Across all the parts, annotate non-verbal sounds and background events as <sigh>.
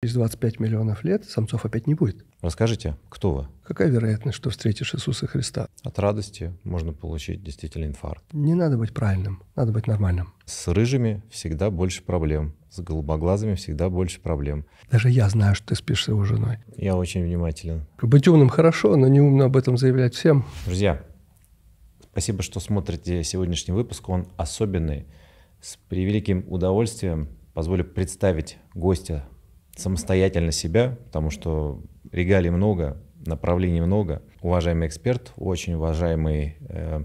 Через 25 миллионов лет самцов опять не будет. Расскажите, кто вы? Какая вероятность, что встретишь Иисуса Христа? От радости можно получить действительно инфаркт. Не надо быть правильным, надо быть нормальным. С рыжими всегда больше проблем, с голубоглазыми всегда больше проблем. Даже я знаю, что ты спишь с его женой. Я очень внимателен. Быть умным хорошо, но не умно об этом заявлять всем. Друзья, спасибо, что смотрите сегодняшний выпуск. Он особенный. С превеликим удовольствием позволю представить гостя самостоятельно себя, потому что регалий много, направлений много. Уважаемый эксперт, очень уважаемый э,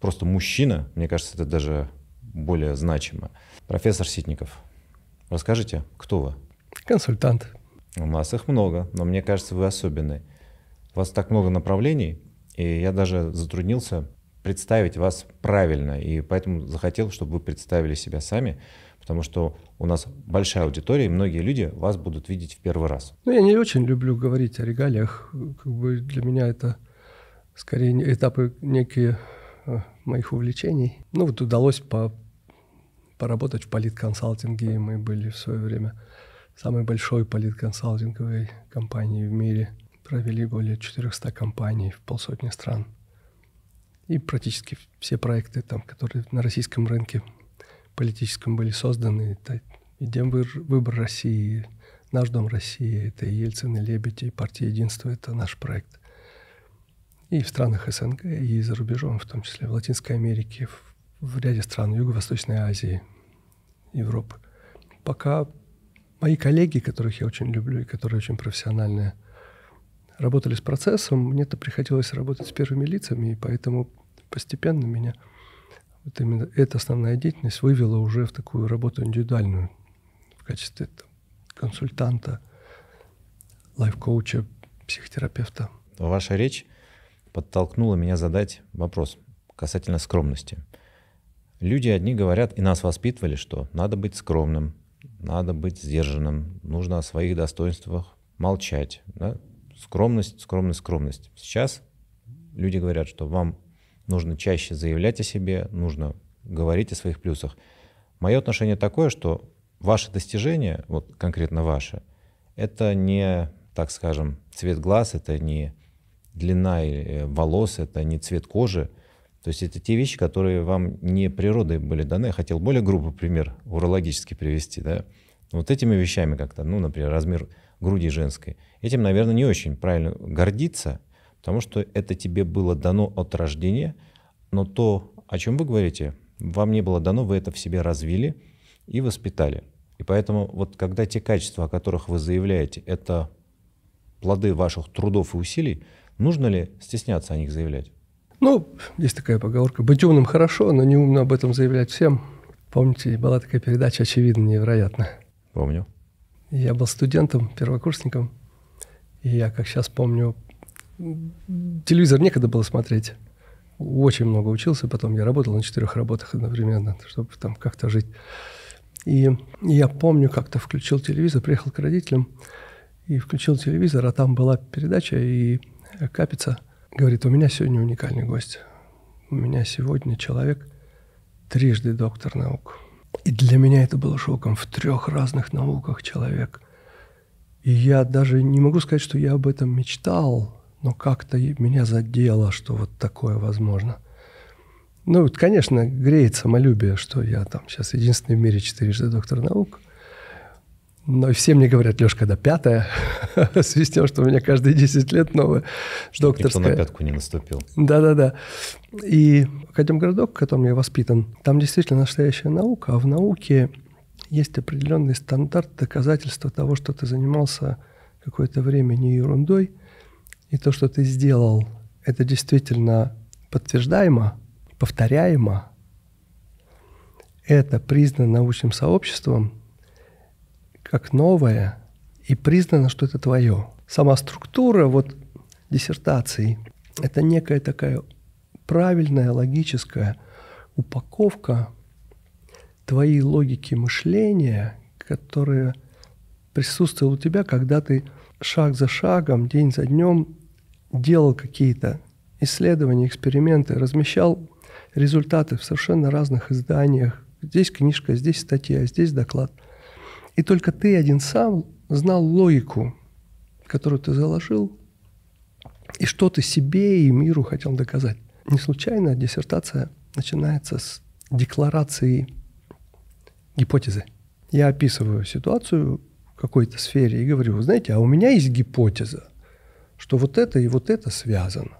просто мужчина, мне кажется, это даже более значимо. Профессор Ситников, расскажите, кто вы? Консультант. У нас их много, но мне кажется, вы особенный. У вас так много направлений, и я даже затруднился представить вас правильно, и поэтому захотел, чтобы вы представили себя сами, потому что у нас большая аудитория, и многие люди вас будут видеть в первый раз. Ну, я не очень люблю говорить о регалиях. Как бы для меня это скорее этапы некие э, моих увлечений. Ну, вот удалось по, поработать в политконсалтинге, и мы были в свое время самой большой политконсалтинговой компанией в мире. Провели более 400 компаний в полсотни стран. И практически все проекты, там, которые на российском рынке политическом были созданы. И выбор выбор России, наш дом России, это и Ельцин, и Лебедь, и партия единства, это наш проект. И в странах СНГ, и за рубежом, в том числе в Латинской Америке, в, в ряде стран Юго-Восточной Азии, Европы. Пока мои коллеги, которых я очень люблю и которые очень профессиональные, работали с процессом, мне-то приходилось работать с первыми лицами, и поэтому постепенно меня вот именно эта основная деятельность вывела уже в такую работу индивидуальную в качестве там, консультанта, лайф-коуча, психотерапевта. Ваша речь подтолкнула меня задать вопрос касательно скромности. Люди одни говорят, и нас воспитывали, что надо быть скромным, надо быть сдержанным, нужно о своих достоинствах молчать. Да? Скромность, скромность, скромность. Сейчас люди говорят, что вам нужно чаще заявлять о себе, нужно говорить о своих плюсах. Мое отношение такое, что ваши достижения, вот конкретно ваши, это не, так скажем, цвет глаз, это не длина э, волос, это не цвет кожи. То есть это те вещи, которые вам не природой были даны. Я хотел более грубый пример урологически привести. Да? Вот этими вещами как-то, ну, например, размер груди женской. Этим, наверное, не очень правильно гордиться – потому что это тебе было дано от рождения, но то, о чем вы говорите, вам не было дано, вы это в себе развили и воспитали. И поэтому вот когда те качества, о которых вы заявляете, это плоды ваших трудов и усилий, нужно ли стесняться о них заявлять? Ну, есть такая поговорка. Быть умным хорошо, но не умно об этом заявлять всем. Помните, была такая передача «Очевидно, невероятно». Помню. Я был студентом, первокурсником. И я, как сейчас помню, телевизор некогда было смотреть. Очень много учился, потом я работал на четырех работах одновременно, чтобы там как-то жить. И я помню, как-то включил телевизор, приехал к родителям и включил телевизор, а там была передача, и Капица говорит, у меня сегодня уникальный гость. У меня сегодня человек трижды доктор наук. И для меня это было шоком. В трех разных науках человек. И я даже не могу сказать, что я об этом мечтал, но как-то меня задело, что вот такое возможно. Ну, вот, конечно, греет самолюбие, что я там сейчас единственный в мире четырежды доктор наук. Но все мне говорят, Лешка, да пятая, в <laughs> связи с тем, что у меня каждые 10 лет новая что докторская. Никто на пятку не наступил. Да-да-да. И Городок, в котором я воспитан, там действительно настоящая наука, а в науке есть определенный стандарт доказательства того, что ты занимался какое-то время не ерундой – и то, что ты сделал, это действительно подтверждаемо, повторяемо, это признано научным сообществом как новое и признано, что это твое. Сама структура вот диссертации – это некая такая правильная логическая упаковка твоей логики мышления, которая присутствовала у тебя, когда ты шаг за шагом, день за днем делал какие-то исследования, эксперименты, размещал результаты в совершенно разных изданиях. Здесь книжка, здесь статья, здесь доклад. И только ты один сам знал логику, которую ты заложил, и что ты себе и миру хотел доказать. Не случайно диссертация начинается с декларации гипотезы. Я описываю ситуацию в какой-то сфере и говорю, знаете, а у меня есть гипотеза что вот это и вот это связано.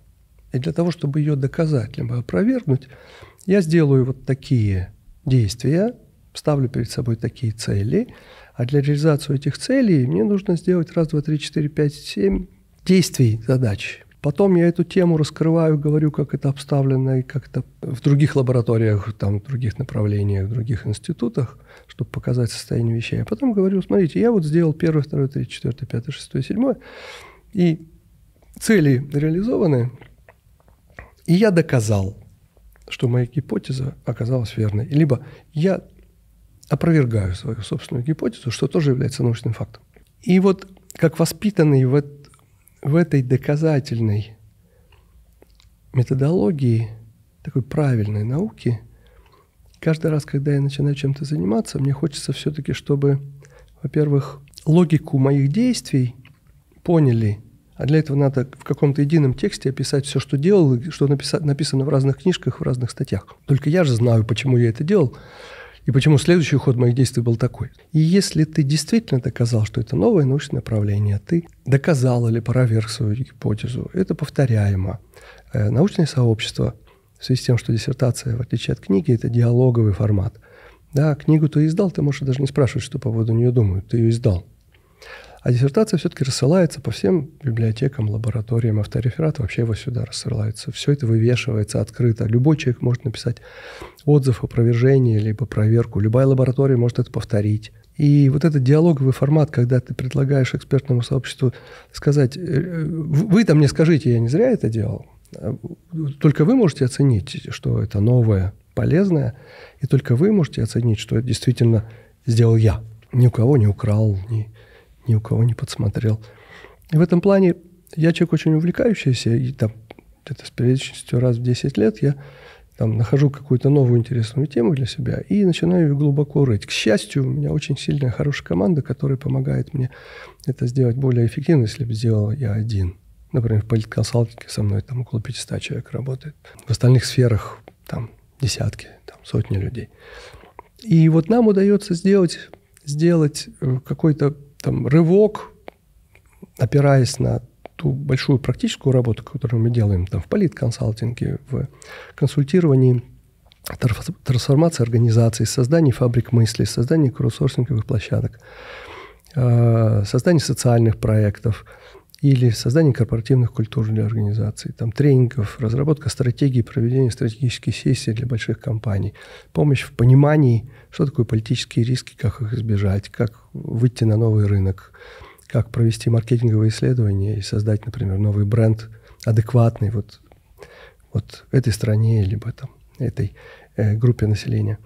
И для того, чтобы ее доказать либо опровергнуть, я сделаю вот такие действия, ставлю перед собой такие цели, а для реализации этих целей мне нужно сделать раз, два, три, четыре, пять, семь действий, задач. Потом я эту тему раскрываю, говорю, как это обставлено и как это в других лабораториях, там, в других направлениях, в других институтах, чтобы показать состояние вещей. А потом говорю, смотрите, я вот сделал первое, второе, третье, четвертое, пятое, шестое, седьмое, и цели реализованы, и я доказал, что моя гипотеза оказалась верной. Либо я опровергаю свою собственную гипотезу, что тоже является научным фактом. И вот как воспитанный в, в этой доказательной методологии, такой правильной науки, каждый раз, когда я начинаю чем-то заниматься, мне хочется все-таки, чтобы, во-первых, логику моих действий поняли – а для этого надо в каком-то едином тексте описать все, что делал, что написано в разных книжках, в разных статьях. Только я же знаю, почему я это делал, и почему следующий ход моих действий был такой. И если ты действительно доказал, что это новое научное направление, ты доказал или проверг свою гипотезу, это повторяемо. Э, научное сообщество, в связи с тем, что диссертация, в отличие от книги, это диалоговый формат. Да, книгу ты издал, ты можешь даже не спрашивать, что по поводу нее думают, ты ее издал. А диссертация все-таки рассылается по всем библиотекам, лабораториям, автореферат вообще его сюда рассылается. Все это вывешивается открыто. Любой человек может написать отзыв, опровержение, либо проверку. Любая лаборатория может это повторить. И вот этот диалоговый формат, когда ты предлагаешь экспертному сообществу сказать, «Э, э, вы там мне скажите, я не зря это делал, только вы можете оценить, что это новое, полезное, и только вы можете оценить, что это действительно сделал я. Ни у кого не украл, ни, ни у кого не подсмотрел. И в этом плане я человек очень увлекающийся, и там это с периодичностью раз в 10 лет я там нахожу какую-то новую интересную тему для себя и начинаю ее глубоко рыть. К счастью, у меня очень сильная, хорошая команда, которая помогает мне это сделать более эффективно, если бы сделал я один. Например, в политконсалтинге со мной там около 500 человек работает. В остальных сферах там десятки, там сотни людей. И вот нам удается сделать, сделать э, какой-то там, рывок, опираясь на ту большую практическую работу, которую мы делаем там, в политконсалтинге, в консультировании, трансформации организаций, создании фабрик мысли, создании краудсорсинговых площадок, э, создании социальных проектов – или создание корпоративных культур для организаций, там, тренингов, разработка стратегии, проведение стратегических сессий для больших компаний, помощь в понимании, что такое политические риски, как их избежать, как выйти на новый рынок, как провести маркетинговые исследования и создать, например, новый бренд, адекватный вот, вот этой стране, либо там, этой э, группе населения.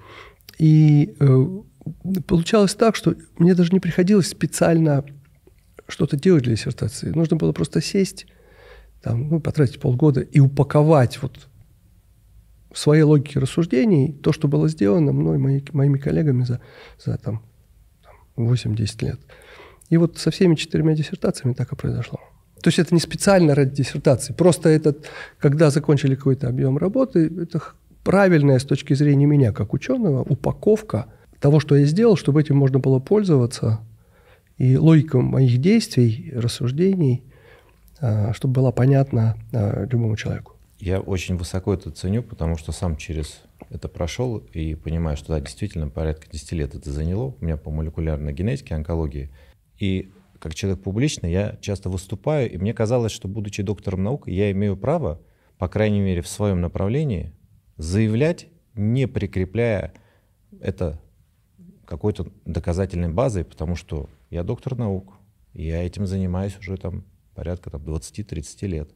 И э, получалось так, что мне даже не приходилось специально что-то делать для диссертации. Нужно было просто сесть, там, ну, потратить полгода и упаковать вот в своей логике рассуждений то, что было сделано мной, мои, моими коллегами за, за там, 8-10 лет. И вот со всеми четырьмя диссертациями так и произошло. То есть это не специально ради диссертации, просто этот, когда закончили какой-то объем работы, это правильная с точки зрения меня как ученого упаковка того, что я сделал, чтобы этим можно было пользоваться и логика моих действий, рассуждений, а, чтобы была понятна а, любому человеку. Я очень высоко это ценю, потому что сам через это прошел и понимаю, что да, действительно порядка 10 лет это заняло. У меня по молекулярной генетике, онкологии. И как человек публичный, я часто выступаю, и мне казалось, что, будучи доктором наук, я имею право, по крайней мере, в своем направлении, заявлять, не прикрепляя это какой-то доказательной базой, потому что я доктор наук, я этим занимаюсь уже там порядка там, 20-30 лет.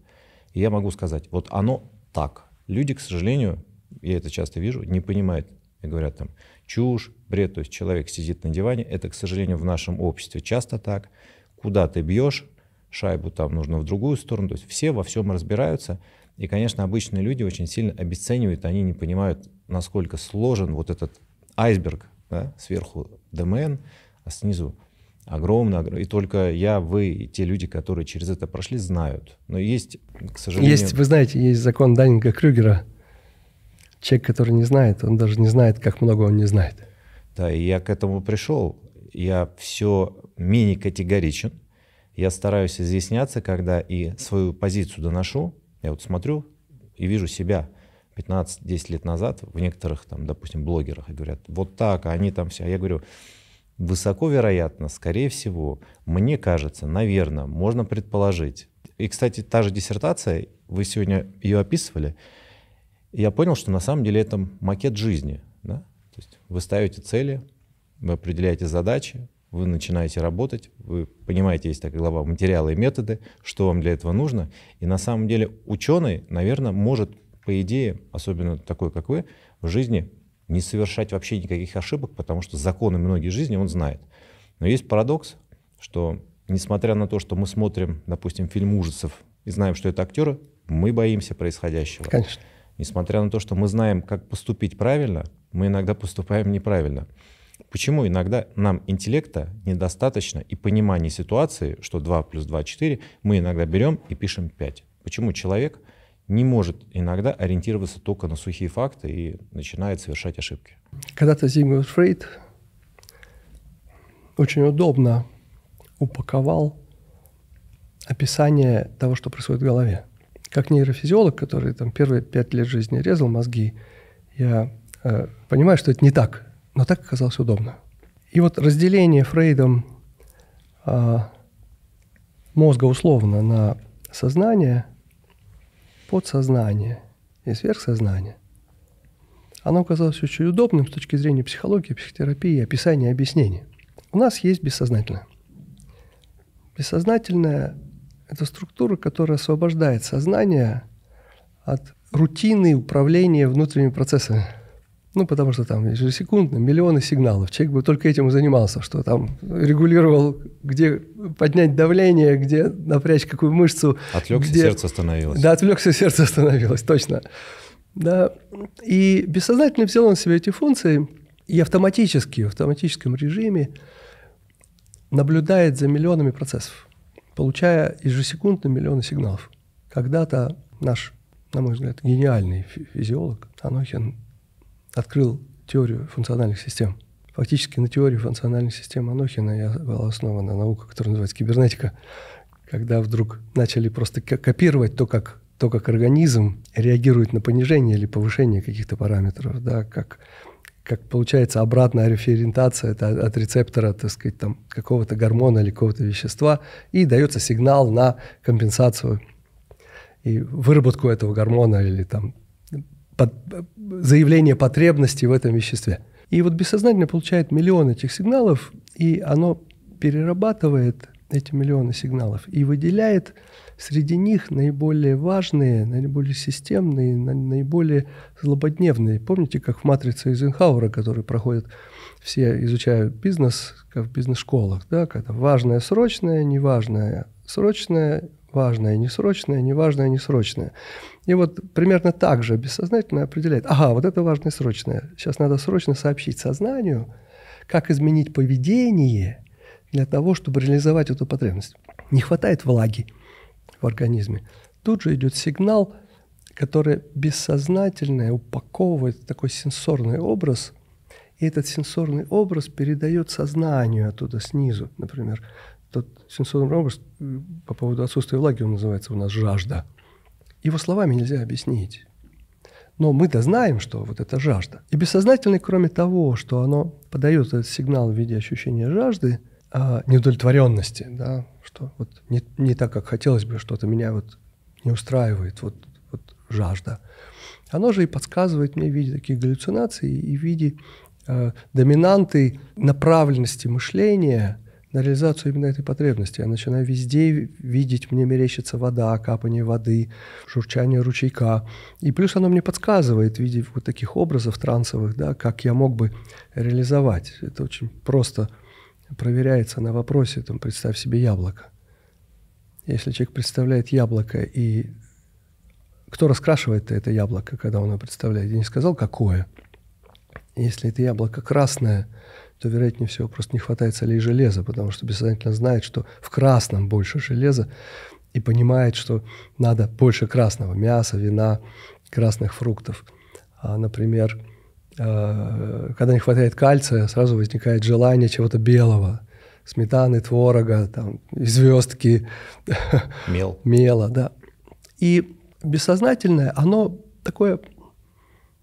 И я могу сказать, вот оно так. Люди, к сожалению, я это часто вижу, не понимают и говорят там чушь, бред, то есть человек сидит на диване, это, к сожалению, в нашем обществе часто так. Куда ты бьешь, шайбу там нужно в другую сторону, то есть все во всем разбираются. И, конечно, обычные люди очень сильно обесценивают, они не понимают, насколько сложен вот этот айсберг да, сверху ДМН, а снизу огромно, и только я, вы и те люди, которые через это прошли, знают. Но есть, к сожалению... Есть, вы знаете, есть закон Даннинга-Крюгера. Человек, который не знает, он даже не знает, как много он не знает. Да, и я к этому пришел. Я все менее категоричен. Я стараюсь изъясняться, когда и свою позицию доношу. Я вот смотрю и вижу себя. 15-10 лет назад в некоторых, там, допустим, блогерах И говорят, вот так, а они там все. А я говорю, Высоко вероятно, скорее всего, мне кажется, наверное, можно предположить. И, кстати, та же диссертация, вы сегодня ее описывали, я понял, что на самом деле это макет жизни. Да? То есть вы ставите цели, вы определяете задачи, вы начинаете работать, вы понимаете, есть такая глава «Материалы и методы», что вам для этого нужно. И на самом деле ученый, наверное, может, по идее, особенно такой, как вы, в жизни не совершать вообще никаких ошибок, потому что законы многие жизни он знает. Но есть парадокс, что несмотря на то, что мы смотрим, допустим, фильм ужасов и знаем, что это актеры, мы боимся происходящего. Конечно. Несмотря на то, что мы знаем, как поступить правильно, мы иногда поступаем неправильно. Почему иногда нам интеллекта недостаточно и понимания ситуации, что 2 плюс 2 – 4, мы иногда берем и пишем 5? Почему человек – не может иногда ориентироваться только на сухие факты и начинает совершать ошибки. Когда-то Зигмунд Фрейд очень удобно упаковал описание того, что происходит в голове. Как нейрофизиолог, который там первые пять лет жизни резал мозги, я э, понимаю, что это не так, но так оказалось удобно. И вот разделение Фрейдом э, мозга условно на сознание – подсознание и сверхсознание. Оно оказалось очень удобным с точки зрения психологии, психотерапии, описания и объяснений. У нас есть бессознательное. Бессознательное – это структура, которая освобождает сознание от рутины управления внутренними процессами – ну, потому что там ежесекундно миллионы сигналов. Человек бы только этим и занимался, что там регулировал, где поднять давление, где напрячь какую мышцу. Отвлекся, где... сердце остановилось. Да, отвлекся, <laughs> сердце остановилось, точно. Да. И бессознательно взял он себе эти функции и автоматически, в автоматическом режиме наблюдает за миллионами процессов, получая ежесекундно миллионы сигналов. Когда-то наш, на мой взгляд, гениальный физиолог Анохин открыл теорию функциональных систем. Фактически на теории функциональных систем Анохина я была основана наука, которая называется кибернетика, когда вдруг начали просто копировать то, как то, как организм реагирует на понижение или повышение каких-то параметров, да, как, как получается обратная референтация это от рецептора, так сказать, там, какого-то гормона или какого-то вещества, и дается сигнал на компенсацию и выработку этого гормона или там под, заявление потребности в этом веществе. И вот бессознательно получает миллион этих сигналов, и оно перерабатывает эти миллионы сигналов и выделяет среди них наиболее важные, наиболее системные, наиболее злободневные. Помните, как в «Матрице» Эйзенхауэра, который проходит, все изучают бизнес, как в бизнес-школах, да, когда важное срочное, неважное срочное, важное, несрочное, неважное, несрочное. И вот примерно так же бессознательно определяет, ага, вот это важное, срочное. Сейчас надо срочно сообщить сознанию, как изменить поведение для того, чтобы реализовать эту потребность. Не хватает влаги в организме. Тут же идет сигнал, который бессознательно упаковывает такой сенсорный образ, и этот сенсорный образ передает сознанию оттуда снизу, например, тот сенсорный образ э, по поводу отсутствия влаги, он называется у нас жажда. Его словами нельзя объяснить. Но мы-то знаем, что вот это жажда. И бессознательное, кроме того, что оно подает этот сигнал в виде ощущения жажды, а неудовлетворенности, да, что вот не, не так, как хотелось бы, что-то меня вот не устраивает, вот, вот жажда. Оно же и подсказывает мне в виде таких галлюцинаций и в виде э, доминанты направленности мышления – на реализацию именно этой потребности. Я начинаю везде видеть, мне мерещится вода, капание воды, журчание ручейка. И плюс оно мне подсказывает в виде вот таких образов трансовых, да, как я мог бы реализовать. Это очень просто проверяется на вопросе, там, представь себе яблоко. Если человек представляет яблоко и кто раскрашивает это яблоко, когда он его представляет? Я не сказал, какое. Если это яблоко красное – то, вероятнее всего, просто не хватает солей железа, потому что бессознательно знает, что в красном больше железа, и понимает, что надо больше красного мяса, вина, красных фруктов. А, например, э, когда не хватает кальция, сразу возникает желание чего-то белого, сметаны, творога, там, звездки, мел. <laughs> мела, да. И бессознательное, оно такое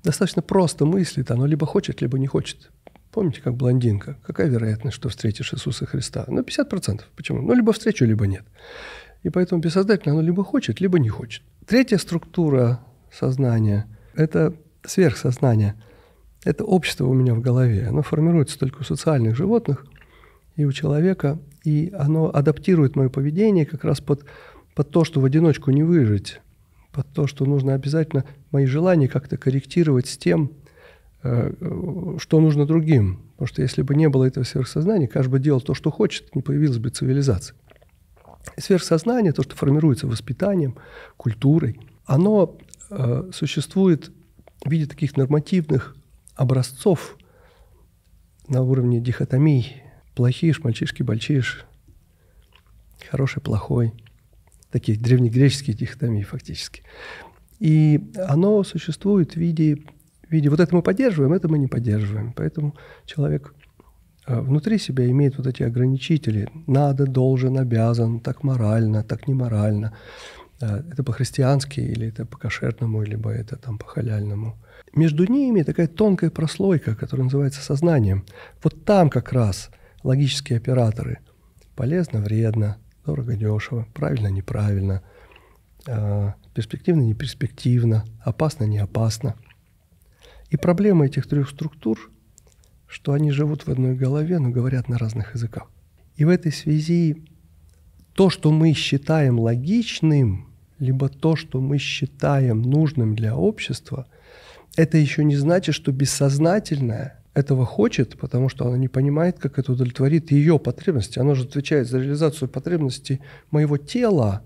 достаточно просто мыслит, оно либо хочет, либо не хочет. Помните, как блондинка? Какая вероятность, что встретишь Иисуса Христа? Ну, 50%. Почему? Ну, либо встречу, либо нет. И поэтому бессознательно оно либо хочет, либо не хочет. Третья структура сознания – это сверхсознание. Это общество у меня в голове. Оно формируется только у социальных животных и у человека, и оно адаптирует мое поведение как раз под, под то, что в одиночку не выжить, под то, что нужно обязательно мои желания как-то корректировать с тем, Э, что нужно другим. Потому что если бы не было этого сверхсознания, каждый бы делал то, что хочет, не появилась бы цивилизация. И сверхсознание, то, что формируется воспитанием, культурой, оно э, существует в виде таких нормативных образцов на уровне дихотомий. Плохиш, мальчишки, бальчиш, хороший, плохой. такие древнегреческие дихотомий фактически. И оно существует в виде виде вот это мы поддерживаем, это мы не поддерживаем. Поэтому человек э, внутри себя имеет вот эти ограничители. Надо, должен, обязан, так морально, так неморально. Э, это по-христиански, или это по-кошерному, либо это там по-халяльному. Между ними такая тонкая прослойка, которая называется сознанием. Вот там как раз логические операторы. Полезно, вредно, дорого, дешево, правильно, неправильно, э, перспективно, неперспективно, опасно, не опасно – и проблема этих трех структур, что они живут в одной голове, но говорят на разных языках. И в этой связи то, что мы считаем логичным, либо то, что мы считаем нужным для общества, это еще не значит, что бессознательное этого хочет, потому что она не понимает, как это удовлетворит ее потребности. Она же отвечает за реализацию потребностей моего тела,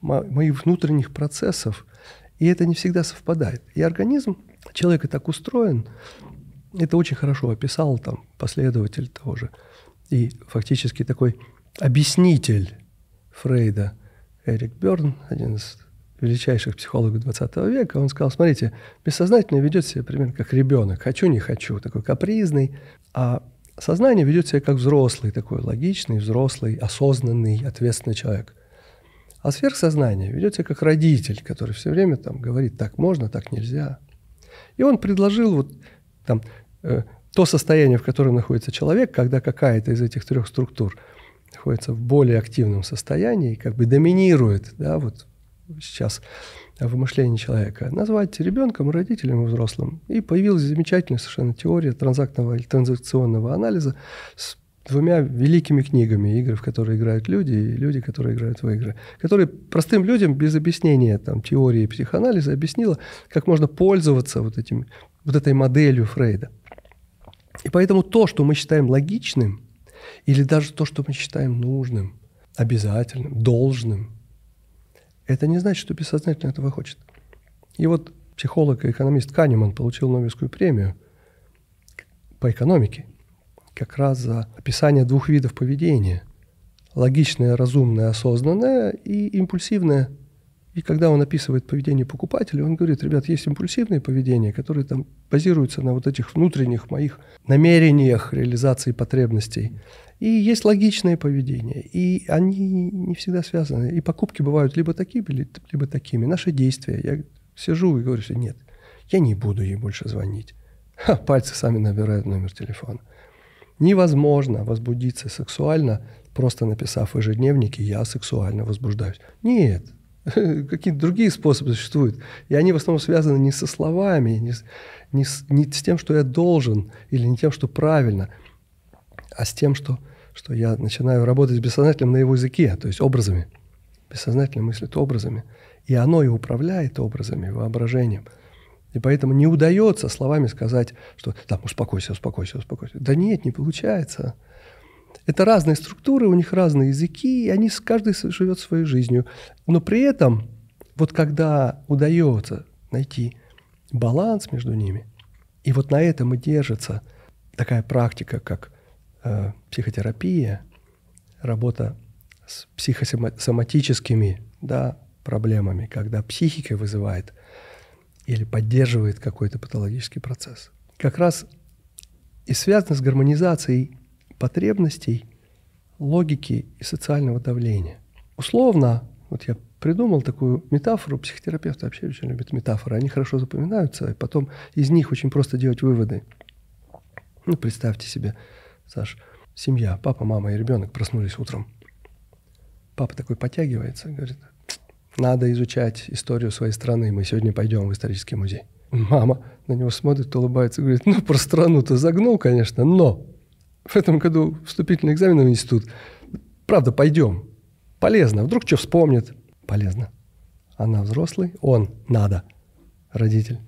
моих внутренних процессов. И это не всегда совпадает. И организм Человек и так устроен, это очень хорошо описал там последователь того же и фактически такой объяснитель Фрейда Эрик Берн, один из величайших психологов 20 века, он сказал, смотрите, бессознательное ведет себя примерно как ребенок, хочу, не хочу, такой капризный, а сознание ведет себя как взрослый, такой логичный, взрослый, осознанный, ответственный человек. А сверхсознание ведет себя как родитель, который все время там говорит, так можно, так нельзя, и он предложил вот там э, то состояние, в котором находится человек, когда какая-то из этих трех структур находится в более активном состоянии, как бы доминирует, да, вот сейчас в мышлении человека, назвать ребенком, родителем и взрослым. И появилась замечательная совершенно теория транзактного или транзакционного анализа с двумя великими книгами игры, в которые играют люди, и люди, которые играют в игры, которые простым людям без объяснения там, теории психоанализа объяснила, как можно пользоваться вот, этим, вот этой моделью Фрейда. И поэтому то, что мы считаем логичным, или даже то, что мы считаем нужным, обязательным, должным, это не значит, что бессознательно этого хочет. И вот психолог и экономист Канеман получил Нобелевскую премию по экономике – как раз за описание двух видов поведения. Логичное, разумное, осознанное и импульсивное. И когда он описывает поведение покупателя, он говорит, ребят, есть импульсивное поведение, которое там базируется на вот этих внутренних моих намерениях реализации потребностей. И есть логичное поведение, и они не всегда связаны. И покупки бывают либо такими, либо такими. Наши действия. Я сижу и говорю, что нет, я не буду ей больше звонить. Ха, пальцы сами набирают номер телефона. Невозможно возбудиться сексуально, просто написав в ежедневнике «я сексуально возбуждаюсь». Нет, <laughs> какие-то другие способы существуют. И они в основном связаны не со словами, не с, не, с, не с тем, что я должен, или не тем, что правильно, а с тем, что, что я начинаю работать с бессознательным на его языке, то есть образами. Бессознательно мыслит образами. И оно и управляет образами, воображением – и поэтому не удается словами сказать, что там успокойся, успокойся, успокойся. Да нет, не получается. Это разные структуры, у них разные языки, и они каждой живет своей жизнью. Но при этом, вот когда удается найти баланс между ними, и вот на этом и держится такая практика, как э, психотерапия, работа с психосоматическими да, проблемами, когда психика вызывает или поддерживает какой-то патологический процесс. Как раз и связано с гармонизацией потребностей, логики и социального давления. Условно, вот я придумал такую метафору, психотерапевты вообще очень любят метафоры, они хорошо запоминаются, и потом из них очень просто делать выводы. Ну, представьте себе, Саш, семья, папа, мама и ребенок проснулись утром. Папа такой подтягивается, говорит, надо изучать историю своей страны, мы сегодня пойдем в исторический музей. Мама на него смотрит, улыбается, говорит, ну, про страну-то загнул, конечно, но в этом году вступительные экзамены в институт. Правда, пойдем. Полезно. Вдруг что вспомнит. Полезно. Она взрослый, он надо. Родитель.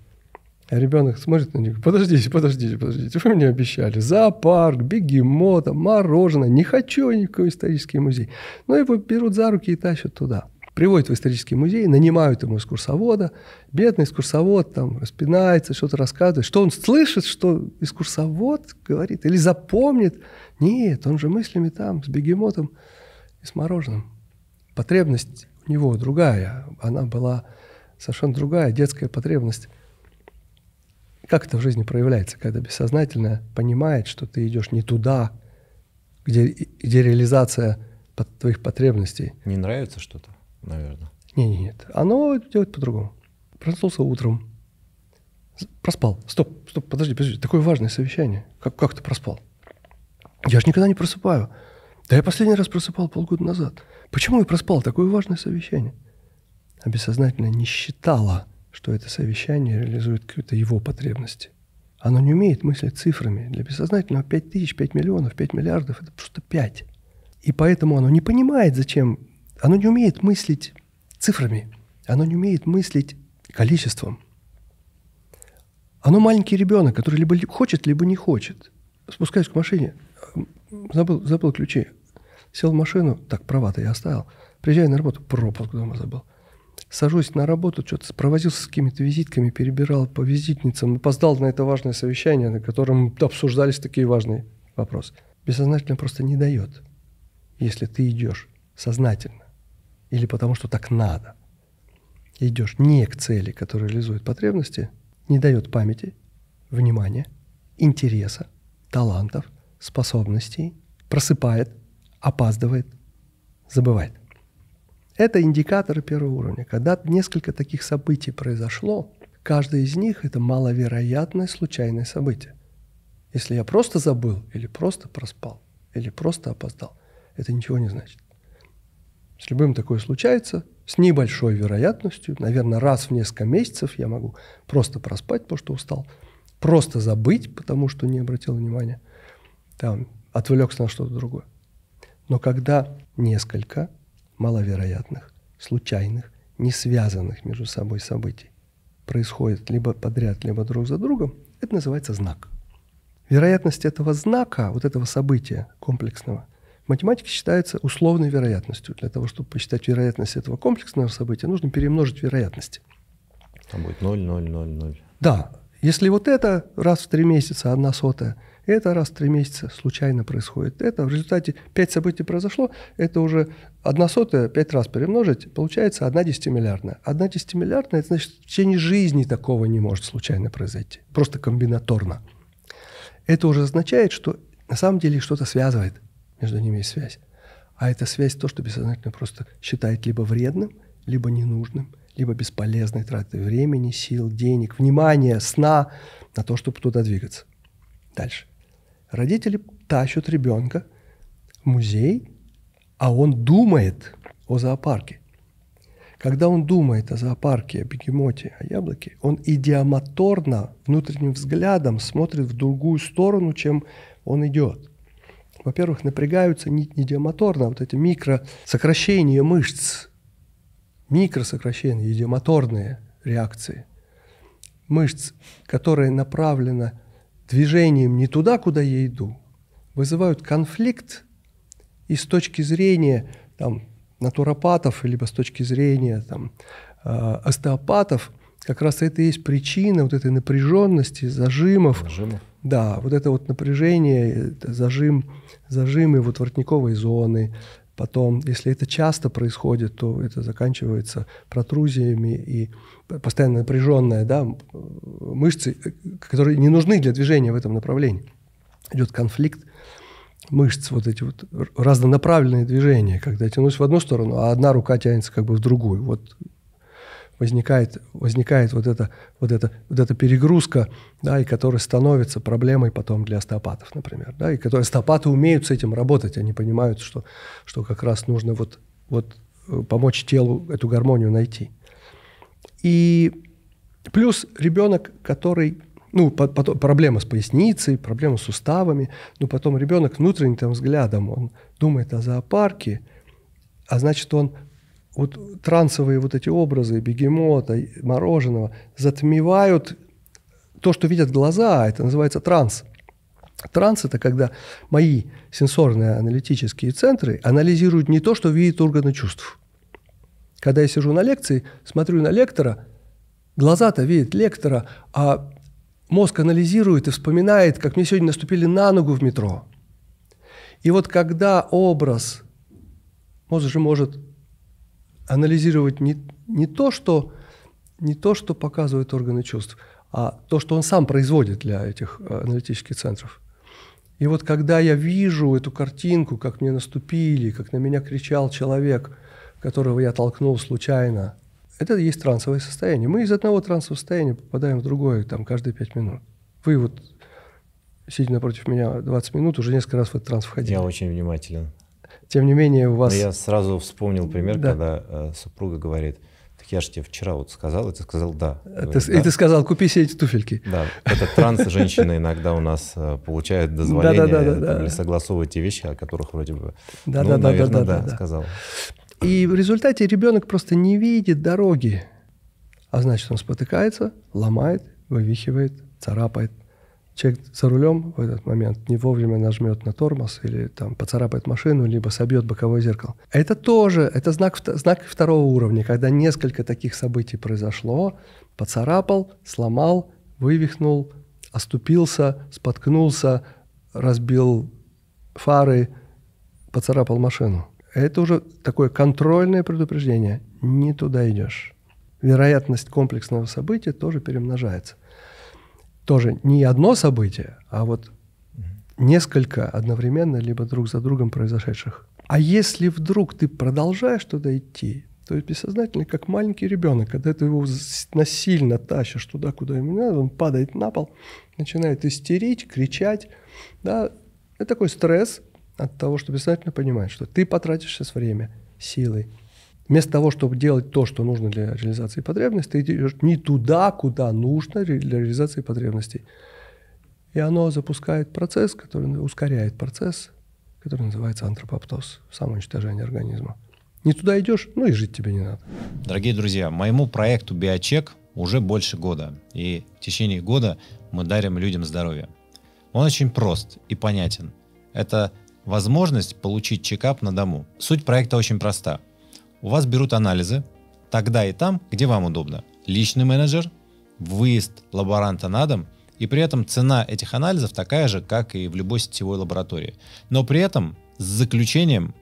А ребенок смотрит на них, подождите, подождите, подождите, вы мне обещали зоопарк, бегемота, мороженое, не хочу я никакой исторический музей. Но ну, его берут за руки и тащат туда – приводят в исторический музей, нанимают ему экскурсовода, бедный экскурсовод там распинается, что-то рассказывает, что он слышит, что экскурсовод говорит или запомнит. Нет, он же мыслями там, с бегемотом и с мороженым. Потребность у него другая, она была совершенно другая, детская потребность. Как это в жизни проявляется, когда бессознательно понимает, что ты идешь не туда, где, где реализация твоих потребностей. Не нравится что-то? наверное. Нет, нет, нет. Оно делает по-другому. Проснулся утром. Проспал. Стоп, стоп, подожди, подожди. Такое важное совещание. Как, как ты проспал? Я же никогда не просыпаю. Да я последний раз просыпал полгода назад. Почему я проспал такое важное совещание? А бессознательно не считала, что это совещание реализует какие-то его потребности. Оно не умеет мыслить цифрами. Для бессознательного 5 тысяч, 5 миллионов, 5 миллиардов – это просто 5. И поэтому оно не понимает, зачем оно не умеет мыслить цифрами, оно не умеет мыслить количеством. Оно маленький ребенок, который либо хочет, либо не хочет. Спускаюсь к машине, забыл, забыл ключи, сел в машину, так, права-то я оставил, приезжаю на работу, пропуск дома забыл. Сажусь на работу, что-то провозился с какими-то визитками, перебирал по визитницам, опоздал на это важное совещание, на котором обсуждались такие важные вопросы. Бессознательно просто не дает, если ты идешь сознательно или потому что так надо. Идешь не к цели, которая реализует потребности, не дает памяти, внимания, интереса, талантов, способностей, просыпает, опаздывает, забывает. Это индикаторы первого уровня. Когда несколько таких событий произошло, каждый из них – это маловероятное случайное событие. Если я просто забыл, или просто проспал, или просто опоздал, это ничего не значит. С любым такое случается, с небольшой вероятностью, наверное, раз в несколько месяцев я могу просто проспать, потому что устал, просто забыть, потому что не обратил внимания, там, отвлекся на что-то другое. Но когда несколько маловероятных, случайных, не связанных между собой событий происходит либо подряд, либо друг за другом, это называется знак. Вероятность этого знака, вот этого события комплексного – Математика считается условной вероятностью. Для того, чтобы посчитать вероятность этого комплексного события, нужно перемножить вероятности. Там будет 0, 0, 0, 0. Да. Если вот это раз в три месяца одна сотая, это раз в три месяца случайно происходит. Это в результате пять событий произошло, это уже одна сотая пять раз перемножить, получается одна десятимиллиардная. Одна десятимиллиардная, это значит, в течение жизни такого не может случайно произойти. Просто комбинаторно. Это уже означает, что на самом деле что-то связывает между ними есть связь. А эта связь то, что бессознательно просто считает либо вредным, либо ненужным, либо бесполезной тратой времени, сил, денег, внимания, сна на то, чтобы туда двигаться. Дальше. Родители тащат ребенка в музей, а он думает о зоопарке. Когда он думает о зоопарке, о бегемоте, о яблоке, он идиомоторно, внутренним взглядом смотрит в другую сторону, чем он идет – во-первых, напрягаются не идиомоторно, а вот эти микросокращения мышц, микросокращения, идиомоторные реакции мышц, которые направлены движением не туда, куда я иду, вызывают конфликт и с точки зрения там, натуропатов, либо с точки зрения там, э, остеопатов – как раз это и есть причина вот этой напряженности, зажимов. Зажимы. Да, вот это вот напряжение, это зажим, зажимы вот воротниковой зоны. Потом, если это часто происходит, то это заканчивается протрузиями и постоянно напряженные да, мышцы, которые не нужны для движения в этом направлении. Идет конфликт мышц, вот эти вот разнонаправленные движения, когда тянусь в одну сторону, а одна рука тянется как бы в другую. Вот возникает, возникает вот, это вот, это вот эта перегрузка, да, и которая становится проблемой потом для остеопатов, например. Да, и которые остеопаты умеют с этим работать, они понимают, что, что как раз нужно вот, вот э, помочь телу эту гармонию найти. И плюс ребенок, который ну, потом, проблема с поясницей, проблема с суставами, но потом ребенок внутренним там, взглядом, он думает о зоопарке, а значит, он вот трансовые вот эти образы бегемота, мороженого затмевают то, что видят глаза, а это называется транс. Транс – это когда мои сенсорные аналитические центры анализируют не то, что видят органы чувств. Когда я сижу на лекции, смотрю на лектора, глаза-то видят лектора, а мозг анализирует и вспоминает, как мне сегодня наступили на ногу в метро. И вот когда образ, мозг же может анализировать не, не, то, что, не то, что показывают органы чувств, а то, что он сам производит для этих э, аналитических центров. И вот когда я вижу эту картинку, как мне наступили, как на меня кричал человек, которого я толкнул случайно, это и есть трансовое состояние. Мы из одного трансового состояния попадаем в другое там, каждые пять минут. Вы вот сидя напротив меня 20 минут, уже несколько раз в этот транс входили. Я очень внимателен тем не менее у вас... Но я сразу вспомнил пример, да. когда э, супруга говорит, так я же тебе вчера вот сказал, и ты сказал да. Э, ты, говорит, и да. ты сказал, купи себе эти туфельки. Да, это транс женщины иногда у нас э, получают дозволение согласовывать те вещи, о которых вроде бы... ну, да, да, да, да, да, сказал. И в результате ребенок просто не видит дороги. А значит, он спотыкается, ломает, вывихивает, царапает, человек за рулем в этот момент не вовремя нажмет на тормоз или там поцарапает машину, либо собьет боковое зеркало. Это тоже, это знак, знак второго уровня, когда несколько таких событий произошло, поцарапал, сломал, вывихнул, оступился, споткнулся, разбил фары, поцарапал машину. Это уже такое контрольное предупреждение. Не туда идешь. Вероятность комплексного события тоже перемножается тоже не одно событие, а вот несколько одновременно, либо друг за другом произошедших. А если вдруг ты продолжаешь туда идти, то есть бессознательно, как маленький ребенок, когда ты его насильно тащишь туда, куда ему надо, он падает на пол, начинает истерить, кричать. Да? Это такой стресс от того, что бессознательно понимает, что ты потратишь сейчас время, силы, Вместо того, чтобы делать то, что нужно для реализации потребностей, ты идешь не туда, куда нужно для реализации потребностей. И оно запускает процесс, который ускоряет процесс, который называется антропоптоз, самоуничтожение организма. Не туда идешь, ну и жить тебе не надо. Дорогие друзья, моему проекту «Биочек» уже больше года. И в течение года мы дарим людям здоровье. Он очень прост и понятен. Это возможность получить чекап на дому. Суть проекта очень проста – у вас берут анализы тогда и там, где вам удобно. Личный менеджер, выезд лаборанта на дом, и при этом цена этих анализов такая же, как и в любой сетевой лаборатории. Но при этом с заключением,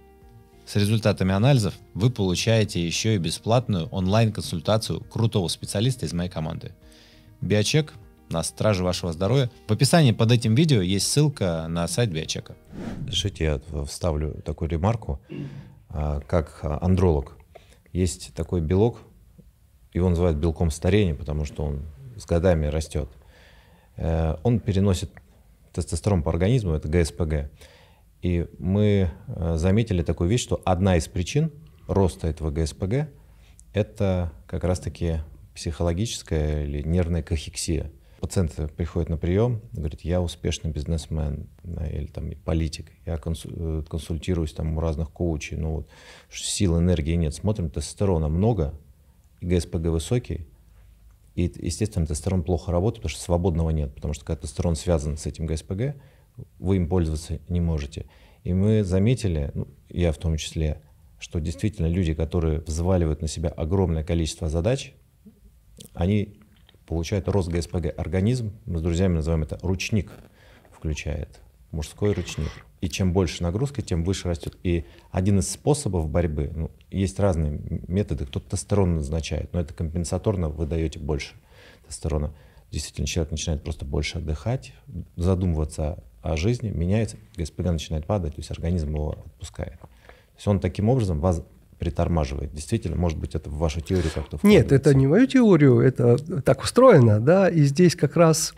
с результатами анализов, вы получаете еще и бесплатную онлайн-консультацию крутого специалиста из моей команды. Биочек на страже вашего здоровья. В описании под этим видео есть ссылка на сайт Биочека. Решите, я вставлю такую ремарку. А, как а, андролог. Есть такой белок, его называют белком старения, потому что он с годами растет. Э, он переносит тестостерон по организму, это ГСПГ. И мы э, заметили такую вещь, что одна из причин роста этого ГСПГ – это как раз-таки психологическая или нервная кахексия – пациент приходит на прием, говорит, я успешный бизнесмен или там политик, я э, консультируюсь там у разных коучей, но ну вот сил, энергии нет. Смотрим, тестостерона много, ГСПГ высокий, и, естественно, тестостерон плохо работает, потому что свободного нет, потому что когда тестостерон связан с этим ГСПГ, вы им пользоваться не можете. И мы заметили, ну, я в том числе, что действительно люди, которые взваливают на себя огромное количество задач, они получает рост ГСПГ. Организм, мы с друзьями называем это ручник, включает, мужской ручник. И чем больше нагрузка, тем выше растет. И один из способов борьбы, ну, есть разные методы, кто-то тестостерон назначает, но это компенсаторно вы даете больше тестостерона. Действительно, человек начинает просто больше отдыхать, задумываться о жизни, меняется, ГСПГ начинает падать, то есть организм его отпускает. То есть он таким образом вас притормаживает. Действительно, может быть, это в вашу теорию как-то Нет, это не мою теорию, это так устроено, да, и здесь как раз,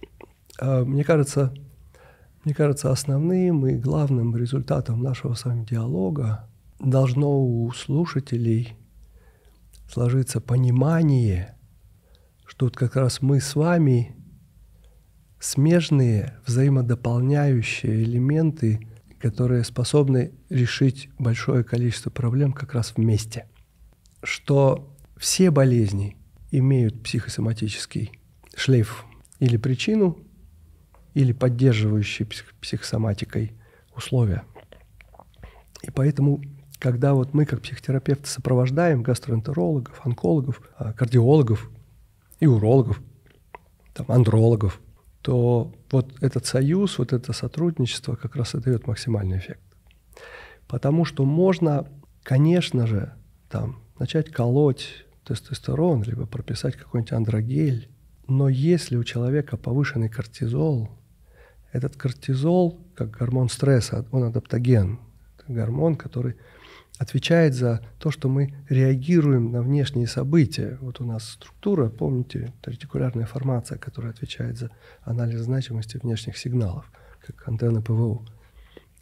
э, мне кажется, мне кажется, основным и главным результатом нашего с вами диалога должно у слушателей сложиться понимание, что вот как раз мы с вами смежные, взаимодополняющие элементы которые способны решить большое количество проблем как раз вместе. Что все болезни имеют психосоматический шлейф или причину, или поддерживающие псих психосоматикой условия. И поэтому, когда вот мы как психотерапевты сопровождаем гастроэнтерологов, онкологов, а, кардиологов и урологов, там, андрологов – то вот этот союз, вот это сотрудничество как раз и дает максимальный эффект. Потому что можно, конечно же, там, начать колоть тестостерон, либо прописать какой-нибудь андрогель, но если у человека повышенный кортизол, этот кортизол, как гормон стресса, он адаптоген, гормон, который отвечает за то, что мы реагируем на внешние события. Вот у нас структура, помните, ретикулярная формация, которая отвечает за анализ значимости внешних сигналов, как антенна ПВО.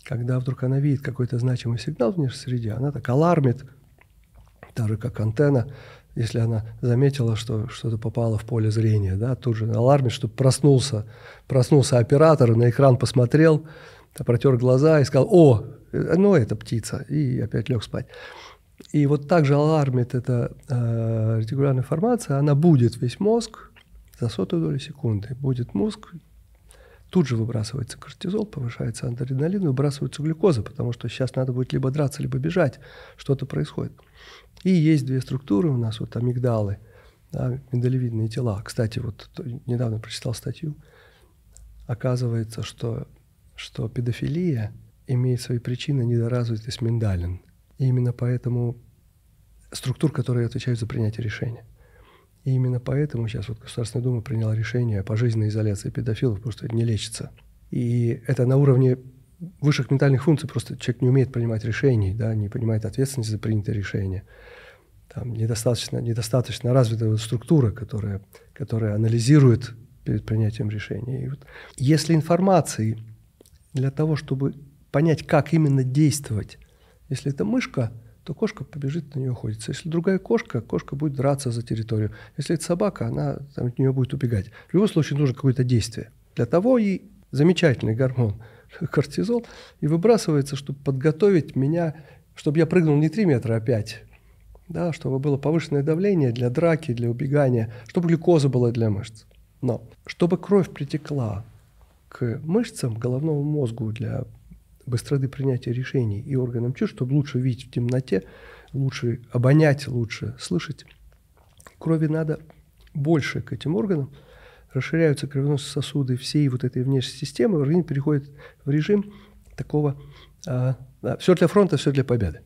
Когда вдруг она видит какой-то значимый сигнал в внешней среде, она так алармит, так же как антенна, если она заметила, что что-то попало в поле зрения, да, тут же алармит, чтобы проснулся, проснулся оператор, на экран посмотрел, протер глаза и сказал, о, Э, но это птица. И опять лег спать. И вот так же алармит эта э, ретикулярная формация, она будет весь мозг за сотую долю секунды. Будет мозг, тут же выбрасывается кортизол, повышается адреналин, выбрасывается глюкоза, потому что сейчас надо будет либо драться, либо бежать, что-то происходит. И есть две структуры у нас, вот амигдалы, да, миндалевидные тела. Кстати, вот недавно прочитал статью, оказывается, что, что педофилия – имеет свои причины недоразвитость миндалин. И именно поэтому структур, которые отвечают за принятие решения. И именно поэтому сейчас вот Государственная Дума приняла решение о пожизненной изоляции педофилов, просто не лечится. И это на уровне высших ментальных функций, просто человек не умеет принимать решений, да, не понимает ответственности за принятое решение Там недостаточно, недостаточно развитая вот структура, которая, которая анализирует перед принятием решения. И вот, если информации для того, чтобы понять, как именно действовать. Если это мышка, то кошка побежит на нее охотиться. Если другая кошка, кошка будет драться за территорию. Если это собака, она там, от нее будет убегать. В любом случае нужно какое-то действие. Для того и замечательный гормон <laughs> кортизол и выбрасывается, чтобы подготовить меня, чтобы я прыгнул не 3 метра, а 5 да, чтобы было повышенное давление для драки, для убегания, чтобы глюкоза была для мышц. Но чтобы кровь притекла к мышцам головного мозгу для быстроты принятия решений и органам чувств, чтобы лучше видеть в темноте, лучше обонять, лучше слышать. Крови надо больше к этим органам, расширяются кровеносные сосуды всей вот этой внешней системы, организм переходит в режим такого а, а, «все для фронта, все для победы».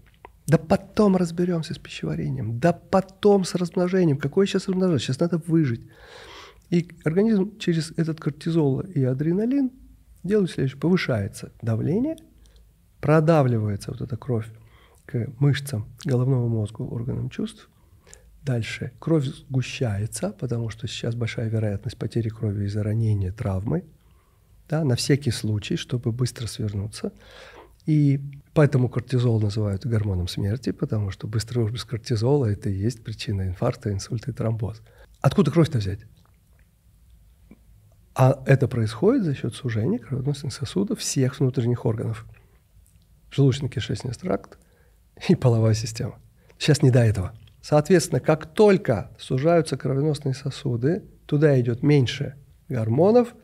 Да потом разберемся с пищеварением, да потом с размножением. Какое сейчас размножение? Сейчас надо выжить. И организм через этот кортизол и адреналин делают следующее. Повышается давление, продавливается вот эта кровь к мышцам головного мозга, органам чувств. Дальше кровь сгущается, потому что сейчас большая вероятность потери крови из-за ранения, травмы. Да, на всякий случай, чтобы быстро свернуться. И поэтому кортизол называют гормоном смерти, потому что быстрый выброс кортизола – это и есть причина инфаркта, инсульта и тромбоз. Откуда кровь-то взять? А это происходит за счет сужения кровеносных сосудов всех внутренних органов. Желудочно-кишечный тракт и половая система. Сейчас не до этого. Соответственно, как только сужаются кровеносные сосуды, туда идет меньше гормонов,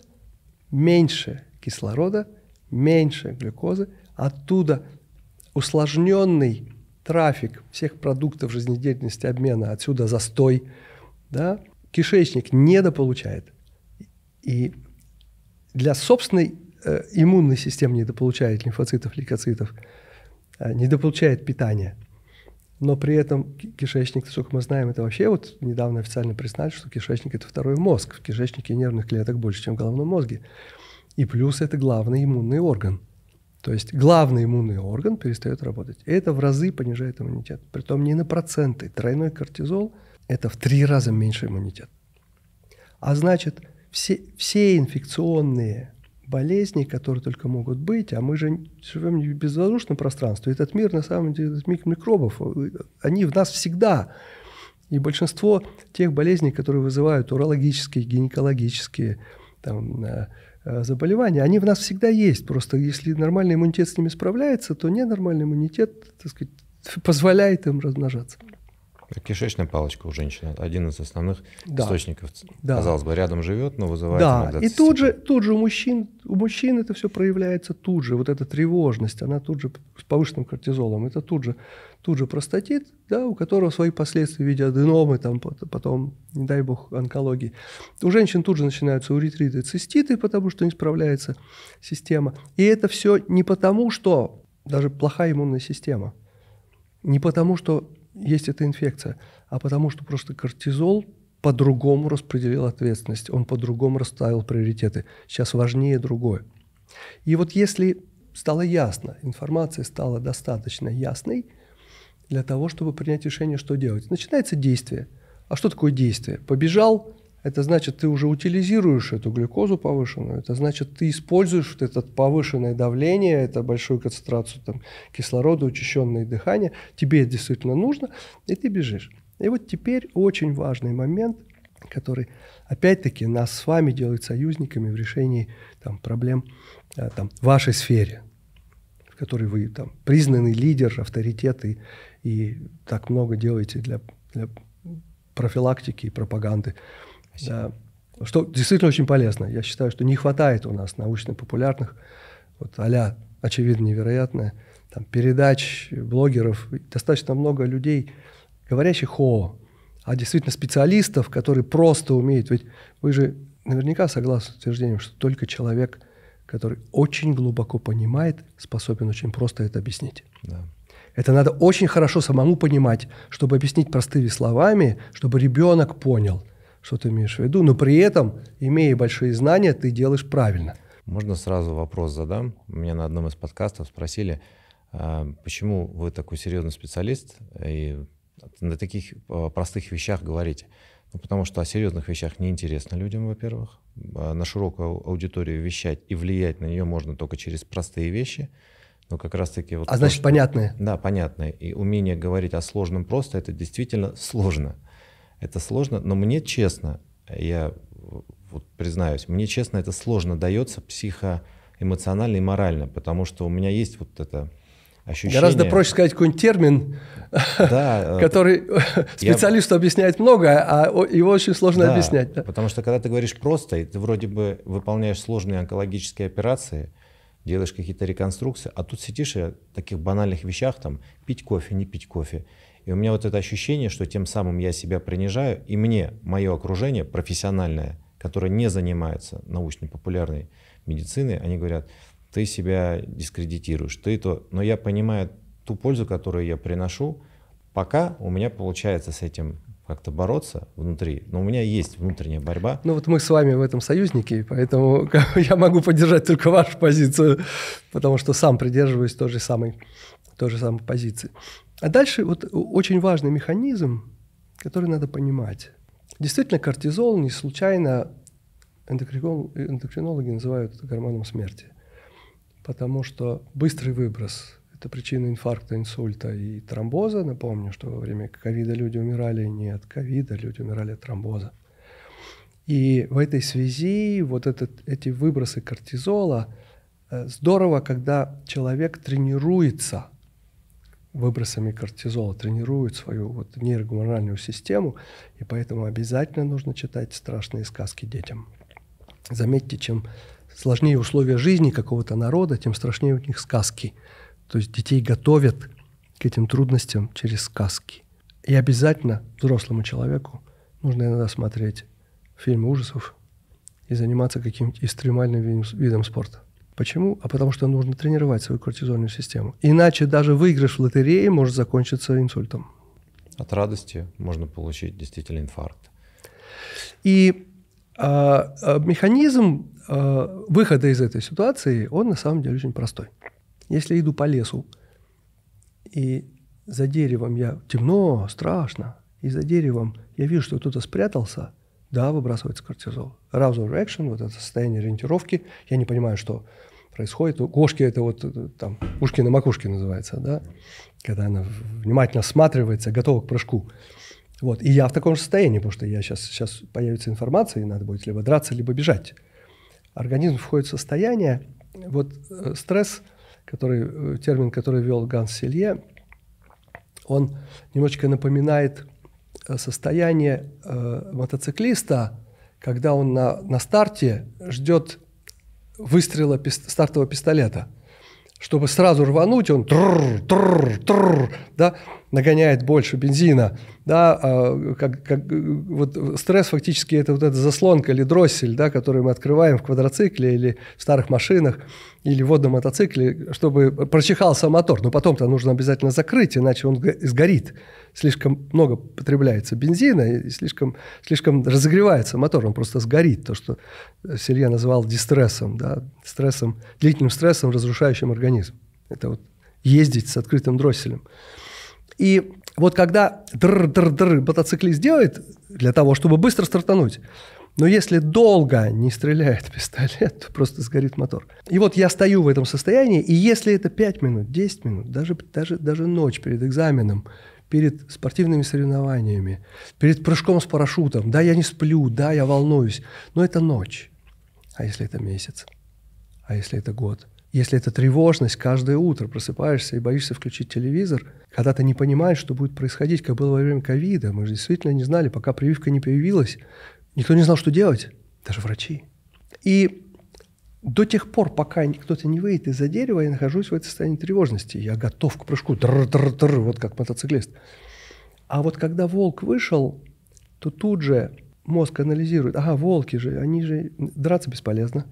меньше кислорода, меньше глюкозы. Оттуда усложненный трафик всех продуктов жизнедеятельности обмена, отсюда застой. Да? Кишечник недополучает. И для собственной э, иммунной системы недополучает лимфоцитов, лейкоцитов, э, недополучает питания. Но при этом кишечник, насколько мы знаем, это вообще вот недавно официально признали, что кишечник – это второй мозг. В кишечнике нервных клеток больше, чем в головном мозге. И плюс это главный иммунный орган. То есть главный иммунный орган перестает работать. И это в разы понижает иммунитет. Притом не на проценты. Тройной кортизол – это в три раза меньше иммунитет. А значит – все, все инфекционные болезни, которые только могут быть, а мы же живем в безвоздушном пространстве. Этот мир, на самом деле, этот мир микробов, э, они в нас всегда. И большинство тех болезней, которые вызывают урологические, гинекологические там, э, э, заболевания, они в нас всегда есть. Просто если нормальный иммунитет с ними справляется, то ненормальный иммунитет так сказать, позволяет им размножаться. Э, кишечная палочка у женщины один из основных да. источников. Да. Казалось бы, рядом живет, но вызывает да. иногда. И тут же, тут же у мужчин, у мужчин это все проявляется тут же. Вот эта тревожность, она тут же с повышенным кортизолом, это тут же, тут же простатит, да, у которого свои последствия в виде аденомы, там, потом, не дай бог, онкологии. У женщин тут же начинаются уретриты, циститы, потому что не справляется система. И это все не потому, что даже плохая иммунная система. Не потому, что есть эта инфекция, а потому что просто кортизол по-другому распределил ответственность, он по-другому расставил приоритеты. Сейчас важнее другое. И вот если стало ясно, информации стало достаточно ясной для того, чтобы принять решение, что делать. Начинается действие. А что такое действие? Побежал, это значит, ты уже утилизируешь эту глюкозу повышенную, это значит, ты используешь вот это повышенное давление, это большую концентрацию там, кислорода, учащенное дыхание, тебе это действительно нужно, и ты бежишь. И вот теперь очень важный момент, который, опять-таки, нас с вами делает союзниками в решении там, проблем э, там, в вашей сфере, в которой вы там, признанный лидер, авторитет и, и так много делаете для, для профилактики и пропаганды Спасибо. Да. Что действительно очень полезно. Я считаю, что не хватает у нас научно-популярных, вот а очевидно невероятное, там, передач, блогеров. Достаточно много людей, говорящих о, а действительно специалистов, которые просто умеют. Ведь вы же наверняка согласны с утверждением, что только человек, который очень глубоко понимает, способен очень просто это объяснить. Да. Это надо очень хорошо самому понимать, чтобы объяснить простыми словами, чтобы ребенок понял – что ты имеешь в виду, но при этом, имея большие знания, ты делаешь правильно. Можно сразу вопрос задам? Меня на одном из подкастов спросили, а, почему вы такой серьезный специалист и на таких а, простых вещах говорите. Ну, потому что о серьезных вещах неинтересно людям, во-первых. А, на широкую аудиторию вещать и влиять на нее можно только через простые вещи. Но как раз-таки... Вот а то, значит, что... понятные? Да, понятные. И умение говорить о сложном просто, это действительно сложно это сложно, но мне честно, я вот признаюсь, мне честно это сложно дается психоэмоционально и морально, потому что у меня есть вот это ощущение... Гораздо проще сказать какой-нибудь термин, да, <laughs> э, который специалисту я... объясняет много, а его очень сложно да, объяснять. Да. Потому что когда ты говоришь просто, и ты вроде бы выполняешь сложные онкологические операции, делаешь какие-то реконструкции, а тут сидишь и о таких банальных вещах, там, пить кофе, не пить кофе, и у меня вот это ощущение, что тем самым я себя принижаю, и мне мое окружение профессиональное, которое не занимается научно-популярной медициной, они говорят, ты себя дискредитируешь, ты то. Но я понимаю ту пользу, которую я приношу, пока у меня получается с этим как-то бороться внутри, но у меня есть внутренняя борьба. Ну вот мы с вами в этом союзники, поэтому <laughs> я могу поддержать только вашу позицию, потому что сам придерживаюсь той же самой, той же самой позиции. А дальше вот очень важный механизм, который надо понимать. Действительно, кортизол не случайно эндокринологи называют это гормоном смерти, потому что быстрый выброс – это причина инфаркта, инсульта и тромбоза. Напомню, что во время ковида люди умирали а не от ковида, люди умирали от тромбоза. И в этой связи вот этот, эти выбросы кортизола э, здорово, когда человек тренируется – выбросами кортизола тренирует свою вот нейрогуморальную систему, и поэтому обязательно нужно читать страшные сказки детям. Заметьте, чем сложнее условия жизни какого-то народа, тем страшнее у них сказки. То есть детей готовят к этим трудностям через сказки. И обязательно взрослому человеку нужно иногда смотреть фильмы ужасов и заниматься каким-нибудь экстремальным видом спорта. Почему? А потому что нужно тренировать свою кортизольную систему. Иначе даже выигрыш в лотерее может закончиться инсультом. От радости можно получить действительно инфаркт. И а, а, механизм а, выхода из этой ситуации, он на самом деле очень простой. Если я иду по лесу, и за деревом я темно, страшно, и за деревом я вижу, что кто-то спрятался, да, выбрасывается кортизол. Arousal reaction, вот это состояние ориентировки. Я не понимаю, что происходит. У кошки это вот э, там ушки на макушке называется, да? Когда она внимательно осматривается, готова к прыжку. Вот. И я в таком же состоянии, потому что я сейчас, сейчас появится информация, и надо будет либо драться, либо бежать. Организм входит в состояние, вот э, стресс, который, э, термин, который ввел Ганс Селье, он немножечко напоминает состояние э, мотоциклиста, когда он на, на старте ждет выстрела пист, стартового пистолета. Чтобы сразу рвануть, он тррр, тррр, тррр, да, нагоняет больше бензина, да, а, как, как, вот стресс фактически это вот эта заслонка или дроссель, да, которую мы открываем в квадроцикле или в старых машинах или в водном мотоцикле, чтобы прочихался мотор, но потом-то нужно обязательно закрыть, иначе он сгорит. Слишком много потребляется бензина и слишком, слишком разогревается мотор, он просто сгорит, то, что Сергей называл дистрессом, да, стрессом, длительным стрессом, разрушающим организм. Это вот ездить с открытым дросселем. И вот когда др-др-др мотоциклист делает для того, чтобы быстро стартануть, но если долго не стреляет пистолет, то просто сгорит мотор. И вот я стою в этом состоянии, и если это 5 минут, 10 минут, даже, даже, даже ночь перед экзаменом, перед спортивными соревнованиями, перед прыжком с парашютом, да, я не сплю, да, я волнуюсь, но это ночь. А если это месяц? А если это год? Если это тревожность, каждое утро просыпаешься и боишься включить телевизор, когда ты не понимаешь, что будет происходить, как было во время ковида, мы же действительно не знали, пока прививка не появилась, никто не знал, что делать, даже врачи. И до тех пор, пока кто-то не выйдет из-за дерева, я нахожусь в этом состоянии тревожности. Я готов к прыжку, тр -тр -тр, вот как мотоциклист. А вот когда волк вышел, то тут же мозг анализирует, ага, волки же, они же, драться бесполезно,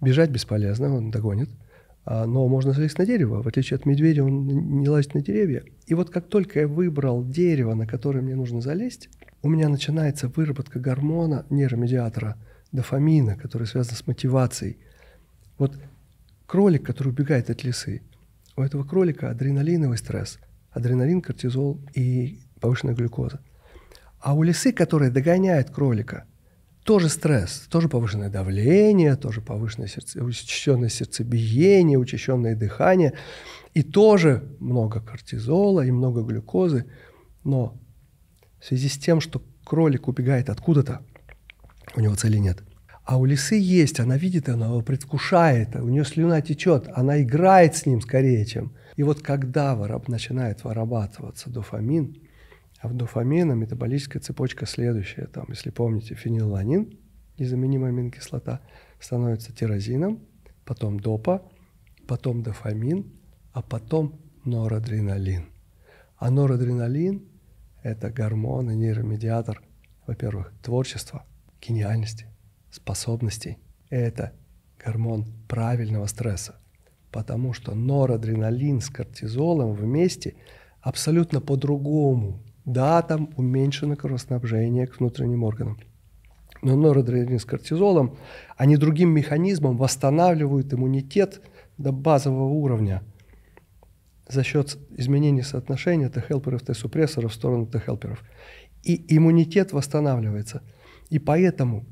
бежать бесполезно, он догонит – а, но можно залезть на дерево. В отличие от медведя, он не лазит на деревья. И вот как только я выбрал дерево, на которое мне нужно залезть, у меня начинается выработка гормона нейромедиатора дофамина, который связан с мотивацией. Вот кролик, который убегает от лисы, у этого кролика адреналиновый стресс, адреналин, кортизол и повышенная глюкоза. А у лисы, которая догоняет кролика, тоже стресс, тоже повышенное давление, тоже повышенное сердце, учащенное сердцебиение, учащенное дыхание, и тоже много кортизола и много глюкозы. Но в связи с тем, что кролик убегает откуда-то, у него цели нет. А у лисы есть, она видит, она его предвкушает, у нее слюна течет, она играет с ним скорее, чем. И вот когда вороб начинает вырабатываться дофамин, а в дофамина метаболическая цепочка следующая. Там, если помните, фенилланин незаменимая аминокислота, становится тирозином, потом допа, потом дофамин, а потом норадреналин. А норадреналин – это гормон и нейромедиатор, во-первых, творчества, гениальности, способностей. Это гормон правильного стресса, потому что норадреналин с кортизолом вместе абсолютно по-другому да, там уменьшено кровоснабжение к внутренним органам. Но норадреналин с кортизолом, они а другим механизмом восстанавливают иммунитет до базового уровня за счет изменения соотношения Т-хелперов, Т-супрессоров в сторону Т-хелперов. И иммунитет восстанавливается. И поэтому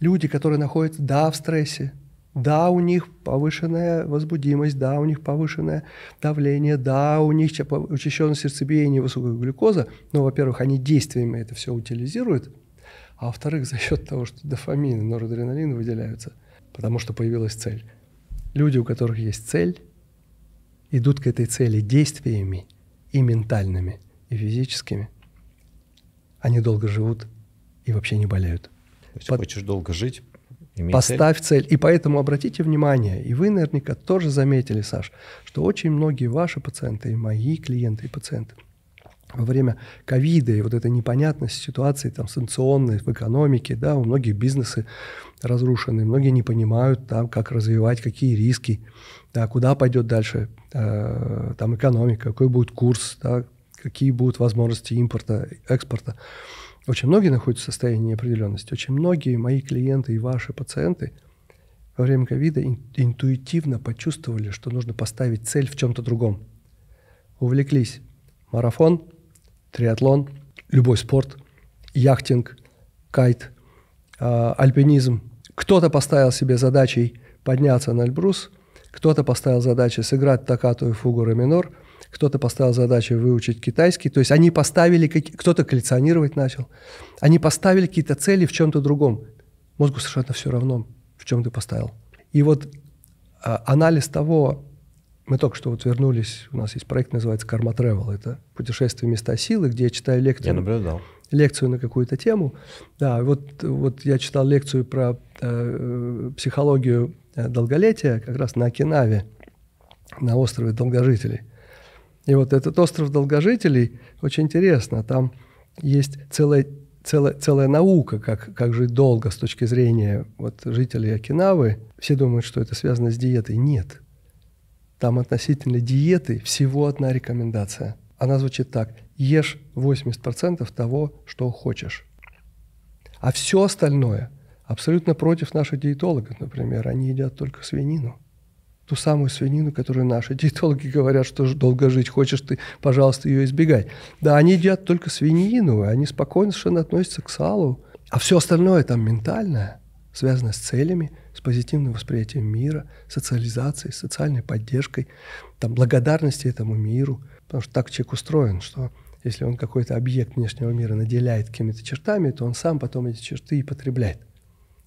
люди, которые находятся, да, в стрессе, да, у них повышенная возбудимость, да, у них повышенное давление, да, у них учащенное сердцебиение, высокая глюкоза, но, во-первых, они действиями это все утилизируют, а во-вторых, за счет того, что дофамин и норадреналин выделяются, потому что появилась цель. Люди, у которых есть цель, идут к этой цели действиями и ментальными, и физическими. Они долго живут и вообще не болеют. Если Под... хочешь долго жить, Имей Поставь цель. цель. И поэтому обратите внимание, и вы наверняка тоже заметили, Саш, что очень многие ваши пациенты, и мои клиенты и пациенты, во время ковида и вот этой непонятности ситуации там санкционной в экономике, да, у многих бизнесы разрушены, многие не понимают там, как развивать, какие риски, да, куда пойдет дальше э, там экономика, какой будет курс, да, какие будут возможности импорта, экспорта. Очень многие находятся в состоянии неопределенности. Очень многие мои клиенты и ваши пациенты во время ковида интуитивно почувствовали, что нужно поставить цель в чем-то другом. Увлеклись. Марафон, триатлон, любой спорт, яхтинг, кайт, а, альпинизм. Кто-то поставил себе задачей подняться на Эльбрус, кто-то поставил задачей сыграть токату и фугу ре минор – кто-то поставил задачу выучить китайский, то есть они поставили, кто-то коллекционировать начал, они поставили какие-то цели в чем-то другом. Мозгу совершенно все равно, в чем ты поставил. И вот а, анализ того, мы только что вот вернулись, у нас есть проект, называется «Карма Travel. Это путешествие места силы, где я читаю лекцию. Я наблюдал. Лекцию на какую-то тему. Да, вот, вот я читал лекцию про э, психологию э, долголетия как раз на Окинаве, на острове долгожителей – и вот этот остров долгожителей очень интересно. Там есть целая, целая, целая наука, как, как жить долго с точки зрения вот, жителей Окинавы. Все думают, что это связано с диетой. Нет. Там относительно диеты всего одна рекомендация. Она звучит так. Ешь 80% того, что хочешь. А все остальное абсолютно против наших диетологов, например. Они едят только свинину ту самую свинину, которую наши диетологи говорят, что долго жить хочешь ты, пожалуйста, ее избегай. Да, они едят только свинину, и они спокойно совершенно относятся к салу. А все остальное там ментальное, связанное с целями, с позитивным восприятием мира, социализацией, социальной поддержкой, там, благодарности этому миру. Потому что так человек устроен, что если он какой-то объект внешнего мира наделяет какими-то чертами, то он сам потом эти черты и потребляет.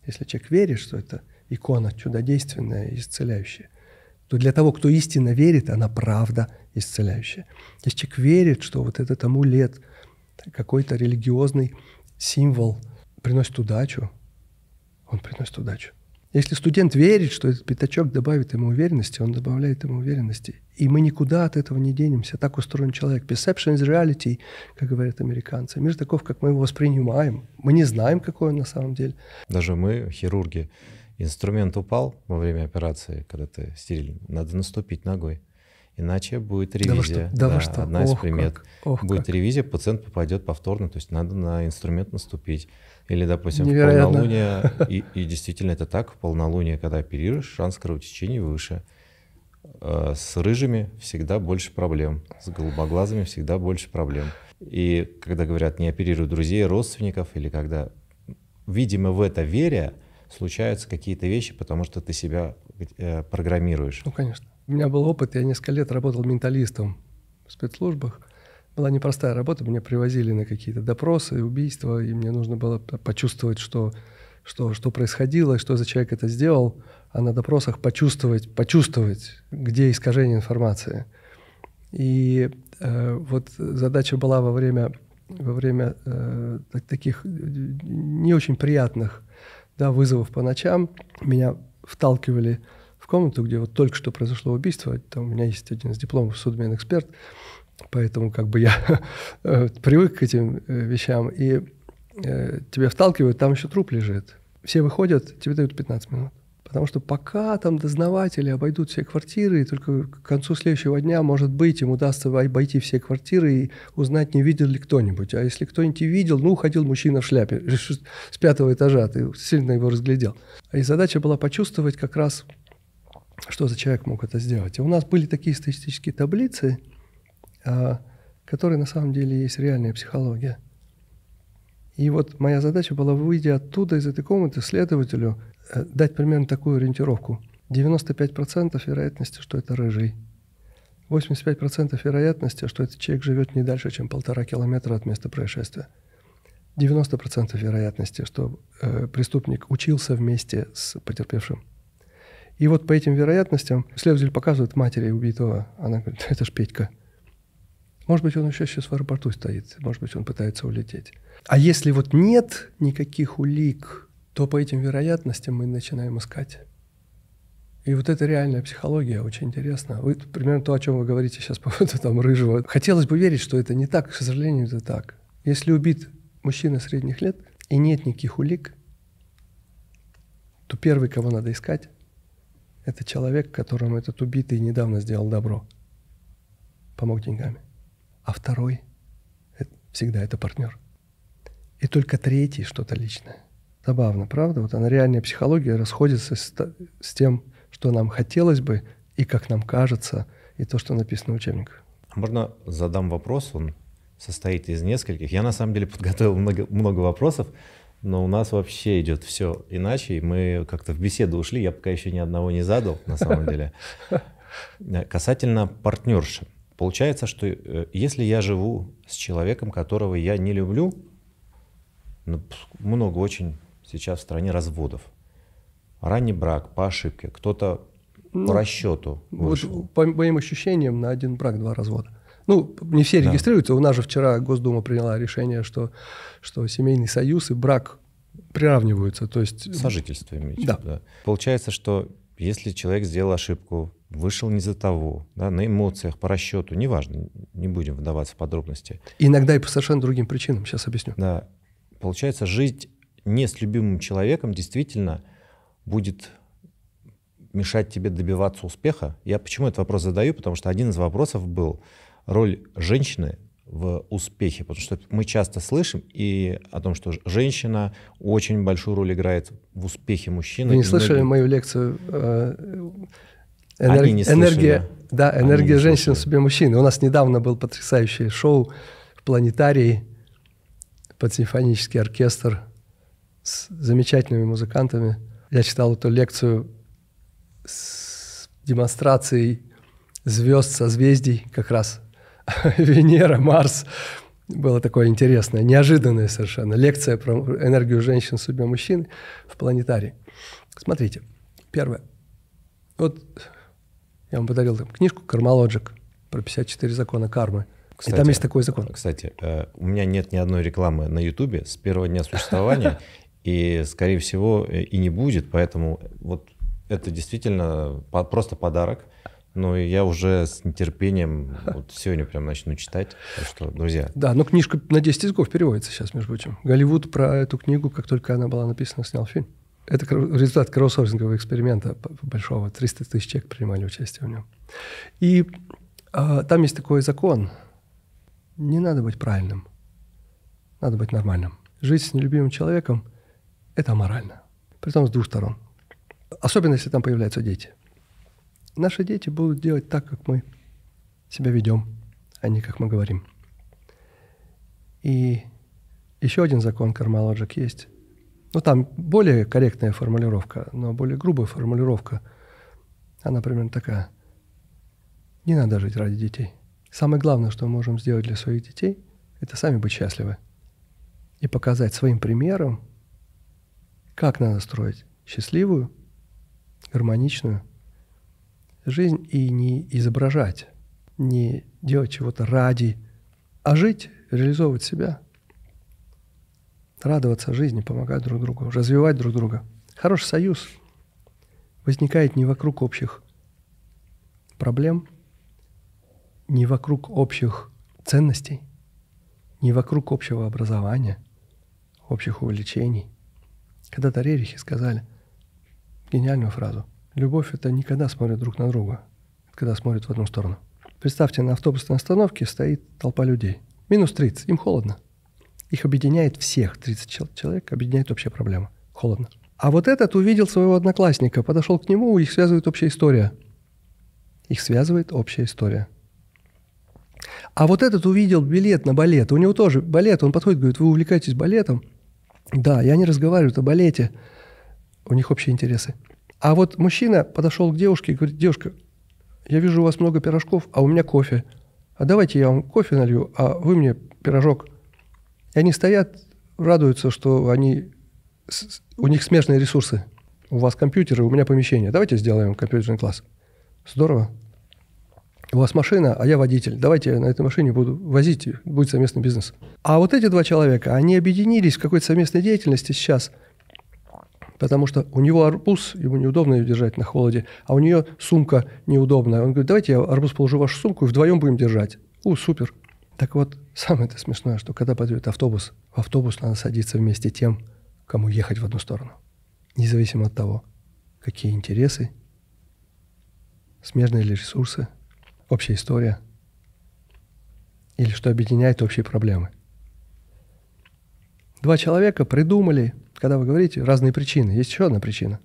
Если человек верит, что это икона чудодейственная и исцеляющая, то для того, кто истинно верит, она правда исцеляющая. Если человек верит, что вот этот амулет, какой-то религиозный символ приносит удачу, он приносит удачу. Если студент верит, что этот пятачок добавит ему уверенности, он добавляет ему уверенности. И мы никуда от этого не денемся. Так устроен человек. Perception is reality, как говорят американцы. Мир таков, как мы его воспринимаем. Мы не знаем, какой он на самом деле. Даже мы, хирурги, Инструмент упал во время операции, когда ты стерильный, надо наступить ногой. Иначе будет ревизия. Да, вы что? да, да одна Ох, из примет. Как. Ох, будет как. ревизия, пациент попадет повторно, то есть надо на инструмент наступить. Или, допустим, Невероятно. в полнолуние, и, и действительно это так, в полнолуние, когда оперируешь, шанс кровотечения выше. Э, с рыжими всегда больше проблем, с голубоглазыми всегда больше проблем. И когда говорят, не оперируй друзей, родственников, или когда, видимо, в это веря, случаются какие-то вещи, потому что ты себя э, программируешь. Ну, конечно. У меня был опыт, я несколько лет работал менталистом в спецслужбах. Была непростая работа, меня привозили на какие-то допросы, убийства, и мне нужно было почувствовать, что, что, что происходило, что за человек это сделал, а на допросах почувствовать, почувствовать, где искажение информации. И э, вот задача была во время, во время э, таких э, не очень приятных да, вызовов по ночам. Меня вталкивали в комнату, где вот только что произошло убийство. Там у меня есть один из дипломов судмедэксперт, поэтому как бы я <laughs> э, привык к этим э, вещам. И э, тебя вталкивают, там еще труп лежит. Все выходят, тебе дают 15 минут. Потому что пока там дознаватели обойдут все квартиры, и только к концу следующего дня, может быть, им удастся обойти все квартиры и узнать, не видел ли кто-нибудь. А если кто-нибудь и видел, ну, уходил мужчина в шляпе <laughs> с пятого этажа, ты сильно его разглядел. И задача была почувствовать как раз, что за человек мог это сделать. И у нас были такие статистические таблицы, а, которые на самом деле есть реальная психология. И вот моя задача была, выйдя оттуда, из этой комнаты, следователю Э, дать примерно такую ориентировку. 95% вероятности, что это рыжий. 85% вероятности, что этот человек живет не дальше, чем полтора километра от места происшествия. 90% вероятности, что э, преступник учился вместе с потерпевшим. И вот по этим вероятностям следователь показывает матери убитого. Она говорит, это ж Петька. Может быть, он еще сейчас в аэропорту стоит. Может быть, он пытается улететь. А если вот нет никаких улик, то по этим вероятностям мы начинаем искать. И вот эта реальная психология очень интересна. Вы, примерно то, о чем вы говорите сейчас по поводу там рыжего. Хотелось бы верить, что это не так, к сожалению, это так. Если убит мужчина средних лет и нет никаких улик, то первый, кого надо искать, это человек, которому этот убитый недавно сделал добро, помог деньгами. А второй это, всегда это партнер. И только третий что-то личное. Забавно, правда? Вот она реальная психология расходится с, с тем, что нам хотелось бы и как нам кажется, и то, что написано в учебниках. Можно задам вопрос, он состоит из нескольких. Я на самом деле <laughs> подготовил много, много вопросов, но у нас вообще идет все иначе, и мы как-то в беседу ушли, я пока еще ни одного не задал, на самом деле. <laughs> Касательно партнерши. Получается, что э, если я живу с человеком, которого я не люблю, ну, много очень сейчас в стране разводов. Ранний брак по ошибке, кто-то ну, по расчету вышел. Вот, по моим ощущениям, на один брак два развода. Ну, не все регистрируются. Да. У нас же вчера Госдума приняла решение, что, что семейный союз и брак приравниваются. То есть... Сожительство имеете. Да. да. Получается, что если человек сделал ошибку, вышел не за того, да, на эмоциях, по расчету, неважно, не будем вдаваться в подробности. Иногда и по совершенно другим причинам, сейчас объясню. Да. Получается, жить не с любимым человеком действительно будет мешать тебе добиваться успеха. Я почему этот вопрос задаю? Потому что один из вопросов был роль женщины в успехе, потому что мы часто слышим и о том, что женщина очень большую роль играет в успехе мужчины. Вы не слышали многие... мою лекцию? Э, энер... Они не слышали. Энергия, да, энергия Они женщин в себе мужчины. У нас недавно был потрясающее шоу в планетарии под симфонический оркестр с замечательными музыкантами. Я читал эту лекцию с демонстрацией звезд, созвездий, как раз <laughs> Венера, Марс. Было такое интересное, неожиданное совершенно. Лекция про энергию женщин в судьбе мужчин в планетарии. Смотрите, первое. Вот я вам подарил там книжку «Кармалоджик» про 54 закона кармы. Кстати, и там есть такой закон. Кстати, э, у меня нет ни одной рекламы на Ютубе с первого дня существования, <laughs> и, скорее всего, э, и не будет. Поэтому вот это действительно просто подарок. но я уже с нетерпением вот сегодня прям начну читать. Так что, друзья. Да, но ну, книжка на 10 языков переводится сейчас, между прочим. Голливуд про эту книгу, как только она была написана, снял фильм. Это результат краудсорсингового эксперимента большого. 300 тысяч человек принимали участие в нем. И а, там есть такой закон. Не надо быть правильным. Надо быть нормальным. Жить с нелюбимым человеком – это аморально. Притом с двух сторон. Особенно, если там появляются дети. Наши дети будут делать так, как мы себя ведем, а не как мы говорим. И еще один закон кармалоджик есть. Ну, там более корректная формулировка, но более грубая формулировка. Она примерно такая. Не надо жить ради детей. Самое главное, что мы можем сделать для своих детей, это сами быть счастливы. И показать своим примером, как надо строить? Счастливую, гармоничную жизнь и не изображать, не делать чего-то ради, а жить, реализовывать себя, радоваться жизни, помогать друг другу, развивать друг друга. Хороший союз возникает не вокруг общих проблем, не вокруг общих ценностей, не вокруг общего образования, общих увлечений – когда-то рерихи сказали гениальную фразу. Любовь — это не когда смотрят друг на друга, это а когда смотрят в одну сторону. Представьте, на автобусной остановке стоит толпа людей. Минус 30, им холодно. Их объединяет всех, 30 человек, объединяет общая проблема. Холодно. А вот этот увидел своего одноклассника, подошел к нему, их связывает общая история. Их связывает общая история. А вот этот увидел билет на балет, у него тоже балет, он подходит, говорит, вы увлекаетесь балетом, да, и они разговаривают о балете. У них общие интересы. А вот мужчина подошел к девушке и говорит, девушка, я вижу у вас много пирожков, а у меня кофе. А давайте я вам кофе налью, а вы мне пирожок. И они стоят, радуются, что они, у них смежные ресурсы. У вас компьютеры, у меня помещение. Давайте сделаем компьютерный класс. Здорово у вас машина, а я водитель. Давайте я на этой машине буду возить, будет совместный бизнес. А вот эти два человека, они объединились в какой-то совместной деятельности сейчас, потому что у него арбуз, ему неудобно ее держать на холоде, а у нее сумка неудобная. Он говорит, давайте я арбуз положу в вашу сумку и вдвоем будем держать. У, супер. Так вот, самое-то смешное, что когда подойдет автобус, в автобус надо садиться вместе тем, кому ехать в одну сторону. Независимо от того, какие интересы, смежные ли ресурсы – общая история или что объединяет общие проблемы. Два человека придумали, когда вы говорите, разные причины. Есть еще одна причина,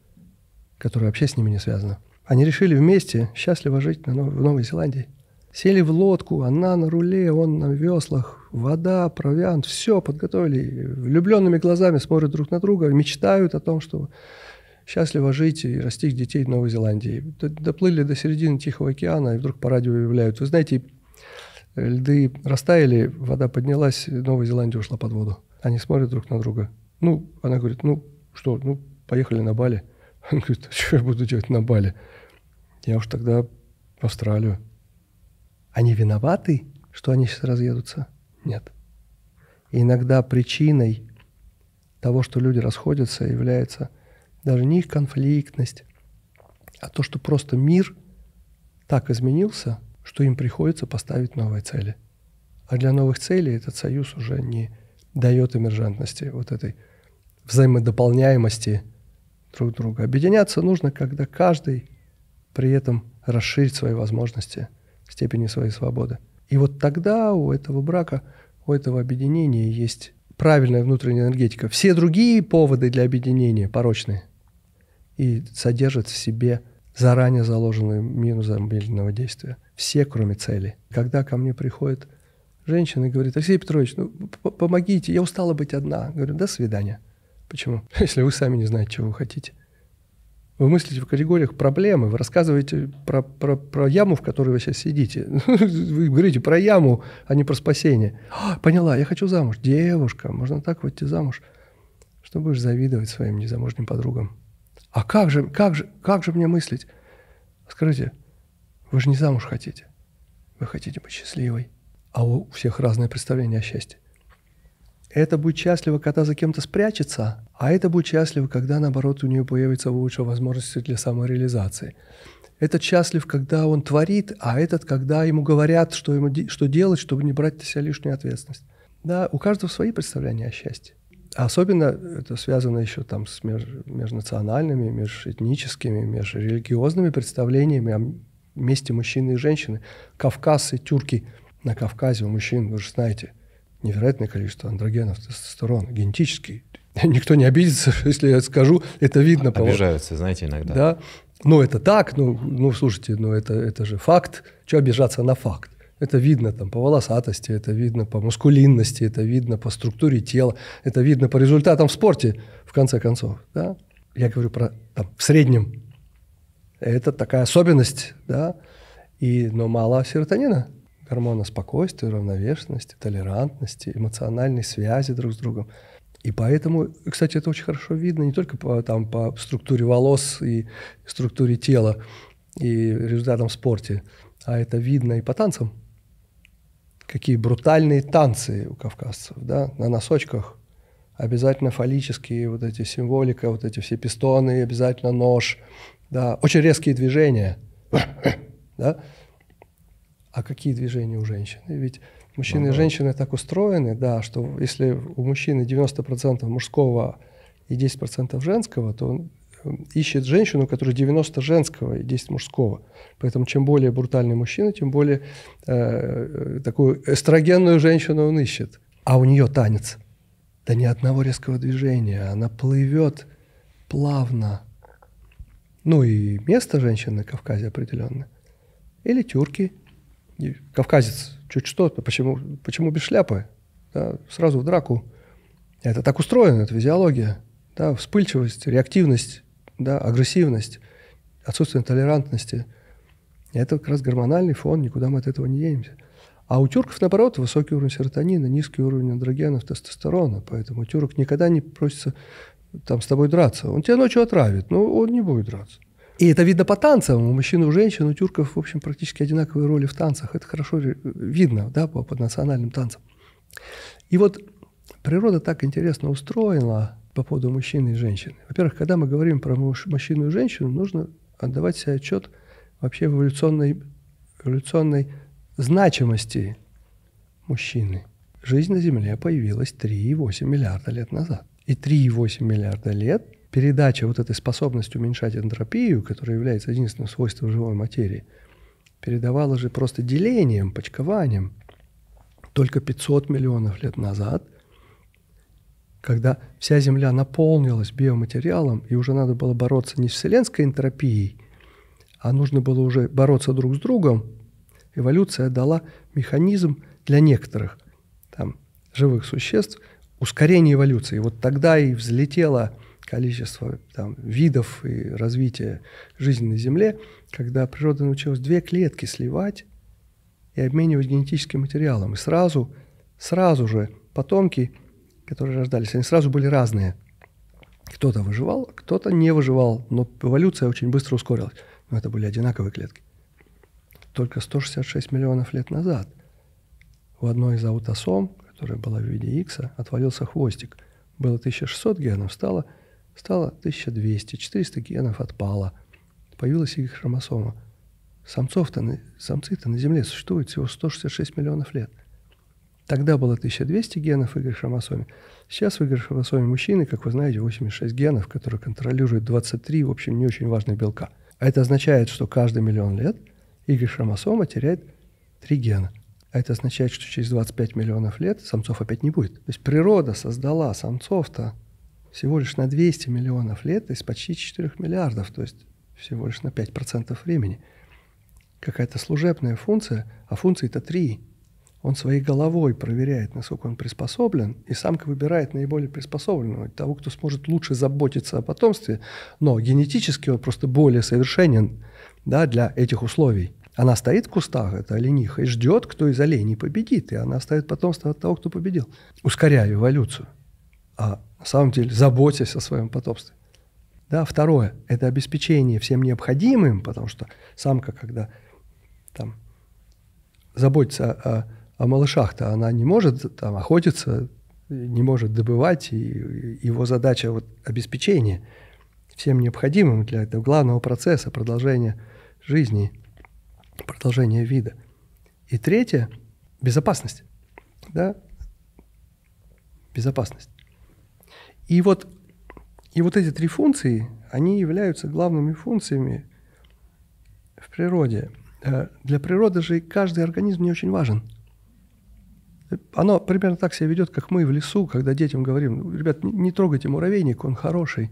которая вообще с ними не связана. Они решили вместе счастливо жить на в Новой Зеландии. Сели в лодку, она на руле, он на веслах, вода, провиант, все подготовили. Влюбленными глазами смотрят друг на друга, мечтают о том, что счастливо жить и растить детей в Новой Зеландии. Доплыли до середины Тихого океана, и вдруг по радио объявляют. Вы знаете, льды растаяли, вода поднялась, Новая Зеландия ушла под воду. Они смотрят друг на друга. Ну, она говорит, ну что, ну, поехали на Бали. <laughs> Он говорит, а что я буду делать на Бали? Я уж тогда в Австралию. Они виноваты, что они сейчас разъедутся? Нет. иногда причиной того, что люди расходятся, является – даже не их конфликтность, а то, что просто мир так изменился, что им приходится поставить новые цели. А для новых целей этот союз уже не дает эмержентности, вот этой взаимодополняемости друг друга. Объединяться нужно, когда каждый при этом расширит свои возможности, степени своей свободы. И вот тогда у этого брака, у этого объединения есть правильная внутренняя энергетика. Все другие поводы для объединения порочные – и содержит в себе заранее заложенную мину замедленного действия. Все, кроме цели. Когда ко мне приходит женщина и говорит, Алексей Петрович, ну, помогите, я устала быть одна. Говорю, до свидания. Почему? <laughs> Если вы сами не знаете, чего вы хотите. Вы мыслите в категориях проблемы, вы рассказываете про, про, про яму, в которой вы сейчас сидите. <laughs> Вы говорите про яму, а не про спасение. А, поняла, я хочу замуж. Девушка, можно так выйти замуж, что будешь завидовать своим незамужним подругам. А как же, как же, как же мне мыслить? Скажите, вы же не замуж хотите. Вы хотите быть счастливой. А у всех разное представление о счастье. Это будет счастливо, когда за кем-то спрячется, а это будет счастливо, когда, наоборот, у нее появится лучшая возможность для самореализации. Этот счастлив, когда он творит, а этот, когда ему говорят, что, ему, что делать, чтобы не брать на себя лишнюю ответственность. Да, у каждого свои представления о счастье. Особенно это связано еще там с меж, межнациональными, межэтническими, межрелигиозными представлениями о месте мужчины и женщины. Кавказ и тюрки. На Кавказе у мужчин, вы же знаете, невероятное количество андрогенов, тестостерона, генетический. <laughs> Никто не обидится, <laughs> если я скажу, это видно. Обижаются, по... знаете, иногда. Да. Ну, это так, ну, ну слушайте, ну, это, это же факт. Чего обижаться на факт? Это видно там по волосатости, это видно по мускулинности, это видно по структуре тела, это видно по результатам в спорте, в конце концов. Да? Я говорю про там, в среднем. Это такая особенность, да? И, но мало серотонина, гормона спокойствия, равновешенности, толерантности, эмоциональной связи друг с другом. И поэтому, кстати, это очень хорошо видно не только по, там, по структуре волос и структуре тела и результатам в спорте, а это видно и по танцам какие брутальные танцы у кавказцев, да, на носочках. Обязательно фаллические вот эти символика, вот эти все пистоны, обязательно нож, да, очень резкие движения, <coughs> да. А какие движения у женщины? Ведь мужчины ну, и женщины так устроены, да, что если у мужчины 90% мужского и 10% женского, то ищет женщину, которая 90 женского и 10 мужского. Поэтому чем более брутальный мужчина, тем более э, э, такую эстрогенную женщину он ищет. А у нее танец. Да ни одного резкого движения. Она плывет плавно. Ну и место женщины на Кавказе определенное, Или тюрки. кавказец чуть что, почему, почему без шляпы? Да, сразу в драку. Это так устроено, это физиология. Да, вспыльчивость, реактивность да, агрессивность, отсутствие толерантности. это как раз гормональный фон, никуда мы от этого не денемся. А у тюрков, наоборот, высокий уровень серотонина, низкий уровень андрогенов, тестостерона. Поэтому тюрок никогда не просится там, с тобой драться. Он тебя ночью отравит, но он не будет драться. И это видно по танцам. У мужчин и у женщин, у тюрков, в общем, практически одинаковые роли в танцах. Это хорошо видно да, по, по национальным танцам. И вот природа так интересно устроена, по поводу мужчины и женщины. Во-первых, когда мы говорим про муж, мужчину и женщину, нужно отдавать себе отчет вообще в эволюционной, эволюционной значимости мужчины. Жизнь на Земле появилась 3,8 миллиарда лет назад. И 3,8 миллиарда лет передача вот этой способности уменьшать энтропию, которая является единственным свойством живой материи, передавала же просто делением, почкованием. Только 500 миллионов лет назад когда вся Земля наполнилась биоматериалом, и уже надо было бороться не с вселенской энтропией, а нужно было уже бороться друг с другом, эволюция дала механизм для некоторых там, живых существ ускорения эволюции. Вот тогда и взлетело количество там, видов и развития жизни на Земле, когда природа научилась две клетки сливать и обменивать генетическим материалом. И сразу, сразу же потомки – которые рождались, они сразу были разные. Кто-то выживал, кто-то не выживал, но эволюция очень быстро ускорилась. Но это были одинаковые клетки. Только 166 миллионов лет назад у одной из аутосом, которая была в виде икса, отвалился хвостик. Было 1600 генов, стало, стало 1200, 400 генов отпало. Появилась их хромосома. Самцов-то, самцы-то на Земле существуют всего 166 миллионов лет – Тогда было 1200 генов в Y-хромосоме. Сейчас в Y-хромосоме мужчины, как вы знаете, 86 генов, которые контролируют 23, в общем, не очень важные белка. А это означает, что каждый миллион лет Y-хромосома теряет 3 гена. А это означает, что через 25 миллионов лет самцов опять не будет. То есть природа создала самцов-то всего лишь на 200 миллионов лет из почти 4 миллиардов, то есть всего лишь на 5% времени. Какая-то служебная функция, а функции-то 3 он своей головой проверяет, насколько он приспособлен, и самка выбирает наиболее приспособленного, того, кто сможет лучше заботиться о потомстве, но генетически он просто более совершенен да, для этих условий. Она стоит в кустах, это олениха, и ждет, кто из оленей победит, и она оставит потомство от того, кто победил, ускоряя эволюцию. А на самом деле заботясь о своем потомстве. Да, второе – это обеспечение всем необходимым, потому что самка, когда там, заботится о о малышах-то она не может там охотиться, не может добывать, и его задача вот обеспечение всем необходимым для этого главного процесса продолжения жизни, продолжения вида. И третье – безопасность. Да? Безопасность. И вот, и вот эти три функции, они являются главными функциями в природе. Э, для природы же каждый организм не очень важен – оно примерно так себя ведет, как мы в лесу, когда детям говорим, ребят, не трогайте муравейник, он хороший.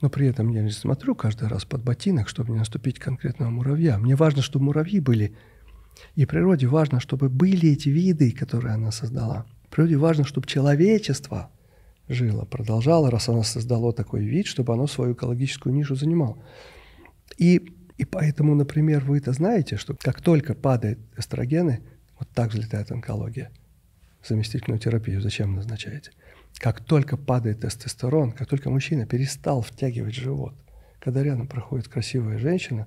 Но при этом я не смотрю каждый раз под ботинок, чтобы не наступить конкретного муравья. Мне важно, чтобы муравьи были. И природе важно, чтобы были эти виды, которые она создала. Природе важно, чтобы человечество жило, продолжало, раз оно создало такой вид, чтобы оно свою экологическую нишу занимало. И, и поэтому, например, вы это знаете, что как только падают эстрогены, вот так взлетает онкология – заместительную терапию зачем назначаете? Как только падает тестостерон, как только мужчина перестал втягивать живот, когда рядом проходит красивая женщина,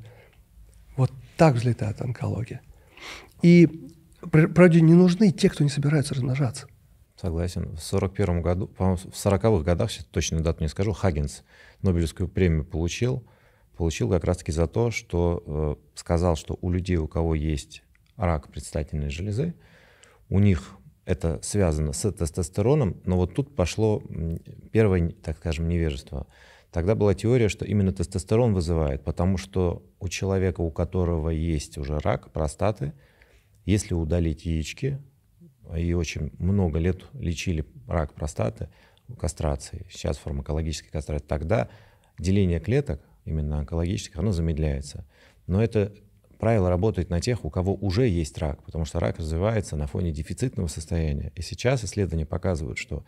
вот так взлетает онкология. И правде не нужны те, кто не собирается размножаться. Согласен. В 41 году, по-моему, в 40-х годах, сейчас точно дату не скажу, Хаггинс Нобелевскую премию получил. Получил как раз-таки за то, что э, сказал, что у людей, у кого есть рак предстательной железы, у них это связано с тестостероном, но вот тут пошло первое, так скажем, невежество. Тогда была теория, что именно тестостерон вызывает, потому что у человека, у которого есть уже рак простаты, если удалить яички, и очень много лет лечили рак простаты кастрации, сейчас фармакологической кастрации, тогда деление клеток, именно онкологических, оно замедляется. Но это правило работает на тех, у кого уже есть рак, потому что рак развивается на фоне дефицитного состояния. И сейчас исследования показывают, что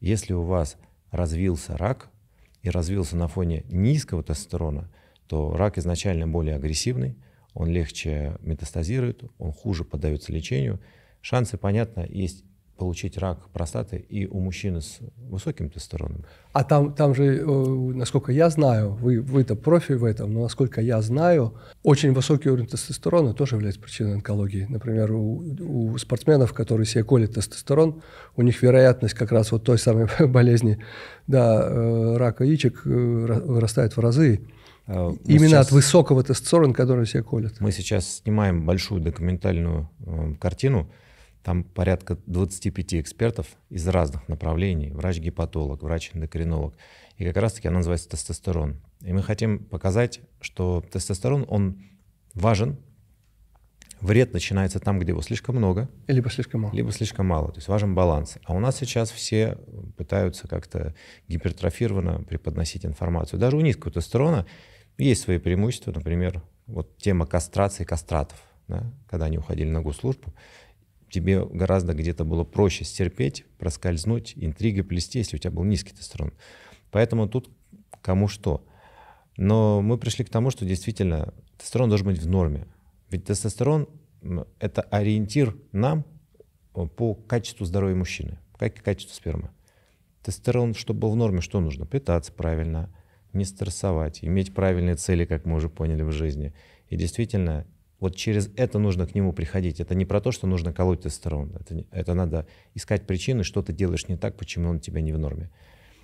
если у вас развился рак и развился на фоне низкого тестостерона, то рак изначально более агрессивный, он легче метастазирует, он хуже поддается лечению. Шансы, понятно, есть получить рак простаты и у мужчины с высоким тестостероном. А там, там же, э, насколько я знаю, вы, вы это профи в этом, но насколько я знаю, очень высокий уровень тестостерона тоже является причиной онкологии. Например, у, у спортсменов, которые себе колят тестостерон, у них вероятность как раз вот той самой <laughs> болезни, да, э, рака яичек э, вырастает в разы. А, мы Именно сейчас, от высокого тестостерона, который все колят. Мы сейчас снимаем большую документальную э, картину, там порядка 25 экспертов из разных направлений. Врач-гепатолог, врач-эндокринолог. И как раз-таки она называется тестостерон. И мы хотим показать, что тестостерон, он важен, Вред начинается там, где его слишком много. Либо слишком мало. Либо слишком мало. То есть важен баланс. А у нас сейчас все пытаются как-то гипертрофированно преподносить информацию. Даже у низкого тестостерона есть свои преимущества. Например, вот тема кастрации кастратов. Да? Когда они уходили на госслужбу, тебе гораздо где-то было проще стерпеть, проскользнуть, интриги плести, если у тебя был низкий тестостерон. Поэтому тут кому что. Но мы пришли к тому, что действительно тестостерон должен быть в норме. Ведь тестостерон – это ориентир нам э, по качеству здоровья мужчины, как и качеству спермы. Тестостерон, чтобы был в норме, что нужно? Питаться правильно, не стрессовать, иметь правильные цели, как мы уже поняли в жизни. И действительно, вот через это нужно к нему приходить. Это не про то, что нужно колоть тестостерон. Это, это надо искать причины, что ты делаешь не так, почему он у тебя не в норме.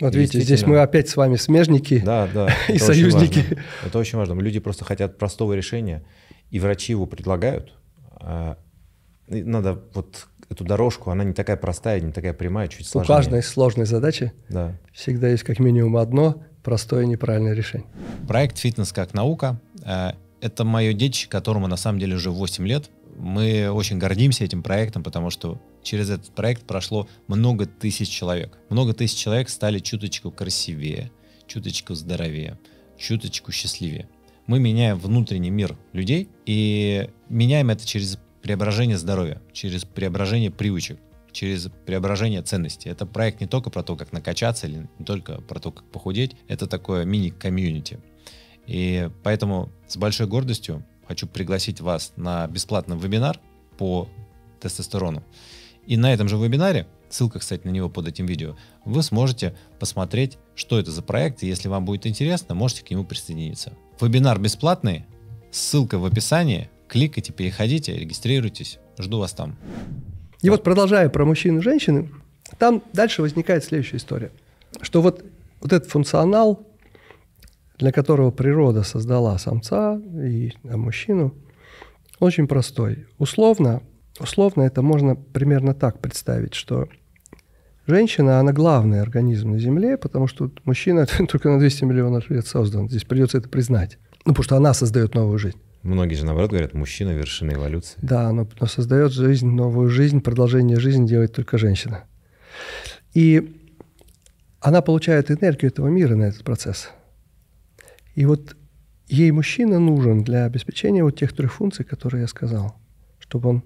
Вот видите, здесь мы опять с вами смежники да, да, <laughs> и это союзники. Очень важно. это очень важно. Люди просто хотят простого решения, и врачи его предлагают. А, надо вот эту дорожку, она не такая простая, не такая прямая, чуть сложнее. У каждой сложной задачи да. всегда есть как минимум одно простое неправильное решение. Проект «Фитнес как наука» э, это мое детище, которому на самом деле уже 8 лет. Мы очень гордимся этим проектом, потому что через этот проект прошло много тысяч человек. Много тысяч человек стали чуточку красивее, чуточку здоровее, чуточку счастливее. Мы меняем внутренний мир людей и меняем это через преображение здоровья, через преображение привычек, через преображение ценностей. Это проект не только про то, как накачаться или не только про то, как похудеть. Это такое мини-комьюнити. И поэтому с большой гордостью хочу пригласить вас на бесплатный вебинар по тестостерону. И на этом же вебинаре, ссылка, кстати, на него под этим видео, вы сможете посмотреть, что это за проект, и если вам будет интересно, можете к нему присоединиться. Вебинар бесплатный, ссылка в описании, кликайте, переходите, регистрируйтесь, жду вас там. И вот продолжая про мужчин и женщины, там дальше возникает следующая история, что вот, вот этот функционал, для которого природа создала самца и а, мужчину, очень простой. Условно, условно это можно примерно так представить, что женщина, она главный организм на Земле, потому что мужчина <laughs> только на 200 миллионов лет создан. Здесь придется это признать. Ну, потому что она создает новую жизнь. Многие же, наоборот, говорят, мужчина – вершина эволюции. Да, но, но создает жизнь, новую жизнь, продолжение жизни делает только женщина. И она получает энергию этого мира на этот процесс – и вот ей мужчина нужен для обеспечения вот тех трех функций, которые я сказал, чтобы он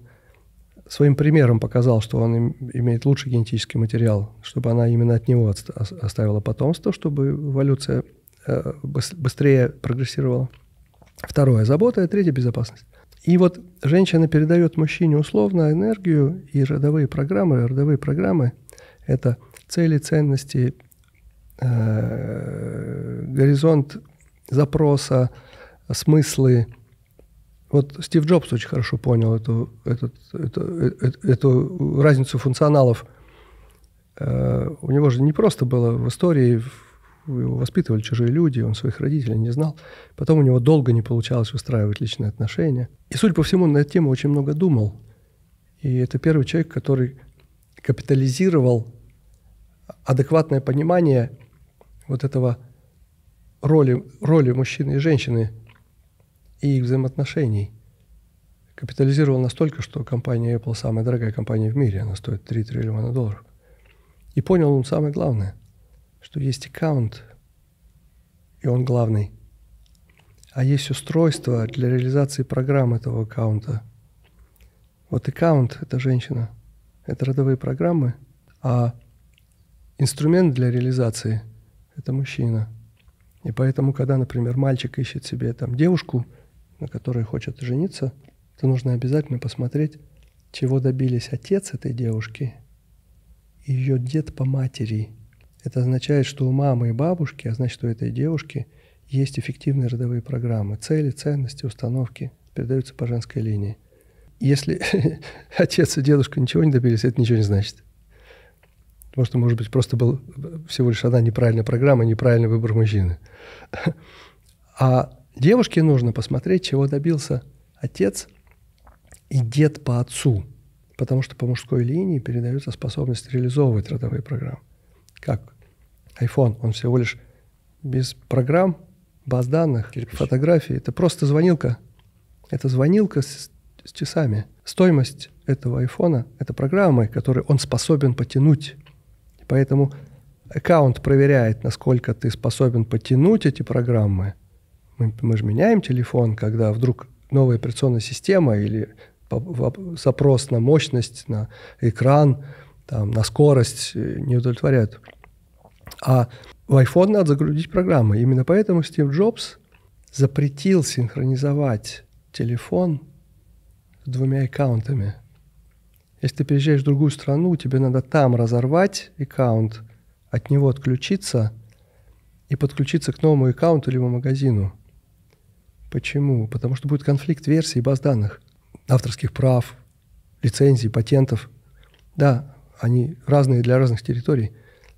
своим примером показал, что он имеет лучший генетический материал, чтобы она именно от него оставила потомство, чтобы эволюция э, быстрее прогрессировала. Второе – забота, и а третье – безопасность. И вот женщина передает мужчине условно энергию и родовые программы. Родовые программы – это цели, ценности, э, горизонт запроса, смыслы. Вот Стив Джобс очень хорошо понял эту, этот, эту, эту, э, эту разницу функционалов. Э, у него же не просто было в истории, его воспитывали чужие люди, он своих родителей не знал. Потом у него долго не получалось устраивать личные отношения. И, судя по всему, на эту тему очень много думал. И это первый человек, который капитализировал адекватное понимание вот этого роли, роли мужчины и женщины и их взаимоотношений капитализировал настолько, что компания Apple самая дорогая компания в мире, она стоит 3 триллиона долларов. И понял он самое главное, что есть аккаунт, и он главный, а есть устройство для реализации программ этого аккаунта. Вот аккаунт – это женщина, это родовые программы, а инструмент для реализации – это мужчина – и поэтому, когда, например, мальчик ищет себе там девушку, на которой хочет жениться, то нужно обязательно посмотреть, чего добились отец этой девушки и ее дед по матери. Это означает, что у мамы и бабушки, а значит, у этой девушки есть эффективные родовые программы, цели, ценности, установки передаются по женской линии. Если <laughs> отец и дедушка ничего не добились, это ничего не значит. Потому что, может быть, просто был всего лишь одна неправильная программа, неправильный выбор мужчины. <laughs> А девушке нужно посмотреть, чего добился отец и дед по отцу. Потому что по мужской линии передается способность реализовывать родовые программы. Как iPhone, он всего лишь без программ, баз данных, Кирпич. фотографий. Это просто звонилка. Это звонилка с, с часами. Стоимость этого айфона – это программы, которые он способен потянуть Поэтому аккаунт проверяет, насколько ты способен подтянуть эти программы. Мы, мы же меняем телефон, когда вдруг новая операционная система или запрос на мощность, на экран, там, на скорость э, не удовлетворяют. А в iPhone надо загрузить программы. Именно поэтому Стив Джобс запретил синхронизовать телефон с двумя аккаунтами – если ты переезжаешь в другую страну, тебе надо там разорвать аккаунт, от него отключиться и подключиться к новому аккаунту либо магазину. Почему? Потому что будет конфликт версий баз данных, авторских прав, лицензий, патентов. Да, они разные для разных территорий.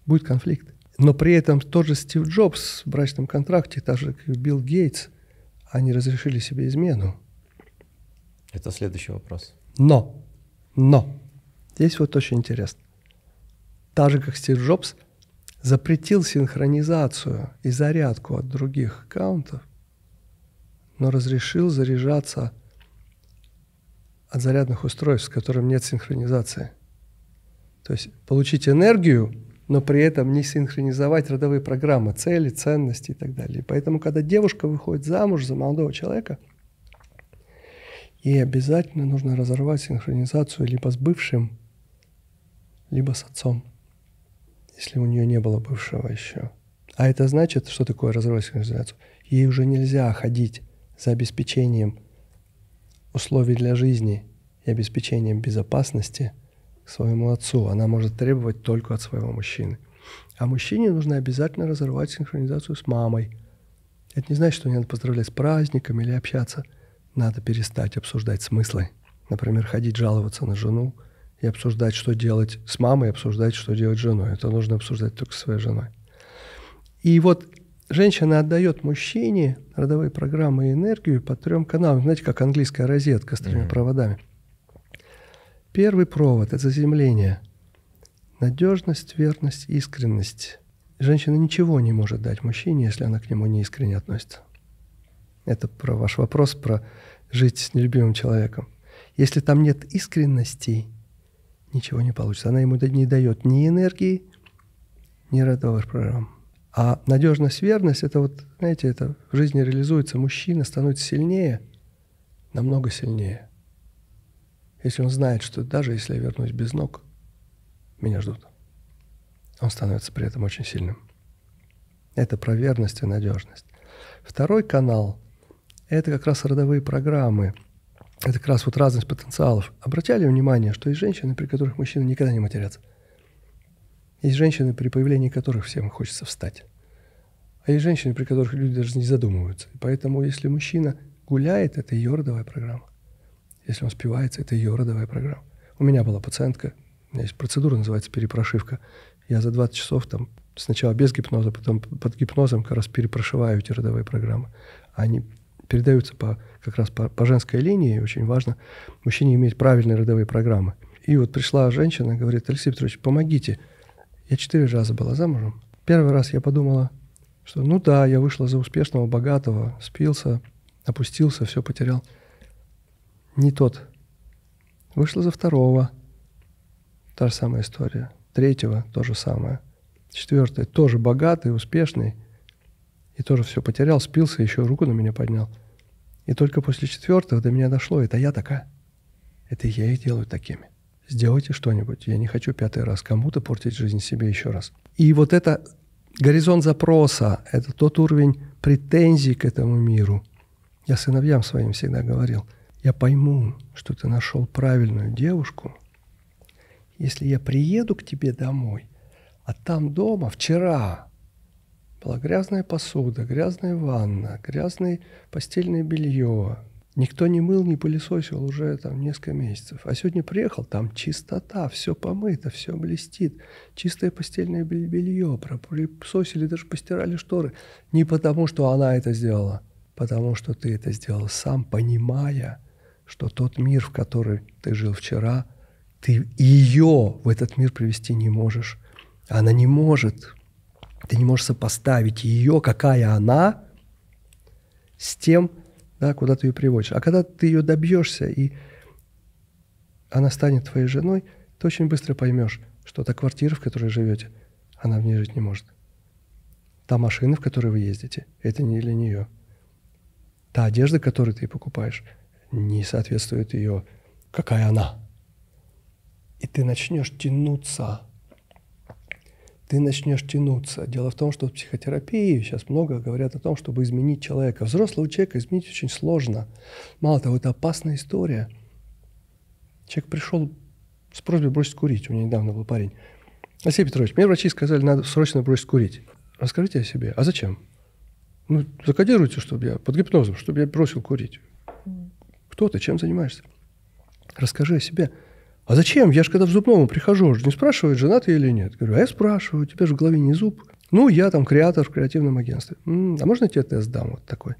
Будет конфликт. Но при этом тот же Стив Джобс в брачном контракте, так же как и Билл Гейтс, они разрешили себе измену. Это следующий вопрос. Но но здесь вот очень интересно. Так же, как Стив Джобс запретил синхронизацию и зарядку от других аккаунтов, но разрешил заряжаться от зарядных устройств, с которым нет синхронизации. То есть получить энергию, но при этом не синхронизовать родовые программы, цели, ценности и так далее. поэтому, когда девушка выходит замуж за молодого человека – и обязательно нужно разорвать синхронизацию либо с бывшим, либо с отцом, если у нее не было бывшего еще. А это значит, что такое разорвать синхронизацию? Ей уже нельзя ходить за обеспечением условий для жизни и обеспечением безопасности к своему отцу. Она может требовать только от своего мужчины. А мужчине нужно обязательно разорвать синхронизацию с мамой. Это не значит, что не надо поздравлять с праздниками или общаться – надо перестать обсуждать смыслы. Например, ходить жаловаться на жену и обсуждать, что делать с мамой, и обсуждать, что делать с женой. Это нужно обсуждать только со своей женой. И вот женщина отдает мужчине родовые программы и энергию по трем каналам. Знаете, как английская розетка с тремя mm-hmm. проводами. Первый провод – это заземление. Надежность, верность, искренность. Женщина ничего не может дать мужчине, если она к нему не искренне относится. Это про ваш вопрос, про жить с нелюбимым человеком. Если там нет искренности, ничего не получится. Она ему не дает ни энергии, ни родовых программ. А надежность, верность, это вот, знаете, это в жизни реализуется. Мужчина становится сильнее, намного сильнее. Если он знает, что даже если я вернусь без ног, меня ждут. Он становится при этом очень сильным. Это про верность и надежность. Второй канал это как раз родовые программы. Это как раз вот разность потенциалов. Обращали внимание, что есть женщины, при которых мужчины никогда не матерятся. Есть женщины, при появлении которых всем хочется встать. А есть женщины, при которых люди даже не задумываются. И поэтому, если мужчина гуляет, это ее родовая программа. Если он спивается, это ее родовая программа. У меня была пациентка, у меня есть процедура, называется перепрошивка. Я за 20 часов там сначала без гипноза, потом под гипнозом как раз перепрошиваю эти родовые программы. Они передаются по, как раз по, по женской линии. Очень важно мужчине иметь правильные родовые программы. И вот пришла женщина, говорит, Алексей Петрович, помогите. Я четыре раза была замужем. Первый раз я подумала, что ну да, я вышла за успешного, богатого, спился, опустился, все потерял. Не тот. Вышла за второго. Та же самая история. Третьего то же самое. Четвертый тоже богатый, успешный, и тоже все потерял, спился, еще руку на меня поднял. И только после четвертого до меня дошло, это я такая. Это я их делаю такими. Сделайте что-нибудь. Я не хочу пятый раз кому-то портить жизнь себе еще раз. И вот это горизонт запроса, это тот уровень претензий к этому миру. Я сыновьям своим всегда говорил, я пойму, что ты нашел правильную девушку, если я приеду к тебе домой, а там дома вчера была грязная посуда, грязная ванна, грязное постельное белье. Никто не мыл, не пылесосил уже там несколько месяцев. А сегодня приехал, там чистота, все помыто, все блестит. Чистое постельное белье, пропылесосили, даже постирали шторы. Не потому, что она это сделала, потому что ты это сделал сам, понимая, что тот мир, в который ты жил вчера, ты ее в этот мир привести не можешь. Она не может, ты не можешь сопоставить ее, какая она, с тем, да, куда ты ее приводишь. А когда ты ее добьешься, и она станет твоей женой, ты очень быстро поймешь, что та квартира, в которой живете, она в ней жить не может. Та машина, в которой вы ездите, это не для нее. Та одежда, которую ты покупаешь, не соответствует ее, какая она. И ты начнешь тянуться ты начнешь тянуться. Дело в том, что в психотерапии сейчас много говорят о том, чтобы изменить человека. Взрослого человека изменить очень сложно. Мало того, это опасная история. Человек пришел с просьбой бросить курить. У меня недавно был парень. Алексей Петрович, мне врачи сказали, надо срочно бросить курить. Расскажите о себе. А зачем? Ну, закодируйте, чтобы я под гипнозом, чтобы я бросил курить. Кто ты? Чем занимаешься? Расскажи о себе. А зачем? Я же когда в зубному прихожу, не спрашивают, женат я или нет. Говорю, а я спрашиваю, у тебя же в голове не зуб. Ну, я там креатор в креативном агентстве. м а можно я тебе тест дам вот такой?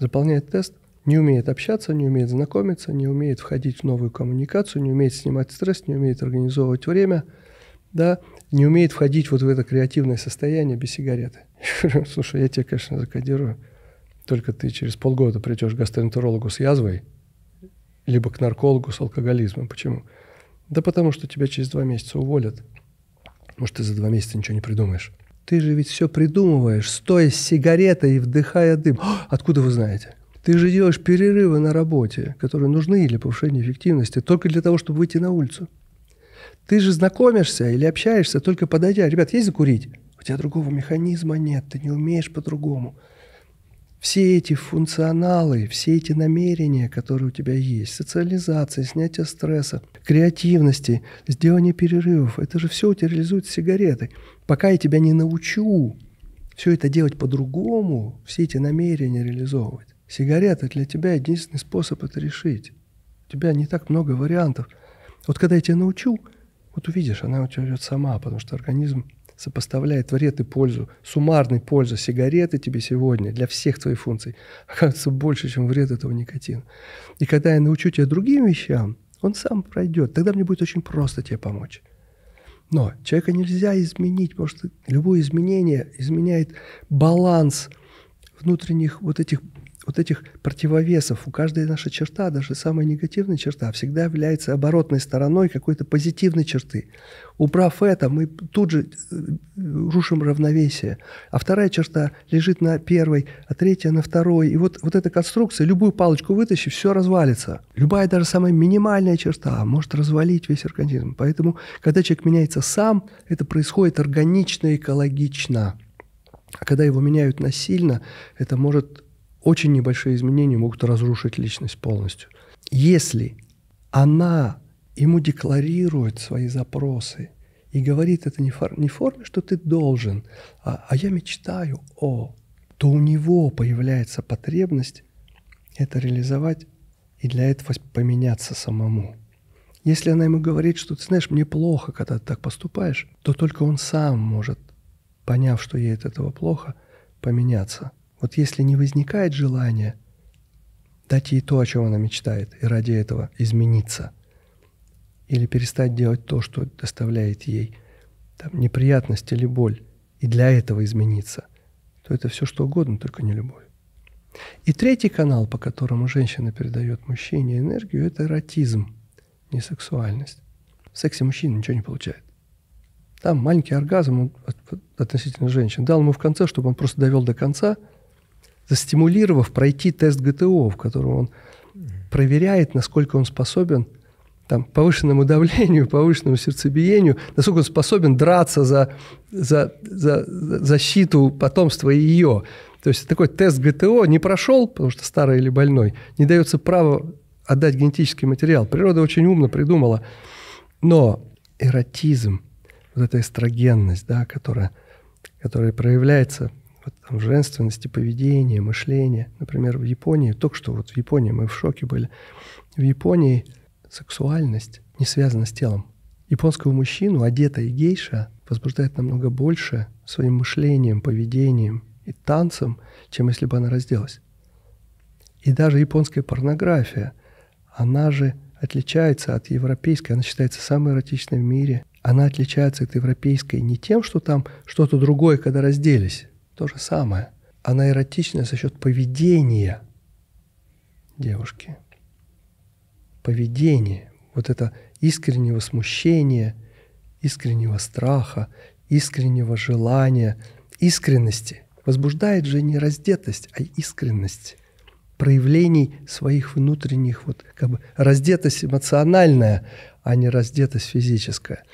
Заполняет тест, не умеет общаться, не умеет знакомиться, не умеет входить в новую коммуникацию, не умеет снимать стресс, не умеет организовывать время, да, не умеет входить вот в это креативное состояние без сигареты. <laughs> Слушай, я тебя конечно, закодирую. Только ты через полгода придешь к гастроэнтерологу с язвой, либо к наркологу с алкоголизмом. Почему? Да потому что тебя через два месяца уволят. Может, ты за два месяца ничего не придумаешь. Ты же ведь все придумываешь, стоя с сигаретой и вдыхая дым. откуда вы знаете? Ты же делаешь перерывы на работе, которые нужны для повышения эффективности, только для того, чтобы выйти на улицу. Ты же знакомишься или общаешься, только подойдя. Ребят, есть закурить? У тебя другого механизма нет, ты не умеешь по-другому все эти функционалы, все эти намерения, которые у тебя есть, социализация, снятие стресса, креативности, сделание перерывов, это же все у тебя реализуется сигаретой. Пока я тебя не научу все это делать по-другому, все эти намерения реализовывать, сигарета для тебя единственный способ это решить. У тебя не так много вариантов. Вот когда я тебя научу, вот увидишь, она у тебя идет сама, потому что организм сопоставляет вред и пользу. суммарный польза сигареты тебе сегодня для всех твоих функций оказывается больше, чем вред этого никотина. И когда я научу тебя другим вещам, он сам пройдет. Тогда мне будет очень просто тебе помочь. Но человека нельзя изменить, потому что любое изменение изменяет баланс внутренних вот этих вот этих противовесов, у каждой наша черта, даже самая негативная черта, всегда является оборотной стороной какой-то позитивной черты. Убрав это, мы тут же э, рушим равновесие. А вторая черта лежит на первой, а третья на второй. И вот, вот эта конструкция, любую палочку вытащи, все развалится. Любая даже самая минимальная черта а может развалить весь организм. Поэтому, когда человек меняется сам, это происходит органично, экологично. А когда его меняют насильно, это может очень небольшие изменения могут разрушить личность полностью. Если она ему декларирует свои запросы и говорит это не, фор, не в форме, что ты должен, а, а я мечтаю о, то у него появляется потребность это реализовать и для этого поменяться самому. Если она ему говорит, что ты знаешь, мне плохо, когда ты так поступаешь, то только он сам может, поняв, что ей от этого плохо, поменяться – вот если не возникает желания дать ей то, о чем она мечтает, и ради этого измениться, или перестать делать то, что доставляет ей там, неприятность или боль, и для этого измениться, то это все что угодно, только не любовь. И третий канал, по которому женщина передает мужчине энергию, это эротизм, не сексуальность. В сексе мужчина ничего не получает. Там маленький оргазм относительно женщин. Дал ему в конце, чтобы он просто довел до конца – застимулировав пройти тест ГТО, в котором он проверяет, насколько он способен там, повышенному давлению, повышенному сердцебиению, насколько он способен драться за, за, за, за защиту потомства и ее. То есть такой тест ГТО не прошел, потому что старый или больной, не дается право отдать генетический материал. Природа очень умно придумала. Но эротизм, вот эта эстрогенность, да, которая, которая проявляется там, женственности, поведения, мышления. Например, в Японии, только что вот в Японии мы в шоке были, в Японии сексуальность не связана с телом. Японского мужчину, одетая гейша, возбуждает намного больше своим мышлением, поведением и танцем, чем если бы она разделась. И даже японская порнография, она же отличается от европейской, она считается самой эротичной в мире. Она отличается от европейской не тем, что там что-то другое, когда разделись, то же самое. Она эротична за счет поведения девушки. Поведение, вот это искреннего смущения, искреннего страха, искреннего желания, искренности. Возбуждает же не раздетость, а искренность проявлений своих внутренних, вот как бы раздетость эмоциональная, а не раздетость физическая.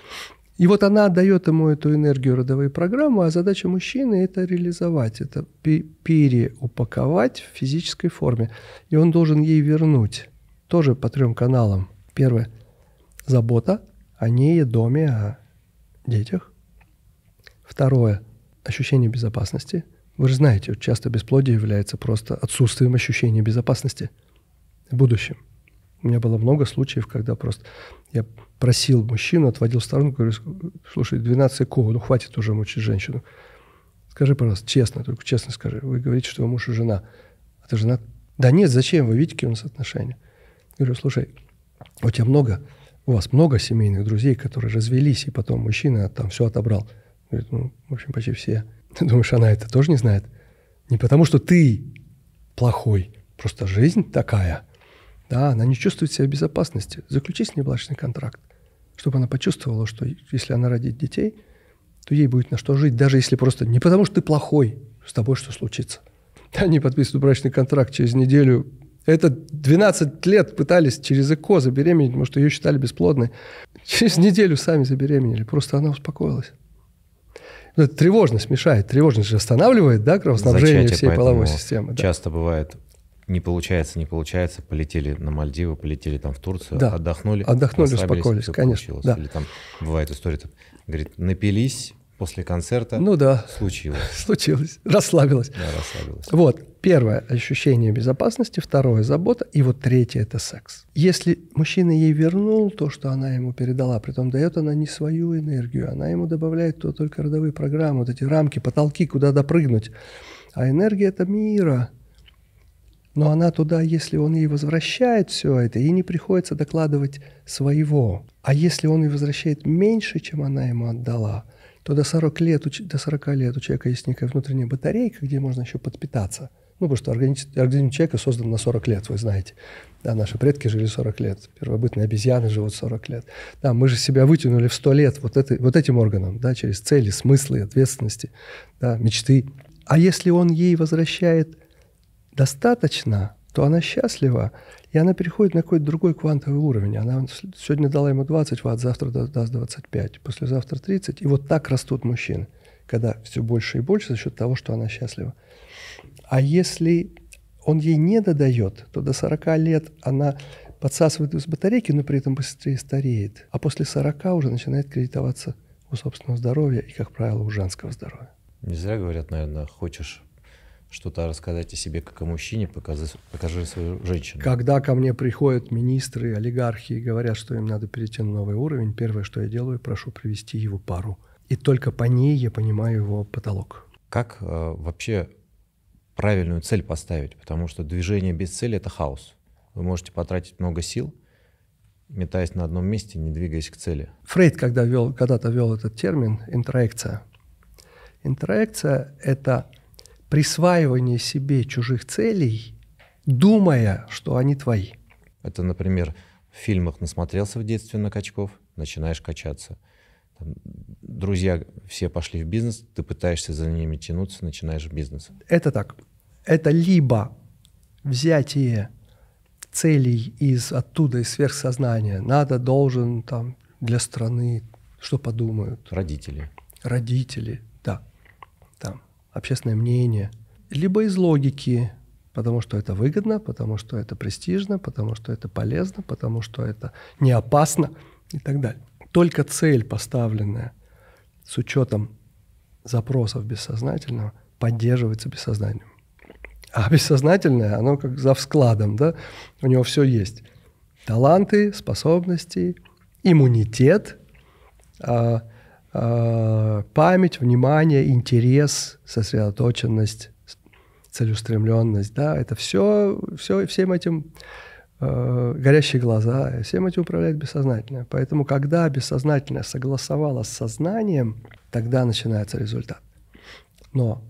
И вот она отдает ему эту энергию родовой программы, а задача мужчины – это реализовать, это переупаковать в физической форме. И он должен ей вернуть. Тоже по трем каналам. Первое – забота о ней, доме, о детях. Второе – ощущение безопасности. Вы же знаете, часто бесплодие является просто отсутствием ощущения безопасности в будущем. У меня было много случаев, когда просто я просил мужчину, отводил в сторону, говорю, слушай, 12 кого, ну хватит уже мучить женщину. Скажи, пожалуйста, честно, только честно скажи. Вы говорите, что вы муж и жена. А ты жена? Да нет, зачем? Вы видите, какие у нас отношения. Я говорю, слушай, у тебя много, у вас много семейных друзей, которые развелись, и потом мужчина там все отобрал. Говорит, ну, в общем, почти все. Ты думаешь, она это тоже не знает? Не потому, что ты плохой, просто жизнь такая – да, она не чувствует себя в безопасности. Заключи с ней брачный контракт, чтобы она почувствовала, что если она родит детей, то ей будет на что жить, даже если просто не потому, что ты плохой, с тобой что случится. <laughs> Они подписывают брачный контракт через неделю. Это 12 лет пытались через ЭКО забеременеть, потому что ее считали бесплодной. <laughs> Через неделю сами забеременели. Просто она успокоилась. Это тревожность мешает. Тревожность же останавливает да, кровоснабжение Зачатие, всей половой системы. Да. Часто бывает не получается, не получается, полетели на Мальдивы, полетели там в Турцию, да. отдохнули, отдохнули, успокоились, конечно, да. Или там бывает история, там, говорит, напились после концерта, ну да, случилось, <laughs> случилось, Расслабилось. да, расслабилось. Вот первое ощущение безопасности, второе забота, и вот третье это секс. Если мужчина ей вернул то, что она ему передала, притом дает она не свою энергию, она ему добавляет то только родовые программы, вот эти рамки, потолки, куда допрыгнуть, а энергия это мира но она туда, если он ей возвращает все это, ей не приходится докладывать своего. А если он ей возвращает меньше, чем она ему отдала, то до 40 лет, до 40 лет у человека есть некая внутренняя батарейка, где можно еще подпитаться. Ну, потому что организм, организм человека создан на 40 лет, вы знаете. Да, наши предки жили 40 лет, первобытные обезьяны живут 40 лет. Да, мы же себя вытянули в 100 лет вот, это, вот этим органом, да, через цели, смыслы, ответственности, да, мечты. А если он ей возвращает достаточно, то она счастлива, и она переходит на какой-то другой квантовый уровень. Она сегодня дала ему 20 ватт, завтра даст 25, послезавтра 30. И вот так растут мужчины, когда все больше и больше за счет того, что она счастлива. А если он ей не додает, то до 40 лет она подсасывает из батарейки, но при этом быстрее стареет. А после 40 уже начинает кредитоваться у собственного здоровья и, как правило, у женского здоровья. Не зря говорят, наверное, хочешь что-то рассказать о себе как о мужчине, покажи, покажи свою женщину. Когда ко мне приходят министры, олигархи и говорят, что им надо перейти на новый уровень, первое, что я делаю, прошу привести его пару. И только по ней я понимаю его потолок. Как э, вообще правильную цель поставить? Потому что движение без цели – это хаос. Вы можете потратить много сил, метаясь на одном месте, не двигаясь к цели. Фрейд когда вел, когда-то вел этот термин «интроекция». Интроекция – это присваивание себе чужих целей, думая, что они твои. Это, например, в фильмах насмотрелся в детстве на качков, начинаешь качаться. Там, друзья все пошли в бизнес, ты пытаешься за ними тянуться, начинаешь бизнес. Это так. Это либо взятие целей из оттуда, из сверхсознания. Надо, должен, там, для страны, что подумают. Родители. Родители, общественное мнение, либо из логики, потому что это выгодно, потому что это престижно, потому что это полезно, потому что это не опасно и так далее. Только цель, поставленная с учетом запросов бессознательного, поддерживается бессознанием. А бессознательное, оно как за вскладом, да, у него все есть. Таланты, способности, иммунитет, а Э, память, внимание, интерес, сосредоточенность, целеустремленность, да, это все, все всем этим э, горящие глаза, всем этим управляет бессознательное. Поэтому, когда бессознательное согласовало с сознанием, тогда начинается результат. Но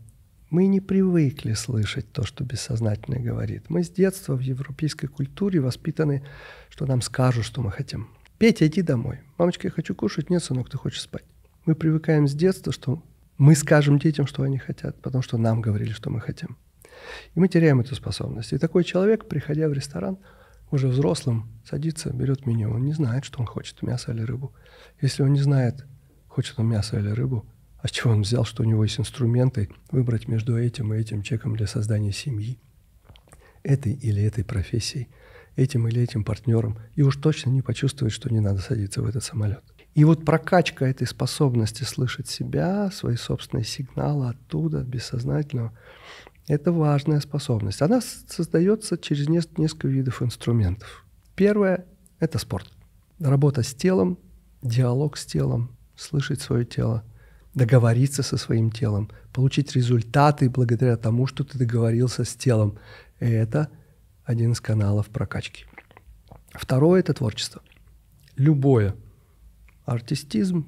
мы не привыкли слышать то, что бессознательное говорит. Мы с детства в европейской культуре воспитаны, что нам скажут, что мы хотим. Петя, иди домой. Мамочка, я хочу кушать. Нет, сынок, ты хочешь спать. Мы привыкаем с детства, что мы скажем детям, что они хотят, потому что нам говорили, что мы хотим. И мы теряем эту способность. И такой человек, приходя в ресторан, уже взрослым, садится, берет меню. Он не знает, что он хочет, мясо или рыбу. Если он не знает, хочет он мясо или рыбу, а с чего он взял, что у него есть инструменты выбрать между этим и этим чеком для создания семьи, этой или этой профессией, этим или этим партнером, и уж точно не почувствует, что не надо садиться в этот самолет. И вот прокачка этой способности слышать себя, свои собственные сигналы оттуда, бессознательного, это важная способность. Она создается через несколько видов инструментов. Первое – это спорт. Работа с телом, диалог с телом, слышать свое тело, договориться со своим телом, получить результаты благодаря тому, что ты договорился с телом. это один из каналов прокачки. Второе – это творчество. Любое – Артистизм,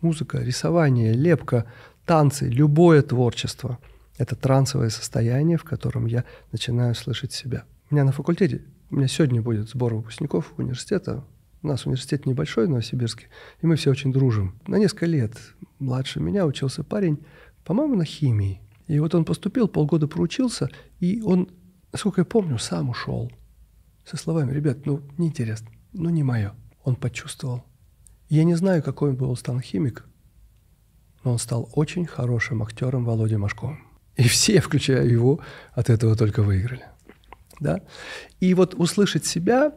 музыка, рисование, лепка, танцы, любое творчество – это трансовое состояние, в котором я начинаю слышать себя. У меня на факультете, у меня сегодня будет сбор выпускников университета, у нас университет небольшой, Новосибирский, и мы все очень дружим. На несколько лет младше меня учился парень, по-моему, на химии. И вот он поступил, полгода проучился, и он, насколько я помню, сам ушел. Со словами, ребят, ну, неинтересно, ну, не мое. Он почувствовал, я не знаю, какой был стал Химик, но он стал очень хорошим актером Володей Машковым. И все, <laughs> включая его, от этого только выиграли. Да? И вот услышать себя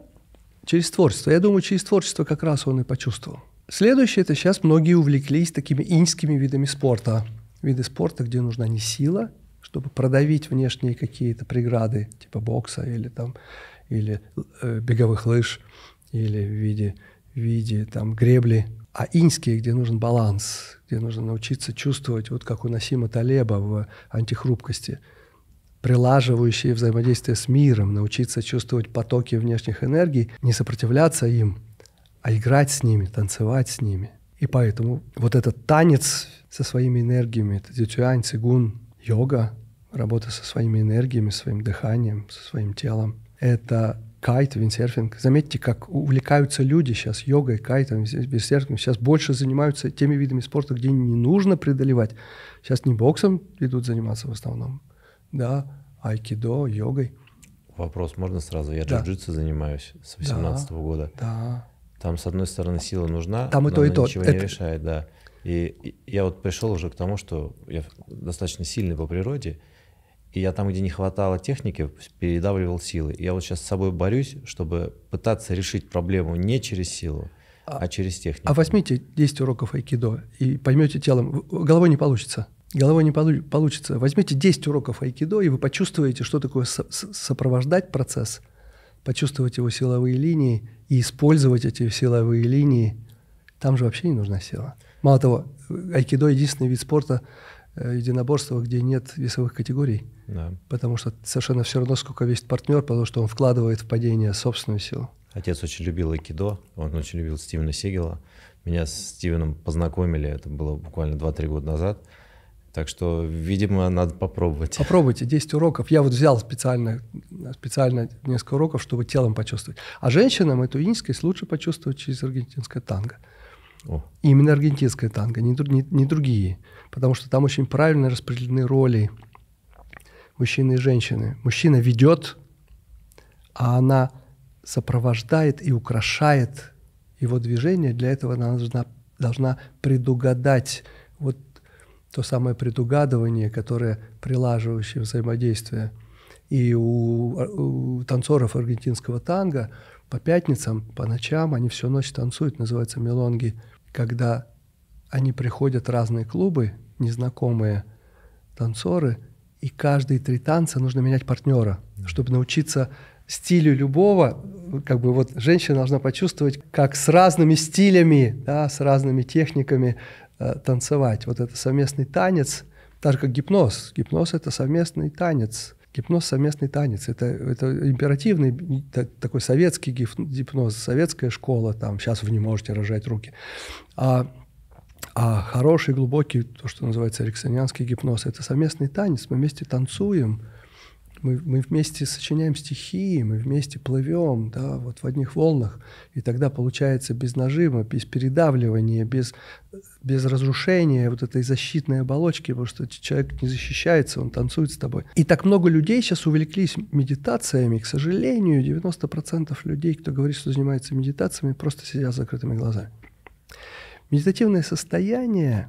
через творчество. Я думаю, через творчество как раз он и почувствовал. Следующее – это сейчас многие увлеклись такими иньскими видами спорта. Виды спорта, где нужна не сила, чтобы продавить внешние какие-то преграды, типа бокса или, там, или э, беговых лыж, или в виде виде там, гребли, а иньские, где нужен баланс, где нужно научиться чувствовать, вот как у Насима Талеба в «Антихрупкости», прилаживающие взаимодействие с миром, научиться чувствовать потоки внешних энергий, не сопротивляться им, а играть с ними, танцевать с ними. И поэтому вот этот танец со своими энергиями, это дзюцюань, цигун, йога, работа со своими энергиями, своим дыханием, со своим телом, это кайт, виндсерфинг. Заметьте, как увлекаются люди сейчас йогой, кайтом, виндсерфингом. Сейчас больше занимаются теми видами спорта, где не нужно преодолевать. Сейчас не боксом идут заниматься в основном, да, а айкидо, йогой. Вопрос можно сразу? Я да. джиу-джитсу занимаюсь с 18 да, года. Да. Там, с одной стороны, сила нужна, Там и но то, и то. ничего Это... не решает, да. И я вот пришел уже к тому, что я достаточно сильный по природе, и я там, где не хватало техники, передавливал силы. я вот сейчас с собой борюсь, чтобы пытаться решить проблему не через силу, а, а через технику. А возьмите 10 уроков айкидо и поймете телом. Головой не получится. Головой не получится. Возьмите 10 уроков айкидо, и вы почувствуете, что такое со сопровождать процесс, почувствовать его силовые линии и использовать эти силовые линии. Там же вообще не нужна сила. Мало того, э, айкидо — единственный вид спорта, Э, единоборствах, где нет весовых категорий. Да. Потому что совершенно все равно, сколько весит партнер, потому что он вкладывает в падение собственную силу. Отец очень любил айкидо, он очень любил Стивена Сигела. Меня с Стивеном познакомили, это было буквально 2-3 года назад. Так что, видимо, надо попробовать. Попробуйте, 10 уроков. Я вот взял специально, специально несколько уроков, чтобы телом почувствовать. А женщинам эту инскость лучше почувствовать через аргентинское танго. О. Именно аргентинское танго, не, не, не другие потому что там очень правильно распределены роли мужчины и женщины. Мужчина ведет, а она сопровождает и украшает его движение. Для этого она должна, должна предугадать вот то самое предугадывание, которое прилаживающее взаимодействие. И у, у танцоров аргентинского танго по пятницам, по ночам они всю ночь танцуют, называется мелонги, когда они приходят разные клубы, незнакомые танцоры, и каждые три танца нужно менять партнера, чтобы научиться стилю любого, как бы вот женщина должна почувствовать, как с разными стилями, да, с разными техниками э, танцевать. Вот это совместный танец, так же как гипноз. Гипноз это совместный танец. Гипноз – совместный танец. Это, это императивный такой советский гипноз, советская школа, там, сейчас вы не можете рожать руки. А а хороший, глубокий, то, что называется эриксонианский гипноз, это совместный танец. Мы вместе танцуем, мы, мы вместе сочиняем стихи, мы вместе плывем, да, вот в одних волнах. И тогда получается без нажима, без передавливания, без, без разрушения вот этой защитной оболочки, потому что человек не защищается, он танцует с тобой. И так много людей сейчас увлеклись медитациями. К сожалению, 90% людей, кто говорит, что занимается медитациями, просто сидят с закрытыми глазами. Медитативное состояние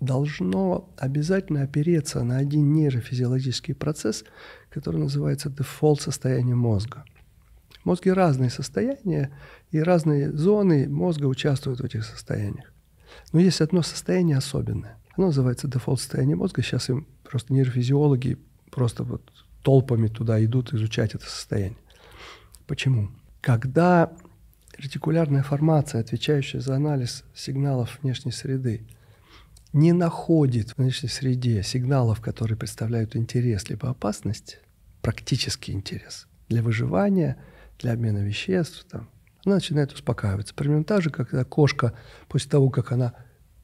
должно обязательно опереться на один нейрофизиологический процесс, который называется дефолт состояние мозга. В мозге разные состояния, и разные зоны мозга участвуют в этих состояниях. Но есть одно состояние особенное. Оно называется дефолт состояние мозга. Сейчас им просто нейрофизиологи просто вот толпами туда идут изучать это состояние. Почему? Когда ретикулярная формация, отвечающая за анализ сигналов внешней среды, не находит в внешней среде сигналов, которые представляют интерес либо опасность, практический интерес для выживания, для обмена веществ, там, она начинает успокаиваться. Примерно так же, когда кошка, после того, как она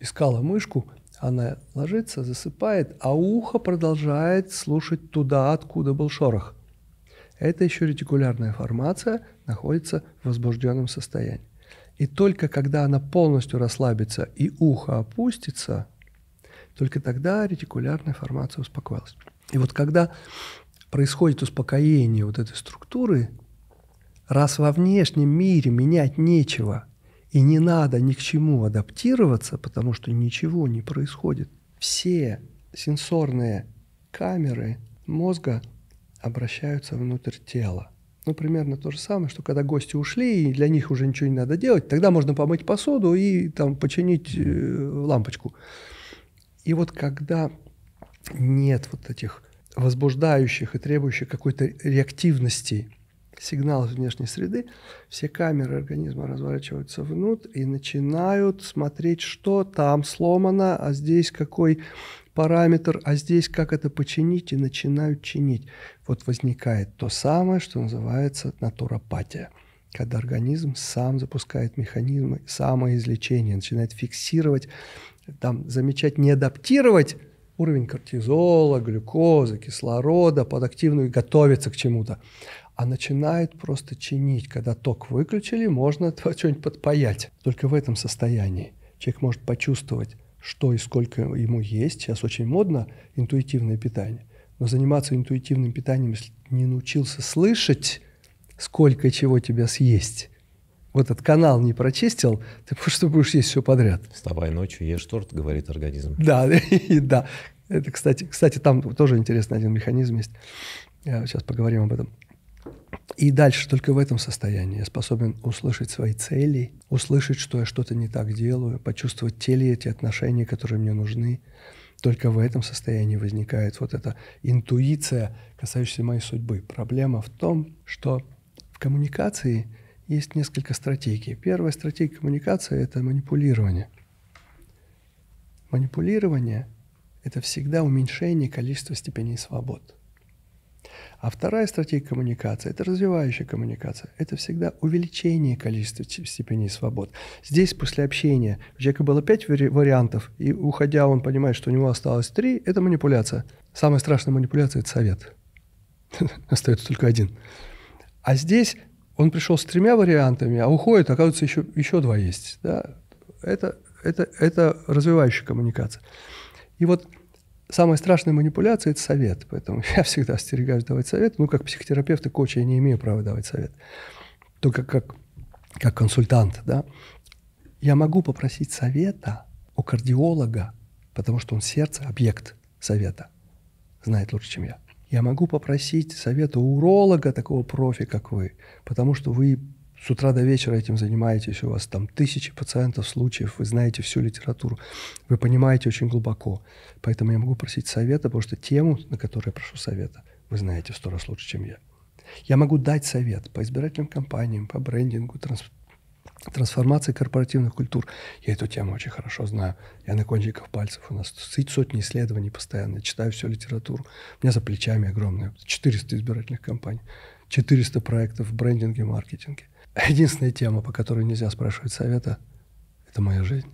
искала мышку, она ложится, засыпает, а ухо продолжает слушать туда, откуда был шорох эта еще ретикулярная формация находится в возбужденном состоянии. И только когда она полностью расслабится и ухо опустится, только тогда ретикулярная формация успокоилась. И вот когда происходит успокоение вот этой структуры, раз во внешнем мире менять нечего и не надо ни к чему адаптироваться, потому что ничего не происходит, все сенсорные камеры мозга обращаются внутрь тела. Ну, примерно то же самое, что когда гости ушли, и для них уже ничего не надо делать, тогда можно помыть посуду и там починить э, лампочку. И вот когда нет вот этих возбуждающих и требующих какой-то реактивности сигналов внешней среды, все камеры организма разворачиваются внутрь и начинают смотреть, что там сломано, а здесь какой параметр, а здесь как это починить, и начинают чинить. Вот возникает то самое, что называется натуропатия когда организм сам запускает механизмы самоизлечения, начинает фиксировать, там, замечать, не адаптировать уровень кортизола, глюкозы, кислорода под активную, готовиться к чему-то, а начинает просто чинить. Когда ток выключили, можно <laughs> что-нибудь подпаять. Только в этом состоянии человек может почувствовать, что и сколько ему есть. Сейчас очень модно интуитивное питание. Но заниматься интуитивным питанием, если не научился слышать, сколько чего тебя съесть, вот этот канал не прочистил, ты <laughs> просто будешь есть все подряд. Вставай ночью, ешь торт, говорит организм. Да, <laughs> да. Это, кстати, кстати, там тоже интересный один механизм есть. Сейчас поговорим об этом. И дальше только в этом состоянии я способен услышать свои цели, услышать, что я что-то не так делаю, почувствовать те ли эти отношения, которые мне нужны. Только в этом состоянии возникает вот эта интуиция, касающаяся моей судьбы. Проблема в том, что в коммуникации есть несколько стратегий. Первая стратегия коммуникации – это манипулирование. Манипулирование – это всегда уменьшение количества степеней свободы. А вторая стратегия коммуникации – это развивающая коммуникация. Это всегда увеличение количества степеней свобод. Здесь после общения у человека было пять вариантов, и уходя он понимает, что у него осталось три – это манипуляция. Самая страшная манипуляция – это совет. <laughs> Остается только один. А здесь он пришел с тремя вариантами, а уходит, оказывается, еще, еще два есть. Да? Это, это, это развивающая коммуникация. И вот самая страшная манипуляция – это совет. Поэтому <laughs> я всегда остерегаюсь давать совет. Ну, как психотерапевт и коуч я не имею права давать совет. Только как, как консультант, да. Я могу попросить совета у кардиолога, потому что он сердце, объект совета, знает лучше, чем я. Я могу попросить совета у уролога, такого профи, как вы, потому что вы с утра до вечера этим занимаетесь, у вас там тысячи пациентов, случаев, вы знаете всю литературу, вы понимаете очень глубоко. Поэтому я могу просить совета, потому что тему, на которую я прошу совета, вы знаете в сто раз лучше, чем я. Я могу дать совет по избирательным кампаниям, по брендингу, транс трансформации корпоративных культур. Я эту тему очень хорошо знаю. Я на кончиках пальцев. У нас сотни исследований постоянно. Я читаю всю литературу. У меня за плечами огромное. 400 избирательных кампаний. 400 проектов в брендинге, маркетинге. Единственная тема, по которой нельзя спрашивать совета, это моя жизнь.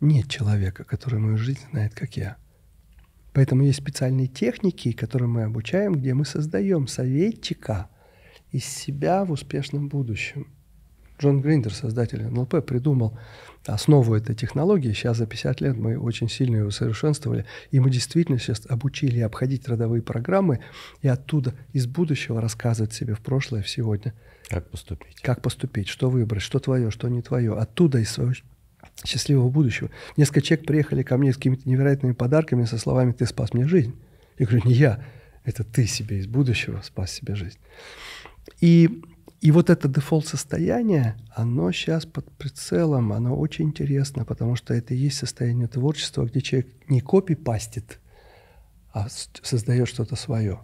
Нет человека, который мою жизнь знает, как я. Поэтому есть специальные техники, которые мы обучаем, где мы создаем советчика из себя в успешном будущем – Джон Гриндер, создатель НЛП, придумал основу этой технологии. Сейчас за 50 лет мы очень сильно ее усовершенствовали, и мы действительно сейчас обучили обходить родовые программы и оттуда из будущего рассказывать себе в прошлое, в сегодня. Как поступить? Как поступить, что выбрать, что твое, что не твое. Оттуда из своего счастливого будущего. Несколько человек приехали ко мне с какими-то невероятными подарками со словами «ты спас мне жизнь». Я говорю, не я, это ты себе из будущего спас себе жизнь. И и вот это дефолт-состояние, оно сейчас под прицелом, оно очень интересно, потому что это и есть состояние творчества, где человек не копипастит, а создает что-то свое.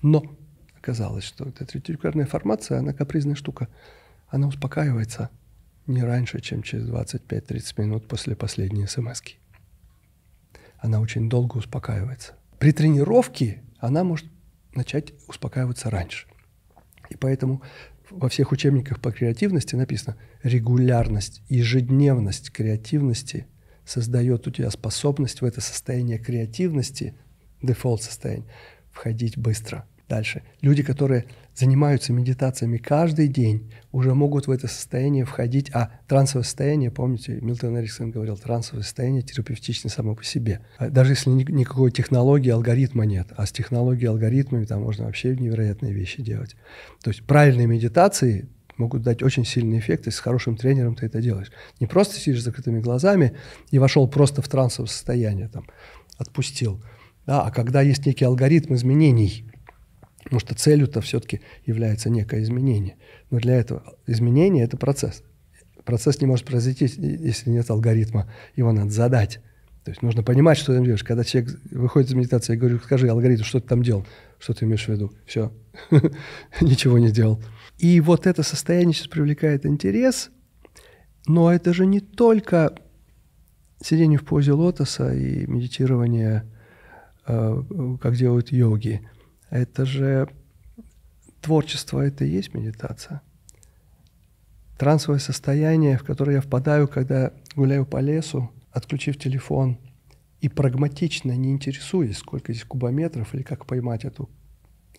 Но оказалось, что эта ретикулярная формация, она капризная штука. Она успокаивается не раньше, чем через 25-30 минут после последней смс -ки. Она очень долго успокаивается. При тренировке она может начать успокаиваться раньше. И поэтому во всех учебниках по креативности написано регулярность, ежедневность креативности создает у тебя способность в это состояние креативности, дефолт состояние, входить быстро. Дальше. Люди, которые занимаются медитациями каждый день, уже могут в это состояние входить, а трансовое состояние, помните, Милтон Эриксон говорил, трансовое состояние терапевтично само по себе. А даже если никакой технологии, алгоритма нет, а с технологией, алгоритмами там можно вообще невероятные вещи делать. То есть правильные медитации могут дать очень сильный эффект, если с хорошим тренером ты это делаешь. Не просто сидишь с закрытыми глазами и вошел просто в трансовое состояние, там, отпустил. Да, а когда есть некий алгоритм изменений, Потому что целью-то все-таки является некое изменение. Но для этого изменение – это процесс. Процесс не может произойти, если нет алгоритма. Его надо задать. То есть нужно понимать, что ты делаешь. Когда человек выходит из медитации, я говорю, скажи алгоритм, что ты там делал, что ты имеешь в виду. Все, <laughs> ничего не делал. И вот это состояние сейчас привлекает интерес, но это же не только сидение в позе лотоса и медитирование, э, как делают йоги – это же творчество, это и есть медитация. Трансовое состояние, в которое я впадаю, когда гуляю по лесу, отключив телефон, и прагматично, не интересуясь, сколько здесь кубометров или как поймать эту,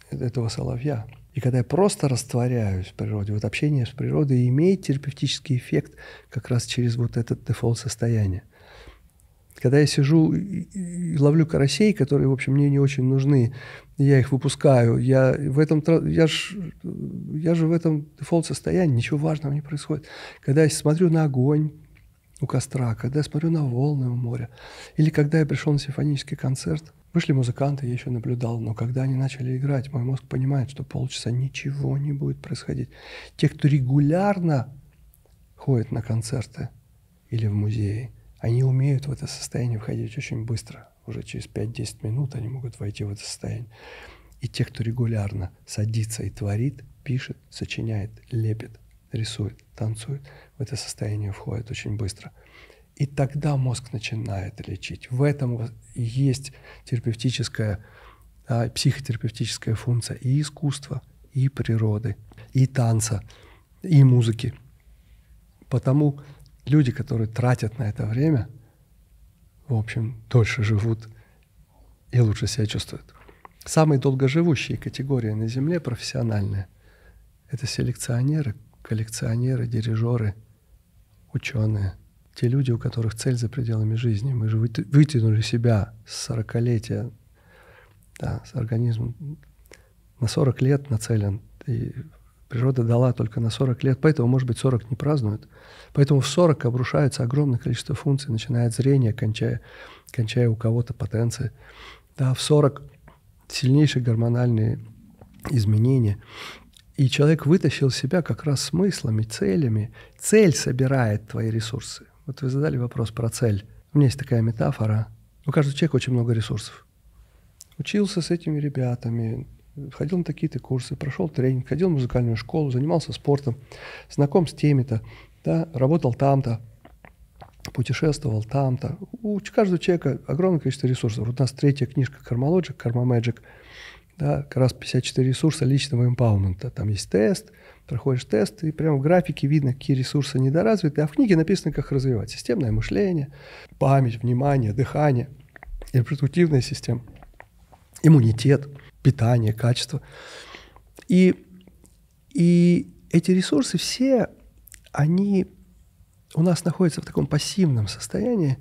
этого соловья. И когда я просто растворяюсь в природе, вот общение с природой имеет терапевтический эффект как раз через вот это дефолт-состояние состояния. Когда я сижу и ловлю карасей, которые, в общем, мне не очень нужны, я их выпускаю, я в этом, я ж, я же в этом дефолт-состоянии, ничего важного не происходит. Когда я смотрю на огонь у костра, когда я смотрю на волны у моря, или когда я пришел на симфонический концерт, вышли музыканты, я еще наблюдал, но когда они начали играть, мой мозг понимает, что полчаса ничего не будет происходить. Те, кто регулярно ходит на концерты или в музеи, они умеют в это состояние входить очень быстро. Уже через 5-10 минут они могут войти в это состояние. И те, кто регулярно садится и творит, пишет, сочиняет, лепит, рисует, танцует, в это состояние входит очень быстро. И тогда мозг начинает лечить. В этом есть терапевтическая, а, психотерапевтическая функция и искусства, и природы, и танца, и музыки. Потому люди, которые тратят на это время, в общем, дольше живут и лучше себя чувствуют. Самые долгоживущие категории на Земле профессиональные – это селекционеры, коллекционеры, дирижеры, ученые. Те люди, у которых цель за пределами жизни. Мы же вытянули себя с 40-летия, да, с организмом на 40 лет нацелен и Природа дала только на 40 лет, поэтому, может быть, 40 не празднуют. Поэтому в 40 обрушается огромное количество функций, начиная от зрения, кончая, кончая у кого-то потенции. Да, в 40 сильнейшие гормональные изменения. И человек вытащил себя как раз смыслами, целями. Цель собирает твои ресурсы. Вот вы задали вопрос про цель. У меня есть такая метафора. Ну, у каждого человека очень много ресурсов. Учился с этими ребятами, ходил на такие-то курсы, прошел тренинг, ходил в музыкальную школу, занимался спортом, знаком с теми-то, да, работал там-то, путешествовал там-то. У каждого человека огромное количество ресурсов. Вот у нас третья книжка «Кармалоджик», «Карма Magic, да, как раз 54 ресурса личного эмпаумента. Там есть тест, проходишь тест, и прямо в графике видно, какие ресурсы недоразвиты, а в книге написано, как развивать системное мышление, память, внимание, дыхание, репродуктивная система, иммунитет – питание, качество. И, и эти ресурсы все, они у нас находятся в таком пассивном состоянии,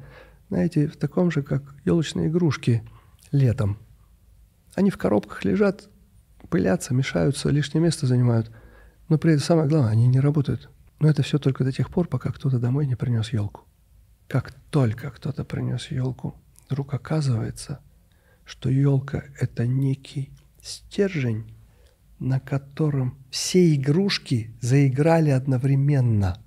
знаете, в таком же, как елочные игрушки летом. Они в коробках лежат, пылятся, мешаются, лишнее место занимают. Но при этом самое главное, они не работают. Но это все только до тех пор, пока кто-то домой не принес елку. Как только кто-то принес елку, вдруг оказывается, что елка это некий стержень, на котором все игрушки заиграли одновременно.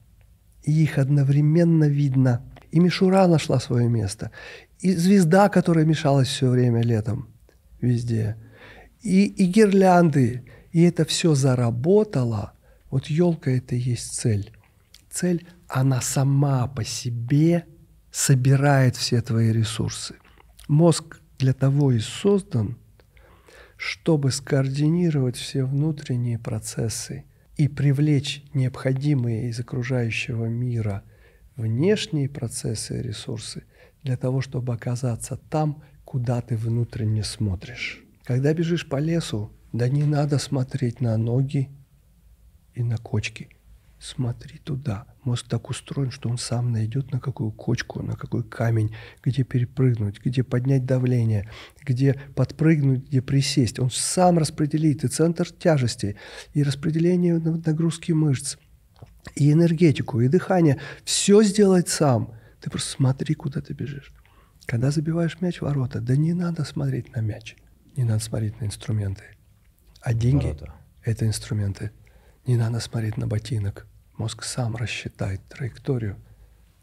И их одновременно видно. И мишура нашла свое место. И звезда, которая мешалась все время летом везде. И, и гирлянды. И это все заработало. Вот елка это и есть цель. Цель, она сама по себе собирает все твои ресурсы. Мозг для того и создан – чтобы скоординировать все внутренние процессы и привлечь необходимые из окружающего мира внешние процессы и ресурсы для того, чтобы оказаться там, куда ты внутренне смотришь. Когда бежишь по лесу, да не надо смотреть на ноги и на кочки – смотри туда. Мозг так устроен, что он сам найдет, на какую кочку, на какой камень, где перепрыгнуть, где поднять давление, где подпрыгнуть, где присесть. Он сам распределит и центр тяжести, и распределение нагрузки мышц, и энергетику, и дыхание. Все сделать сам. Ты просто смотри, куда ты бежишь. Когда забиваешь мяч в ворота, да не надо смотреть на мяч, не надо смотреть на инструменты. А деньги – это инструменты. Не надо смотреть на ботинок, Мозг сам рассчитает траекторию,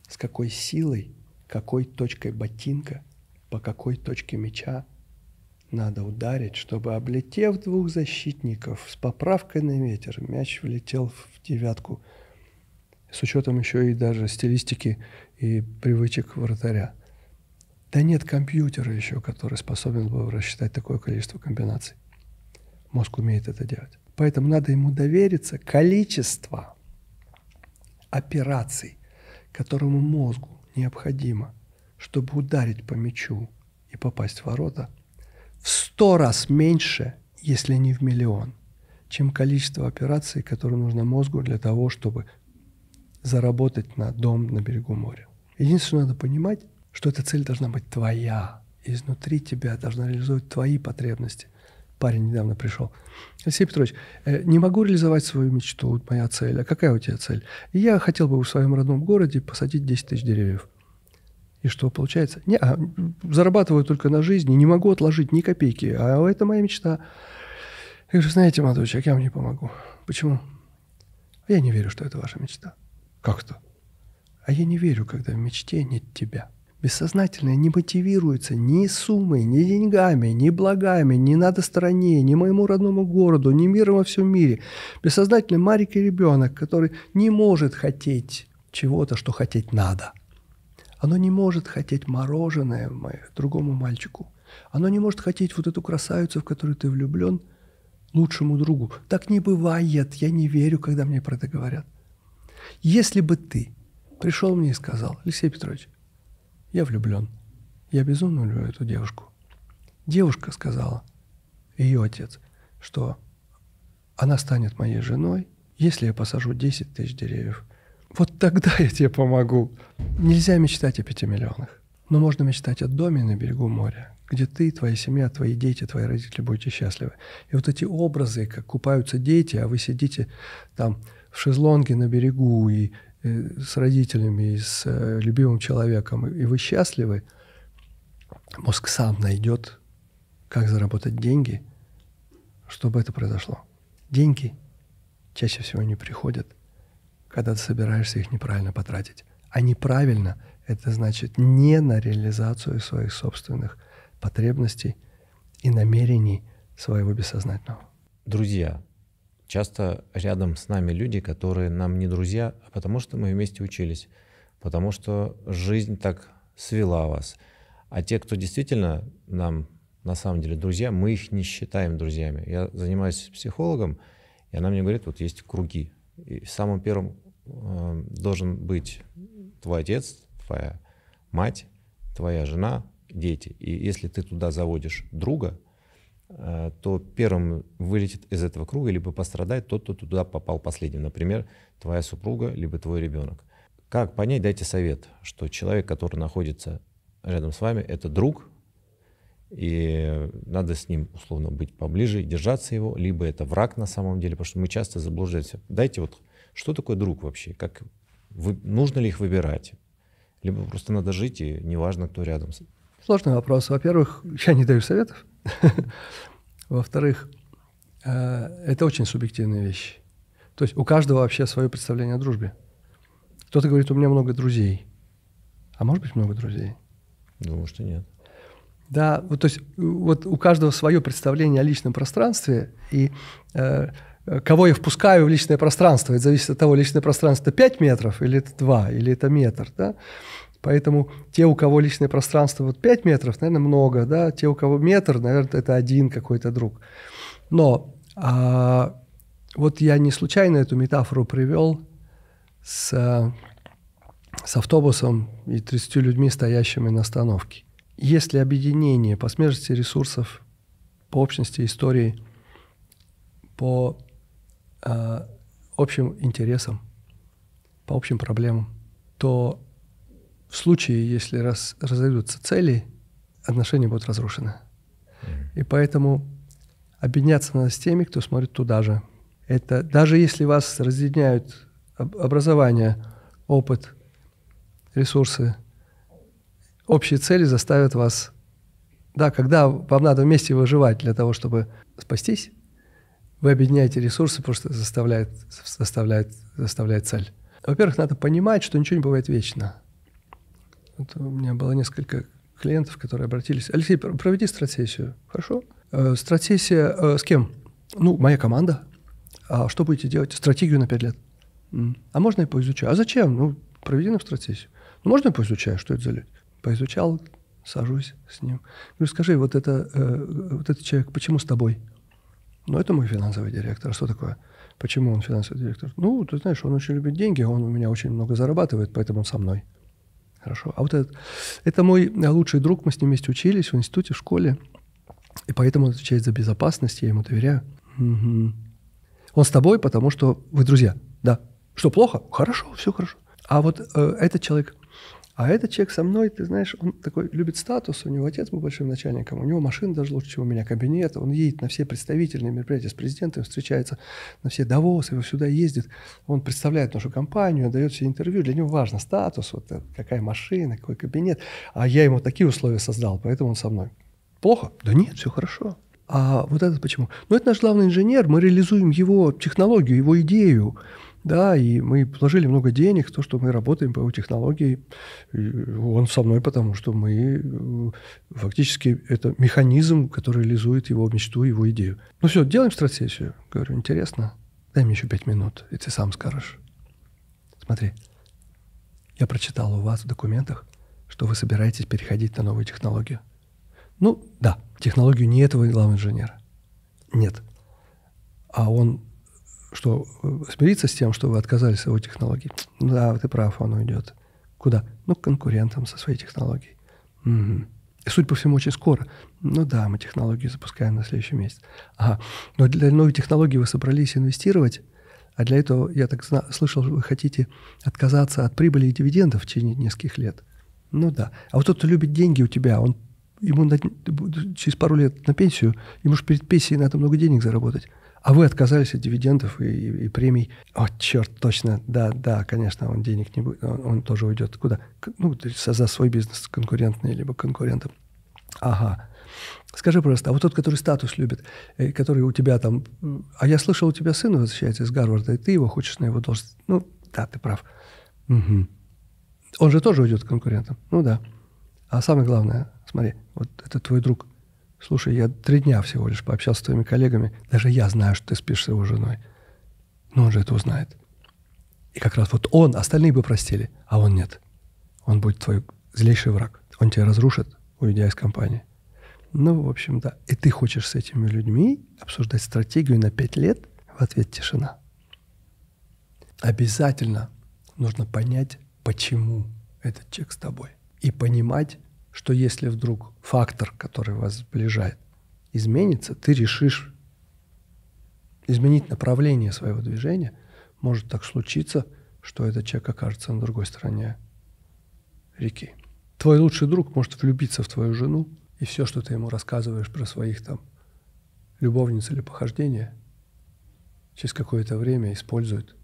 с какой силой, какой точкой ботинка, по какой точке мяча надо ударить, чтобы, облетев двух защитников с поправкой на ветер, мяч влетел в девятку. С учетом еще и даже стилистики и привычек вратаря. Да нет компьютера еще, который способен был рассчитать такое количество комбинаций. Мозг умеет это делать. Поэтому надо ему довериться количество операций, которому мозгу необходимо, чтобы ударить по мячу и попасть в ворота, в сто раз меньше, если не в миллион, чем количество операций, которые нужно мозгу для того, чтобы заработать на дом на берегу моря. Единственное, надо понимать, что эта цель должна быть твоя. Изнутри тебя должна реализовать твои потребности парень недавно пришел. Алексей Петрович, э, не могу реализовать свою мечту, вот моя цель. А какая у тебя цель? Я хотел бы в своем родном городе посадить 10 тысяч деревьев. И что получается? Не, а, зарабатываю только на жизни, не могу отложить ни копейки, а это моя мечта. Я говорю, знаете, молодой человек, я вам не помогу. Почему? Я не верю, что это ваша мечта. Как то? А я не верю, когда в мечте нет тебя. Бессознательное не мотивируется ни суммой, ни деньгами, ни благами, ни надо стране, ни моему родному городу, ни миром во всем мире. Бессознательный маленький ребенок, который не может хотеть чего-то, что хотеть надо. Оно не может хотеть мороженое другому мальчику. Оно не может хотеть вот эту красавицу, в которую ты влюблен, лучшему другу. Так не бывает. Я не верю, когда мне про это говорят. Если бы ты пришел мне и сказал, Алексей Петрович, я влюблен. Я безумно люблю эту девушку. Девушка сказала, ее отец, что она станет моей женой, если я посажу 10 тысяч деревьев. Вот тогда я тебе помогу. Нельзя мечтать о 5 миллионах. Но можно мечтать о доме на берегу моря, где ты, твоя семья, твои дети, твои родители будете счастливы. И вот эти образы, как купаются дети, а вы сидите там в шезлонге на берегу и Э, с родителями, и с э, любимым человеком, и вы счастливы, мозг сам найдет, как заработать деньги, чтобы это произошло. Деньги чаще всего не приходят, когда ты собираешься их неправильно потратить. А неправильно – это значит не на реализацию своих собственных потребностей и намерений своего бессознательного. Друзья, Часто рядом с нами люди, которые нам не друзья, а потому что мы вместе учились, потому что жизнь так свела вас. А те, кто действительно нам на самом деле друзья, мы их не считаем друзьями. Я занимаюсь психологом, и она мне говорит, вот есть круги. И самым первым э, должен быть твой отец, твоя мать, твоя жена, дети. И если ты туда заводишь друга, Э, то первым вылетит из этого круга, либо пострадает тот, кто туда попал последним. Например, твоя супруга, либо твой ребенок. Как понять, дайте совет, что человек, который находится рядом с вами, это друг, и надо с ним условно быть поближе, держаться его, либо это враг на самом деле, потому что мы часто заблуждаемся. Дайте вот, что такое друг вообще, как вы, нужно ли их выбирать, либо просто надо жить, и неважно, кто рядом. Сложный вопрос. Во-первых, я не даю советов, <laughs> Во-вторых, э, это очень субъективная вещь. То есть у каждого вообще свое представление о дружбе. Кто-то говорит, у меня много друзей. А может быть много друзей? Думаю, что нет. Да, вот, то есть вот у каждого свое представление о личном пространстве, и э, э кого я впускаю в личное пространство, это зависит от того, личное пространство это 5 метров или это 2, или это метр, да? Поэтому те, у кого личное пространство вот 5 метров, наверное, много, да, те, у кого метр, наверное, это один какой-то друг. Но а, вот я не случайно эту метафору привел с, с автобусом и 30 людьми, стоящими на остановке. Если объединение по смежности ресурсов, по общности истории, по а, общим интересам, по общим проблемам, то в случае, если раз, разойдутся цели, отношения будут разрушены. И поэтому объединяться надо с теми, кто смотрит туда же. Это даже если вас разъединяют образование, опыт, ресурсы, общие цели заставят вас, да, когда вам надо вместе выживать для того, чтобы спастись, вы объединяете ресурсы, потому что заставляет, заставляет, заставляет цель. Во-первых, надо понимать, что ничего не бывает вечно. Это у меня было несколько клиентов, которые обратились. Алексей, проведи стратсессию. Хорошо. Э, стратсессия э, с кем? Ну, моя команда. А что будете делать? Стратегию на 5 лет. А можно я поизучаю? А зачем? Ну, проведи нам стратсессию. Ну, можно я поизучаю, что это за люди? Поизучал, сажусь с ним. Говорю, скажи, вот, это, э, вот этот человек, почему с тобой? Ну, это мой финансовый директор. Что такое? Почему он финансовый директор? Ну, ты знаешь, он очень любит деньги, он у меня очень много зарабатывает, поэтому он со мной. Хорошо. А вот этот, это мой э, лучший друг, мы с ним вместе учились в институте, в школе. И поэтому он отвечает за безопасность, я ему доверяю. Угу. Он с тобой, потому что вы друзья. Да. Что, плохо? Хорошо, все хорошо. А вот э, этот человек, а этот человек со мной, ты знаешь, он такой любит статус, у него отец был большим начальником, у него машина даже лучше, чем у меня, кабинет, он едет на все представительные мероприятия с президентом, встречается на все Давосы, его сюда ездит, он представляет нашу компанию, дает все интервью, для него важно статус, вот какая машина, какой кабинет, а я ему такие условия создал, поэтому он со мной. Плохо? Да нет, все хорошо. А вот это почему? Ну, это наш главный инженер, мы реализуем его технологию, его идею. Да, и мы вложили много денег, то, что мы работаем по его технологии, он со мной, потому что мы э, фактически это механизм, который реализует его мечту, его идею. Ну все, делаем стратегию. Говорю, интересно, дай мне еще пять минут, и ты сам скажешь. Смотри, я прочитал у вас в документах, что вы собираетесь переходить на новую технологию. Ну, да, технологию не этого главного инженера. Нет. А он что э, смириться с тем, что вы отказались от его технологии. Да, ты прав, он уйдет. Куда? Ну, к конкурентам со своей технологией. Угу. И, судя по всему, очень скоро. Ну да, мы технологии запускаем на следующий месяц. Ага. Но для новой технологии вы собрались инвестировать, а для этого, я так зна- слышал, вы хотите отказаться от прибыли и дивидендов в течение нескольких лет. Ну да. А вот тот, кто любит деньги у тебя, он ему на, через пару лет на пенсию, ему же перед пенсией надо много денег заработать а вы отказались от дивидендов и, и, и премий. О, черт, точно, да, да, конечно, он денег не будет, он, он тоже уйдет. Куда? Ну, за свой бизнес конкурентный, либо конкурентом. Ага. Скажи просто, а вот тот, который статус любит, э, который у тебя там... А я слышал, у тебя сын возвращается из Гарварда, и ты его хочешь на его должность. Ну, да, ты прав. Угу. Он же тоже уйдет конкурентом. Ну да. А самое главное, смотри, вот это твой друг, Слушай, я три дня всего лишь пообщался с твоими коллегами. Даже я знаю, что ты спишь с его женой. Но он же это узнает. И как раз вот он, остальные бы простили, а он нет. Он будет твой злейший враг. Он тебя разрушит, уйдя из компании. Ну, в общем, да. И ты хочешь с этими людьми обсуждать стратегию на пять лет, в ответ тишина. Обязательно нужно понять, почему этот человек с тобой. И понимать, что если вдруг фактор, который вас сближает, изменится, ты решишь изменить направление своего движения, может так случиться, что этот человек окажется на другой стороне реки. Твой лучший друг может влюбиться в твою жену, и все, что ты ему рассказываешь про своих там любовниц или похождения, через какое-то время использует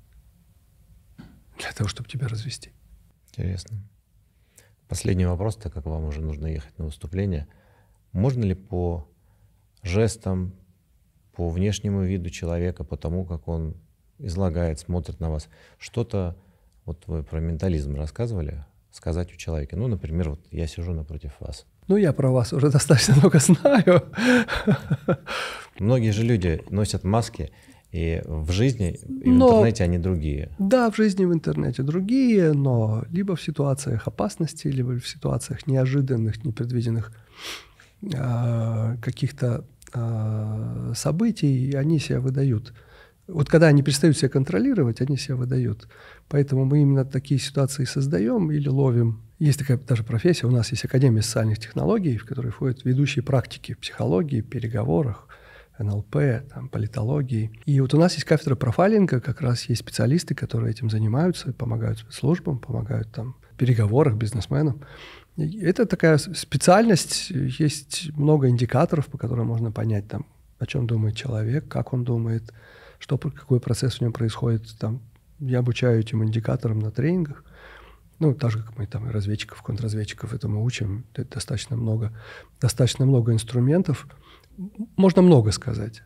для того, чтобы тебя развести. Интересно. Последний вопрос, так как вам уже нужно ехать на выступление. Можно ли по жестам, по внешнему виду человека, по тому, как он излагает, смотрит на вас, что-то, вот вы про ментализм рассказывали, сказать у человека? Ну, например, вот я сижу напротив вас. Ну, я про вас уже <laughs> достаточно много знаю. Многие же люди носят маски, и в жизни и но, в интернете они другие. Да, в жизни в интернете другие, но либо в ситуациях опасности, либо в ситуациях неожиданных, непредвиденных э, каких-то э, событий, они себя выдают. Вот когда они перестают себя контролировать, они себя выдают. Поэтому мы именно такие ситуации создаем или ловим. Есть такая даже профессия, у нас есть Академия социальных технологий, в которой входят ведущие практики в психологии, переговорах, НЛП, там, политологии. И вот у нас есть кафедра профайлинга, как раз есть специалисты, которые этим занимаются, помогают службам, помогают там переговорах бизнесменам. это такая специальность, есть много индикаторов, по которым можно понять, там, о чем думает человек, как он думает, что, какой процесс в нем происходит. Там, я обучаю этим индикаторам на тренингах. Ну, так же, как мы там разведчиков, контрразведчиков этому учим, это достаточно много, достаточно много инструментов можно много сказать.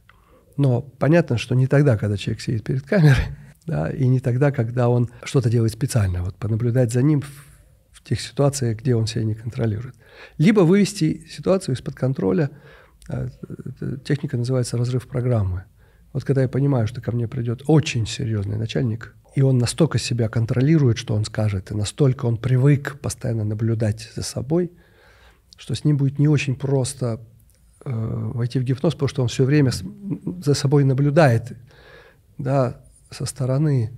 Но понятно, что не тогда, когда человек сидит перед камерой, <laughs> да, и не тогда, когда он что-то делает специально, вот понаблюдать за ним в, в тех ситуациях, где он себя не контролирует. Либо вывести ситуацию из-под контроля, а, э, э, техника называется разрыв программы. Вот когда я понимаю, что ко мне придет очень серьезный начальник, и он настолько себя контролирует, что он скажет, и настолько он привык постоянно наблюдать за собой, что с ним будет не очень просто Э, войти в гипноз, потому что он все время за собой наблюдает, да, со стороны.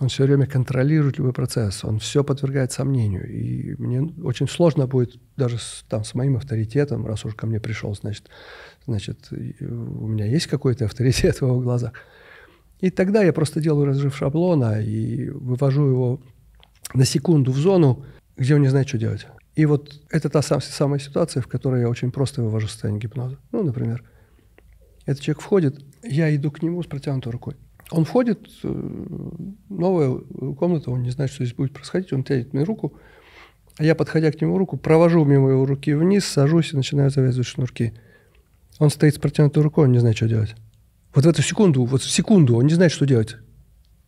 Он все время контролирует любой процесс, он все подвергает сомнению. И мне очень сложно будет даже с, там, с моим авторитетом, раз уж ко мне пришел, значит, значит у меня есть какой-то авторитет в его глазах. И тогда я просто делаю разрыв шаблона и вывожу его на секунду в зону, где он не знает, что делать. И вот это та сам, самая ситуация, в которой я очень просто вывожу состояние гипноза. Ну, например, этот человек входит, я иду к нему с протянутой рукой. Он входит, э, новая комната, он не знает, что здесь будет происходить, он тянет мне руку, а я, подходя к нему руку, провожу мимо его руки вниз, сажусь и начинаю завязывать шнурки. Он стоит с протянутой рукой, он не знает, что делать. Вот в эту секунду, вот в секунду он не знает, что делать.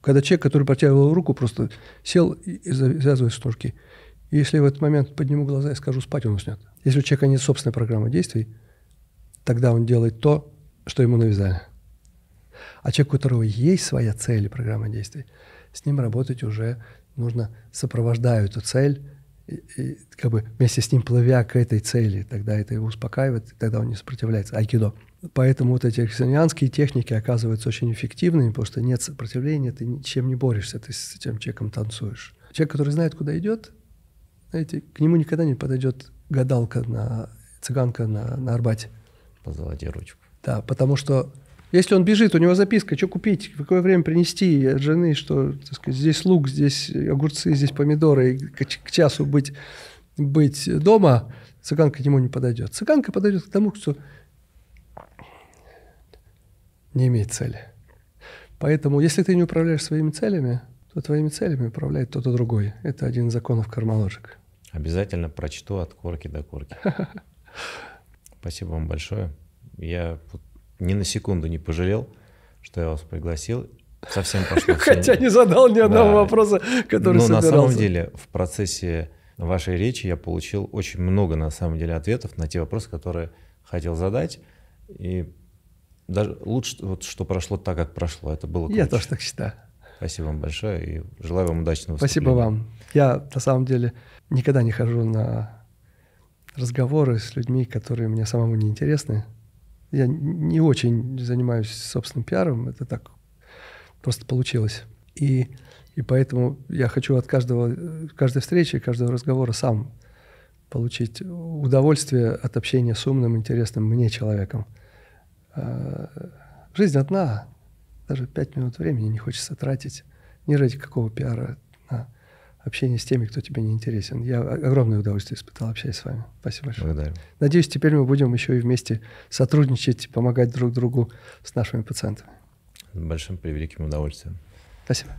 Когда человек, который протягивал руку, просто сел и завязывает шнурки – и если в этот момент подниму глаза и скажу «спать», он уснет. Если у человека нет собственной программы действий, тогда он делает то, что ему навязали. А человек, у которого есть своя цель и программа действий, с ним работать уже нужно, сопровождая эту цель, и, и, как бы вместе с ним плывя к этой цели, тогда это его успокаивает, и тогда он не сопротивляется. Айкидо. Поэтому вот эти христианские техники оказываются очень эффективными, потому что нет сопротивления, ты ничем не борешься, ты с этим человеком танцуешь. Человек, который знает, куда идет, знаете, к нему никогда не подойдет гадалка на цыганка на, на Арбате. По золоте ручку. Да, потому что если он бежит, у него записка, что купить, в какое время принести от жены, что так сказать, здесь лук, здесь огурцы, здесь помидоры, и к, к часу быть, быть дома, цыганка к нему не подойдет. Цыганка подойдет к тому, кто не имеет цели. Поэтому, если ты не управляешь своими целями, то твоими целями управляет кто-то другой. Это один из законов кармалоджика. Обязательно прочту от корки до корки. <laughs> Спасибо вам большое. Я ни на секунду не пожалел, что я вас пригласил. Совсем пошло. <laughs> Хотя не задал ни одного вопроса, который Но ну, на самом деле в процессе вашей речи я получил очень много, на самом деле, ответов на те вопросы, которые хотел задать. И даже лучше, вот, что прошло так, как прошло. Это было круче. Я тоже так считаю. Спасибо вам большое и желаю вам удачного Спасибо вам. Я на самом деле никогда не хожу на разговоры с людьми, которые мне самому не интересны. Я не очень занимаюсь собственным пиаром, это так просто получилось. И, и поэтому я хочу от каждого, каждой встречи, каждого разговора сам получить удовольствие от общения с умным, интересным мне человеком. А, жизнь одна, даже пять минут времени не хочется тратить ни ради какого пиара общение с теми, кто тебе не интересен. Я огромное удовольствие испытал, общаясь с вами. Спасибо большое. Благодарю. Надеюсь, теперь мы будем еще и вместе сотрудничать, помогать друг другу с нашими пациентами. С большим превеликим удовольствием. Спасибо.